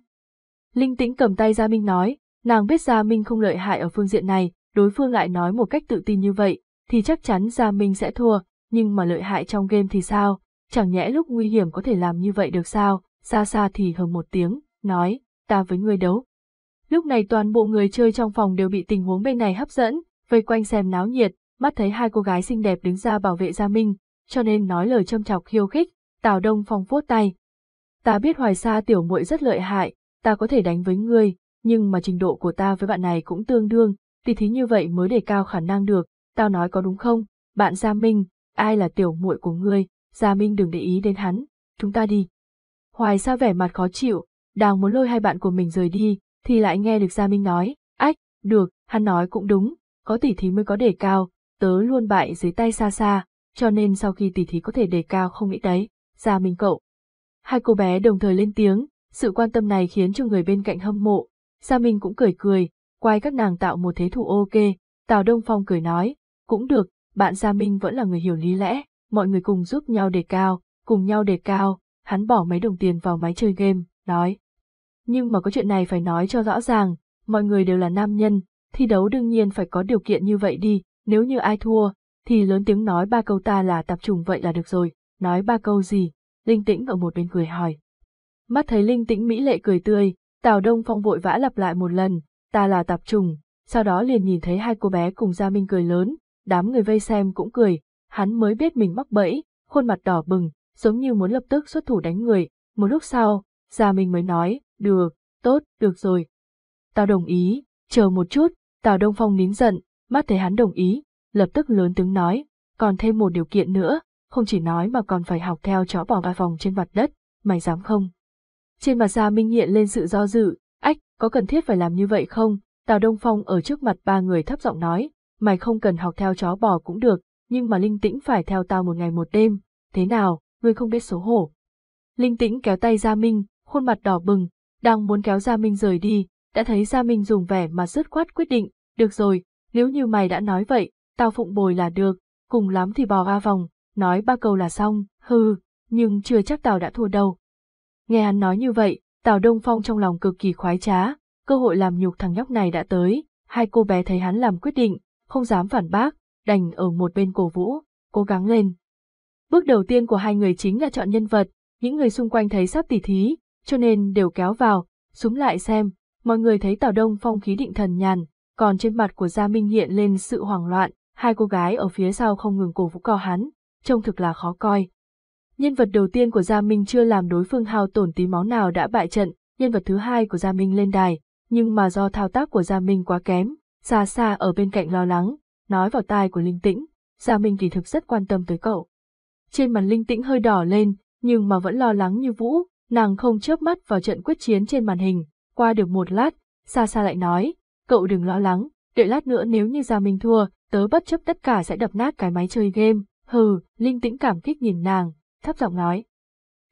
Linh tĩnh cầm tay Gia Minh nói, nàng biết Gia Minh không lợi hại ở phương diện này, đối phương lại nói một cách tự tin như vậy, thì chắc chắn Gia Minh sẽ thua, nhưng mà lợi hại trong game thì sao, chẳng nhẽ lúc nguy hiểm có thể làm như vậy được sao, xa xa thì hờ một tiếng, nói, ta với ngươi đấu. Lúc này toàn bộ người chơi trong phòng đều bị tình huống bên này hấp dẫn, vây quanh xem náo nhiệt, mắt thấy hai cô gái xinh đẹp đứng ra bảo vệ Gia Minh, cho nên nói lời châm chọc khiêu khích, Tào Đông Phong phốt tay. Ta biết hoài xa tiểu muội rất lợi hại, ta có thể đánh với ngươi, nhưng mà trình độ của ta với bạn này cũng tương đương, vì thế như vậy mới đề cao khả năng được, tao nói có đúng không, bạn Gia Minh, ai là tiểu muội của ngươi, Gia Minh đừng để ý đến hắn, chúng ta đi. Hoài Sa vẻ mặt khó chịu, đang muốn lôi hai bạn của mình rời đi, thì lại nghe được Gia Minh nói, ách, được, hắn nói cũng đúng, có tỷ thí mới có đề cao, tớ luôn bại dưới tay xa xa, cho nên sau khi tỷ thí có thể đề cao không nghĩ đấy, Gia Minh cậu. Hai cô bé đồng thời lên tiếng, sự quan tâm này khiến cho người bên cạnh hâm mộ, Gia Minh cũng cười cười, quay các nàng tạo một thế thủ ok, Tào Đông Phong cười nói, cũng được, bạn Gia Minh vẫn là người hiểu lý lẽ, mọi người cùng giúp nhau đề cao, cùng nhau đề cao, hắn bỏ mấy đồng tiền vào máy chơi game, nói. Nhưng mà có chuyện này phải nói cho rõ ràng, mọi người đều là nam nhân, thi đấu đương nhiên phải có điều kiện như vậy đi, nếu như ai thua, thì lớn tiếng nói ba câu ta là tạp trùng vậy là được rồi, nói ba câu gì, Linh Tĩnh ở một bên cười hỏi. Mắt thấy Linh Tĩnh Mỹ lệ cười tươi, Tào Đông Phong vội vã lặp lại một lần, ta là tạp trùng sau đó liền nhìn thấy hai cô bé cùng Gia Minh cười lớn, đám người vây xem cũng cười, hắn mới biết mình mắc bẫy, khuôn mặt đỏ bừng, giống như muốn lập tức xuất thủ đánh người, một lúc sau, Gia Minh mới nói, được, tốt, được rồi. Tao đồng ý, chờ một chút, Tào Đông Phong nín giận, mắt thấy hắn đồng ý, lập tức lớn tiếng nói, còn thêm một điều kiện nữa, không chỉ nói mà còn phải học theo chó bỏ vài vòng trên mặt đất, mày dám không? Trên mặt Gia Minh hiện lên sự do dự, ách, có cần thiết phải làm như vậy không? Tào Đông Phong ở trước mặt ba người thấp giọng nói, mày không cần học theo chó bò cũng được, nhưng mà linh tĩnh phải theo tao một ngày một đêm, thế nào, ngươi không biết xấu hổ. Linh tĩnh kéo tay Gia Minh, khuôn mặt đỏ bừng, đang muốn kéo Gia Minh rời đi, đã thấy Gia Minh dùng vẻ mà dứt khoát quyết định, được rồi, nếu như mày đã nói vậy, tao phụng bồi là được, cùng lắm thì bò ra vòng, nói ba câu là xong, hừ, nhưng chưa chắc tao đã thua đâu. Nghe hắn nói như vậy, Tào Đông Phong trong lòng cực kỳ khoái trá, cơ hội làm nhục thằng nhóc này đã tới, hai cô bé thấy hắn làm quyết định, không dám phản bác, đành ở một bên cổ vũ, cố gắng lên. Bước đầu tiên của hai người chính là chọn nhân vật, những người xung quanh thấy sắp tỉ thí, cho nên đều kéo vào, súng lại xem, mọi người thấy Tào Đông phong khí định thần nhàn, còn trên mặt của Gia Minh hiện lên sự hoảng loạn, hai cô gái ở phía sau không ngừng cổ vũ co hắn, trông thực là khó coi. Nhân vật đầu tiên của Gia Minh chưa làm đối phương hao tổn tí máu nào đã bại trận, nhân vật thứ hai của Gia Minh lên đài, nhưng mà do thao tác của Gia Minh quá kém, xa xa ở bên cạnh lo lắng, nói vào tai của Linh Tĩnh, Gia dạ Minh kỳ thực rất quan tâm tới cậu. Trên mặt Linh Tĩnh hơi đỏ lên, nhưng mà vẫn lo lắng như vũ, nàng không chớp mắt vào trận quyết chiến trên màn hình, qua được một lát, xa xa lại nói, cậu đừng lo lắng, đợi lát nữa nếu như Gia dạ Minh thua, tớ bất chấp tất cả sẽ đập nát cái máy chơi game, hừ, Linh Tĩnh cảm kích nhìn nàng, thấp giọng nói.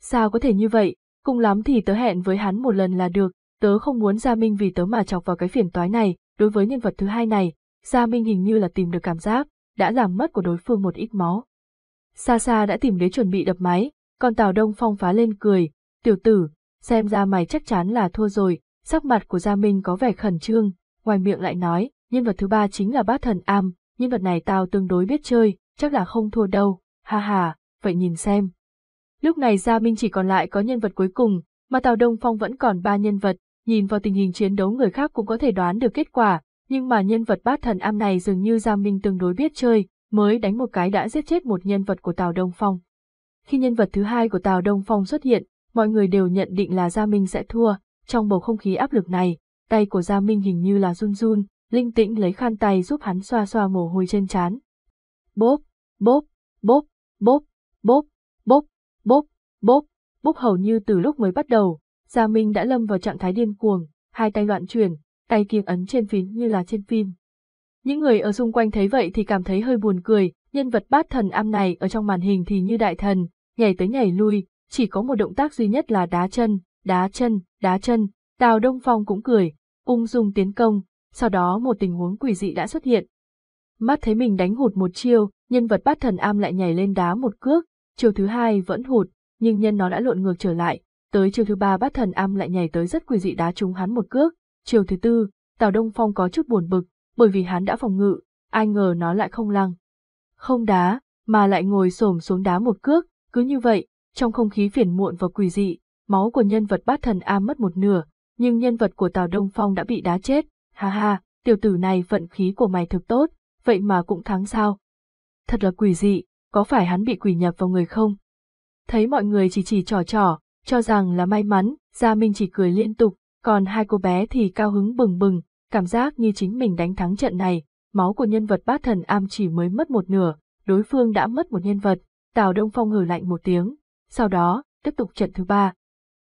Sao có thể như vậy, cùng lắm thì tớ hẹn với hắn một lần là được, tớ không muốn Gia dạ Minh vì tớ mà chọc vào cái phiền toái này, Đối với nhân vật thứ hai này, Gia Minh hình như là tìm được cảm giác, đã làm mất của đối phương một ít máu. Xa xa đã tìm đến chuẩn bị đập máy, còn Tào Đông Phong phá lên cười, tiểu tử, xem ra mày chắc chắn là thua rồi, sắc mặt của Gia Minh có vẻ khẩn trương, ngoài miệng lại nói, nhân vật thứ ba chính là bát thần am, nhân vật này tao tương đối biết chơi, chắc là không thua đâu, ha ha, vậy nhìn xem. Lúc này Gia Minh chỉ còn lại có nhân vật cuối cùng, mà Tào Đông Phong vẫn còn ba nhân vật, nhìn vào tình hình chiến đấu người khác cũng có thể đoán được kết quả, nhưng mà nhân vật bát thần am này dường như Giang Minh tương đối biết chơi, mới đánh một cái đã giết chết một nhân vật của Tào Đông Phong. Khi nhân vật thứ hai của Tào Đông Phong xuất hiện, mọi người đều nhận định là Gia Minh sẽ thua, trong bầu không khí áp lực này, tay của Gia Minh hình như là run run, linh tĩnh lấy khăn tay giúp hắn xoa xoa mồ hôi trên trán. Bốp, bốp, bốp, bốp, bốp, bốp, bốp, bốp, bốp hầu như từ lúc mới bắt đầu, Gia Minh đã lâm vào trạng thái điên cuồng, hai tay loạn chuyển, tay kiêng ấn trên phím như là trên phim. Những người ở xung quanh thấy vậy thì cảm thấy hơi buồn cười, nhân vật bát thần am này ở trong màn hình thì như đại thần, nhảy tới nhảy lui, chỉ có một động tác duy nhất là đá chân, đá chân, đá chân, Tào Đông Phong cũng cười, ung dung tiến công, sau đó một tình huống quỷ dị đã xuất hiện. Mắt thấy mình đánh hụt một chiêu, nhân vật bát thần am lại nhảy lên đá một cước, chiêu thứ hai vẫn hụt, nhưng nhân nó đã lộn ngược trở lại, Tới chiều thứ ba bát thần am lại nhảy tới rất quỷ dị đá trúng hắn một cước. Chiều thứ tư, Tào Đông Phong có chút buồn bực, bởi vì hắn đã phòng ngự, ai ngờ nó lại không lăng. Không đá, mà lại ngồi xổm xuống đá một cước, cứ như vậy, trong không khí phiền muộn và quỷ dị, máu của nhân vật bát thần am mất một nửa, nhưng nhân vật của Tào Đông Phong đã bị đá chết, ha ha, tiểu tử này vận khí của mày thực tốt, vậy mà cũng thắng sao. Thật là quỷ dị, có phải hắn bị quỷ nhập vào người không? Thấy mọi người chỉ chỉ trò trò, cho rằng là may mắn, Gia Minh chỉ cười liên tục, còn hai cô bé thì cao hứng bừng bừng, cảm giác như chính mình đánh thắng trận này, máu của nhân vật bát thần am chỉ mới mất một nửa, đối phương đã mất một nhân vật, Tào Đông Phong hử lạnh một tiếng, sau đó, tiếp tục trận thứ ba.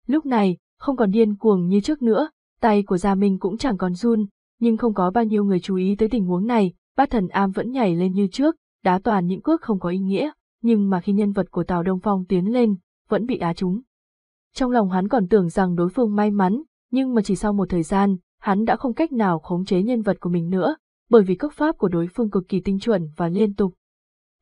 Lúc này, không còn điên cuồng như trước nữa, tay của Gia Minh cũng chẳng còn run, nhưng không có bao nhiêu người chú ý tới tình huống này, bát thần am vẫn nhảy lên như trước, đá toàn những cước không có ý nghĩa, nhưng mà khi nhân vật của Tào Đông Phong tiến lên, vẫn bị đá trúng. Trong lòng hắn còn tưởng rằng đối phương may mắn, nhưng mà chỉ sau một thời gian, hắn đã không cách nào khống chế nhân vật của mình nữa, bởi vì cước pháp của đối phương cực kỳ tinh chuẩn và liên tục.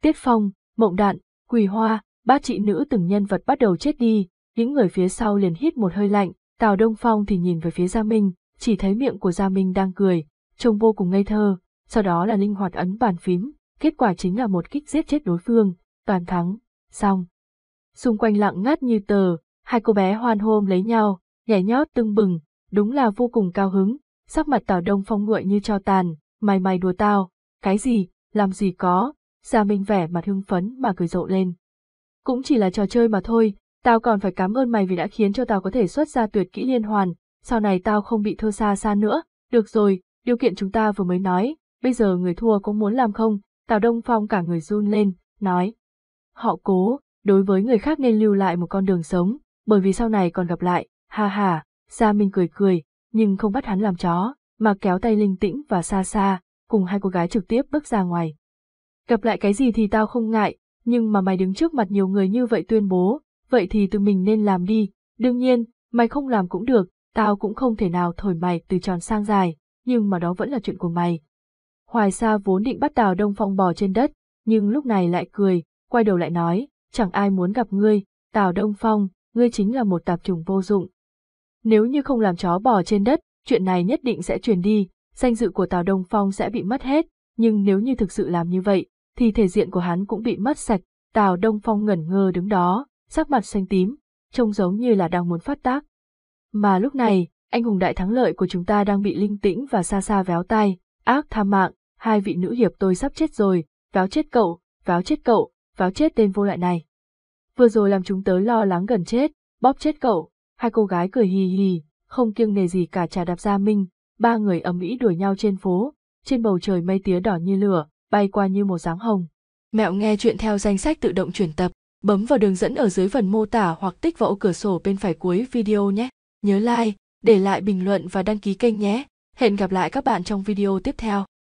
Tiết Phong, Mộng Đạn, Quỳ Hoa, ba chị nữ từng nhân vật bắt đầu chết đi, những người phía sau liền hít một hơi lạnh, Tào Đông Phong thì nhìn về phía Gia Minh, chỉ thấy miệng của Gia Minh đang cười, trông vô cùng ngây thơ, sau đó là linh hoạt ấn bàn phím, kết quả chính là một kích giết chết đối phương, toàn thắng, xong. Xung quanh lặng ngắt như tờ, Hai cô bé hoan hôm lấy nhau, nhảy nhót tưng bừng, đúng là vô cùng cao hứng, sắc mặt Tào Đông Phong nguội như cho tàn, mày mày đùa tao, cái gì, làm gì có, Gia Minh vẻ mặt hưng phấn mà cười rộ lên. Cũng chỉ là trò chơi mà thôi, tao còn phải cảm ơn mày vì đã khiến cho tao có thể xuất ra tuyệt kỹ liên hoàn, sau này tao không bị thơ xa xa nữa, được rồi, điều kiện chúng ta vừa mới nói, bây giờ người thua cũng muốn làm không, Tào Đông Phong cả người run lên, nói. Họ cố, đối với người khác nên lưu lại một con đường sống, bởi vì sau này còn gặp lại, ha ha, Gia Minh cười cười, nhưng không bắt hắn làm chó, mà kéo tay Linh Tĩnh và xa xa, cùng hai cô gái trực tiếp bước ra ngoài. Gặp lại cái gì thì tao không ngại, nhưng mà mày đứng trước mặt nhiều người như vậy tuyên bố, vậy thì tự mình nên làm đi, đương nhiên, mày không làm cũng được, tao cũng không thể nào thổi mày từ tròn sang dài, nhưng mà đó vẫn là chuyện của mày. Hoài Sa vốn định bắt Tào Đông Phong bò trên đất, nhưng lúc này lại cười, quay đầu lại nói, chẳng ai muốn gặp ngươi, Tào Đông Phong, ngươi chính là một tạp trùng vô dụng. Nếu như không làm chó bò trên đất, chuyện này nhất định sẽ truyền đi, danh dự của Tào Đông Phong sẽ bị mất hết, nhưng nếu như thực sự làm như vậy, thì thể diện của hắn cũng bị mất sạch. Tào Đông Phong ngẩn ngơ đứng đó, sắc mặt xanh tím, trông giống như là đang muốn phát tác. Mà lúc này, anh hùng đại thắng lợi của chúng ta đang bị linh tĩnh và xa xa véo tai, ác tham mạng, hai vị nữ hiệp tôi sắp chết rồi, véo chết cậu, véo chết cậu, véo chết tên vô lại này vừa rồi làm chúng tớ lo lắng gần chết, bóp chết cậu, hai cô gái cười hì hì, không kiêng nề gì cả trà đạp ra minh, ba người ầm ĩ đuổi nhau trên phố, trên bầu trời mây tía đỏ như lửa, bay qua như một dáng hồng. Mẹo nghe chuyện theo danh sách tự động chuyển tập, bấm vào đường dẫn ở dưới phần mô tả hoặc tích vào ô cửa sổ bên phải cuối video nhé. Nhớ like, để lại bình luận và đăng ký kênh nhé. Hẹn gặp lại các bạn trong video tiếp theo.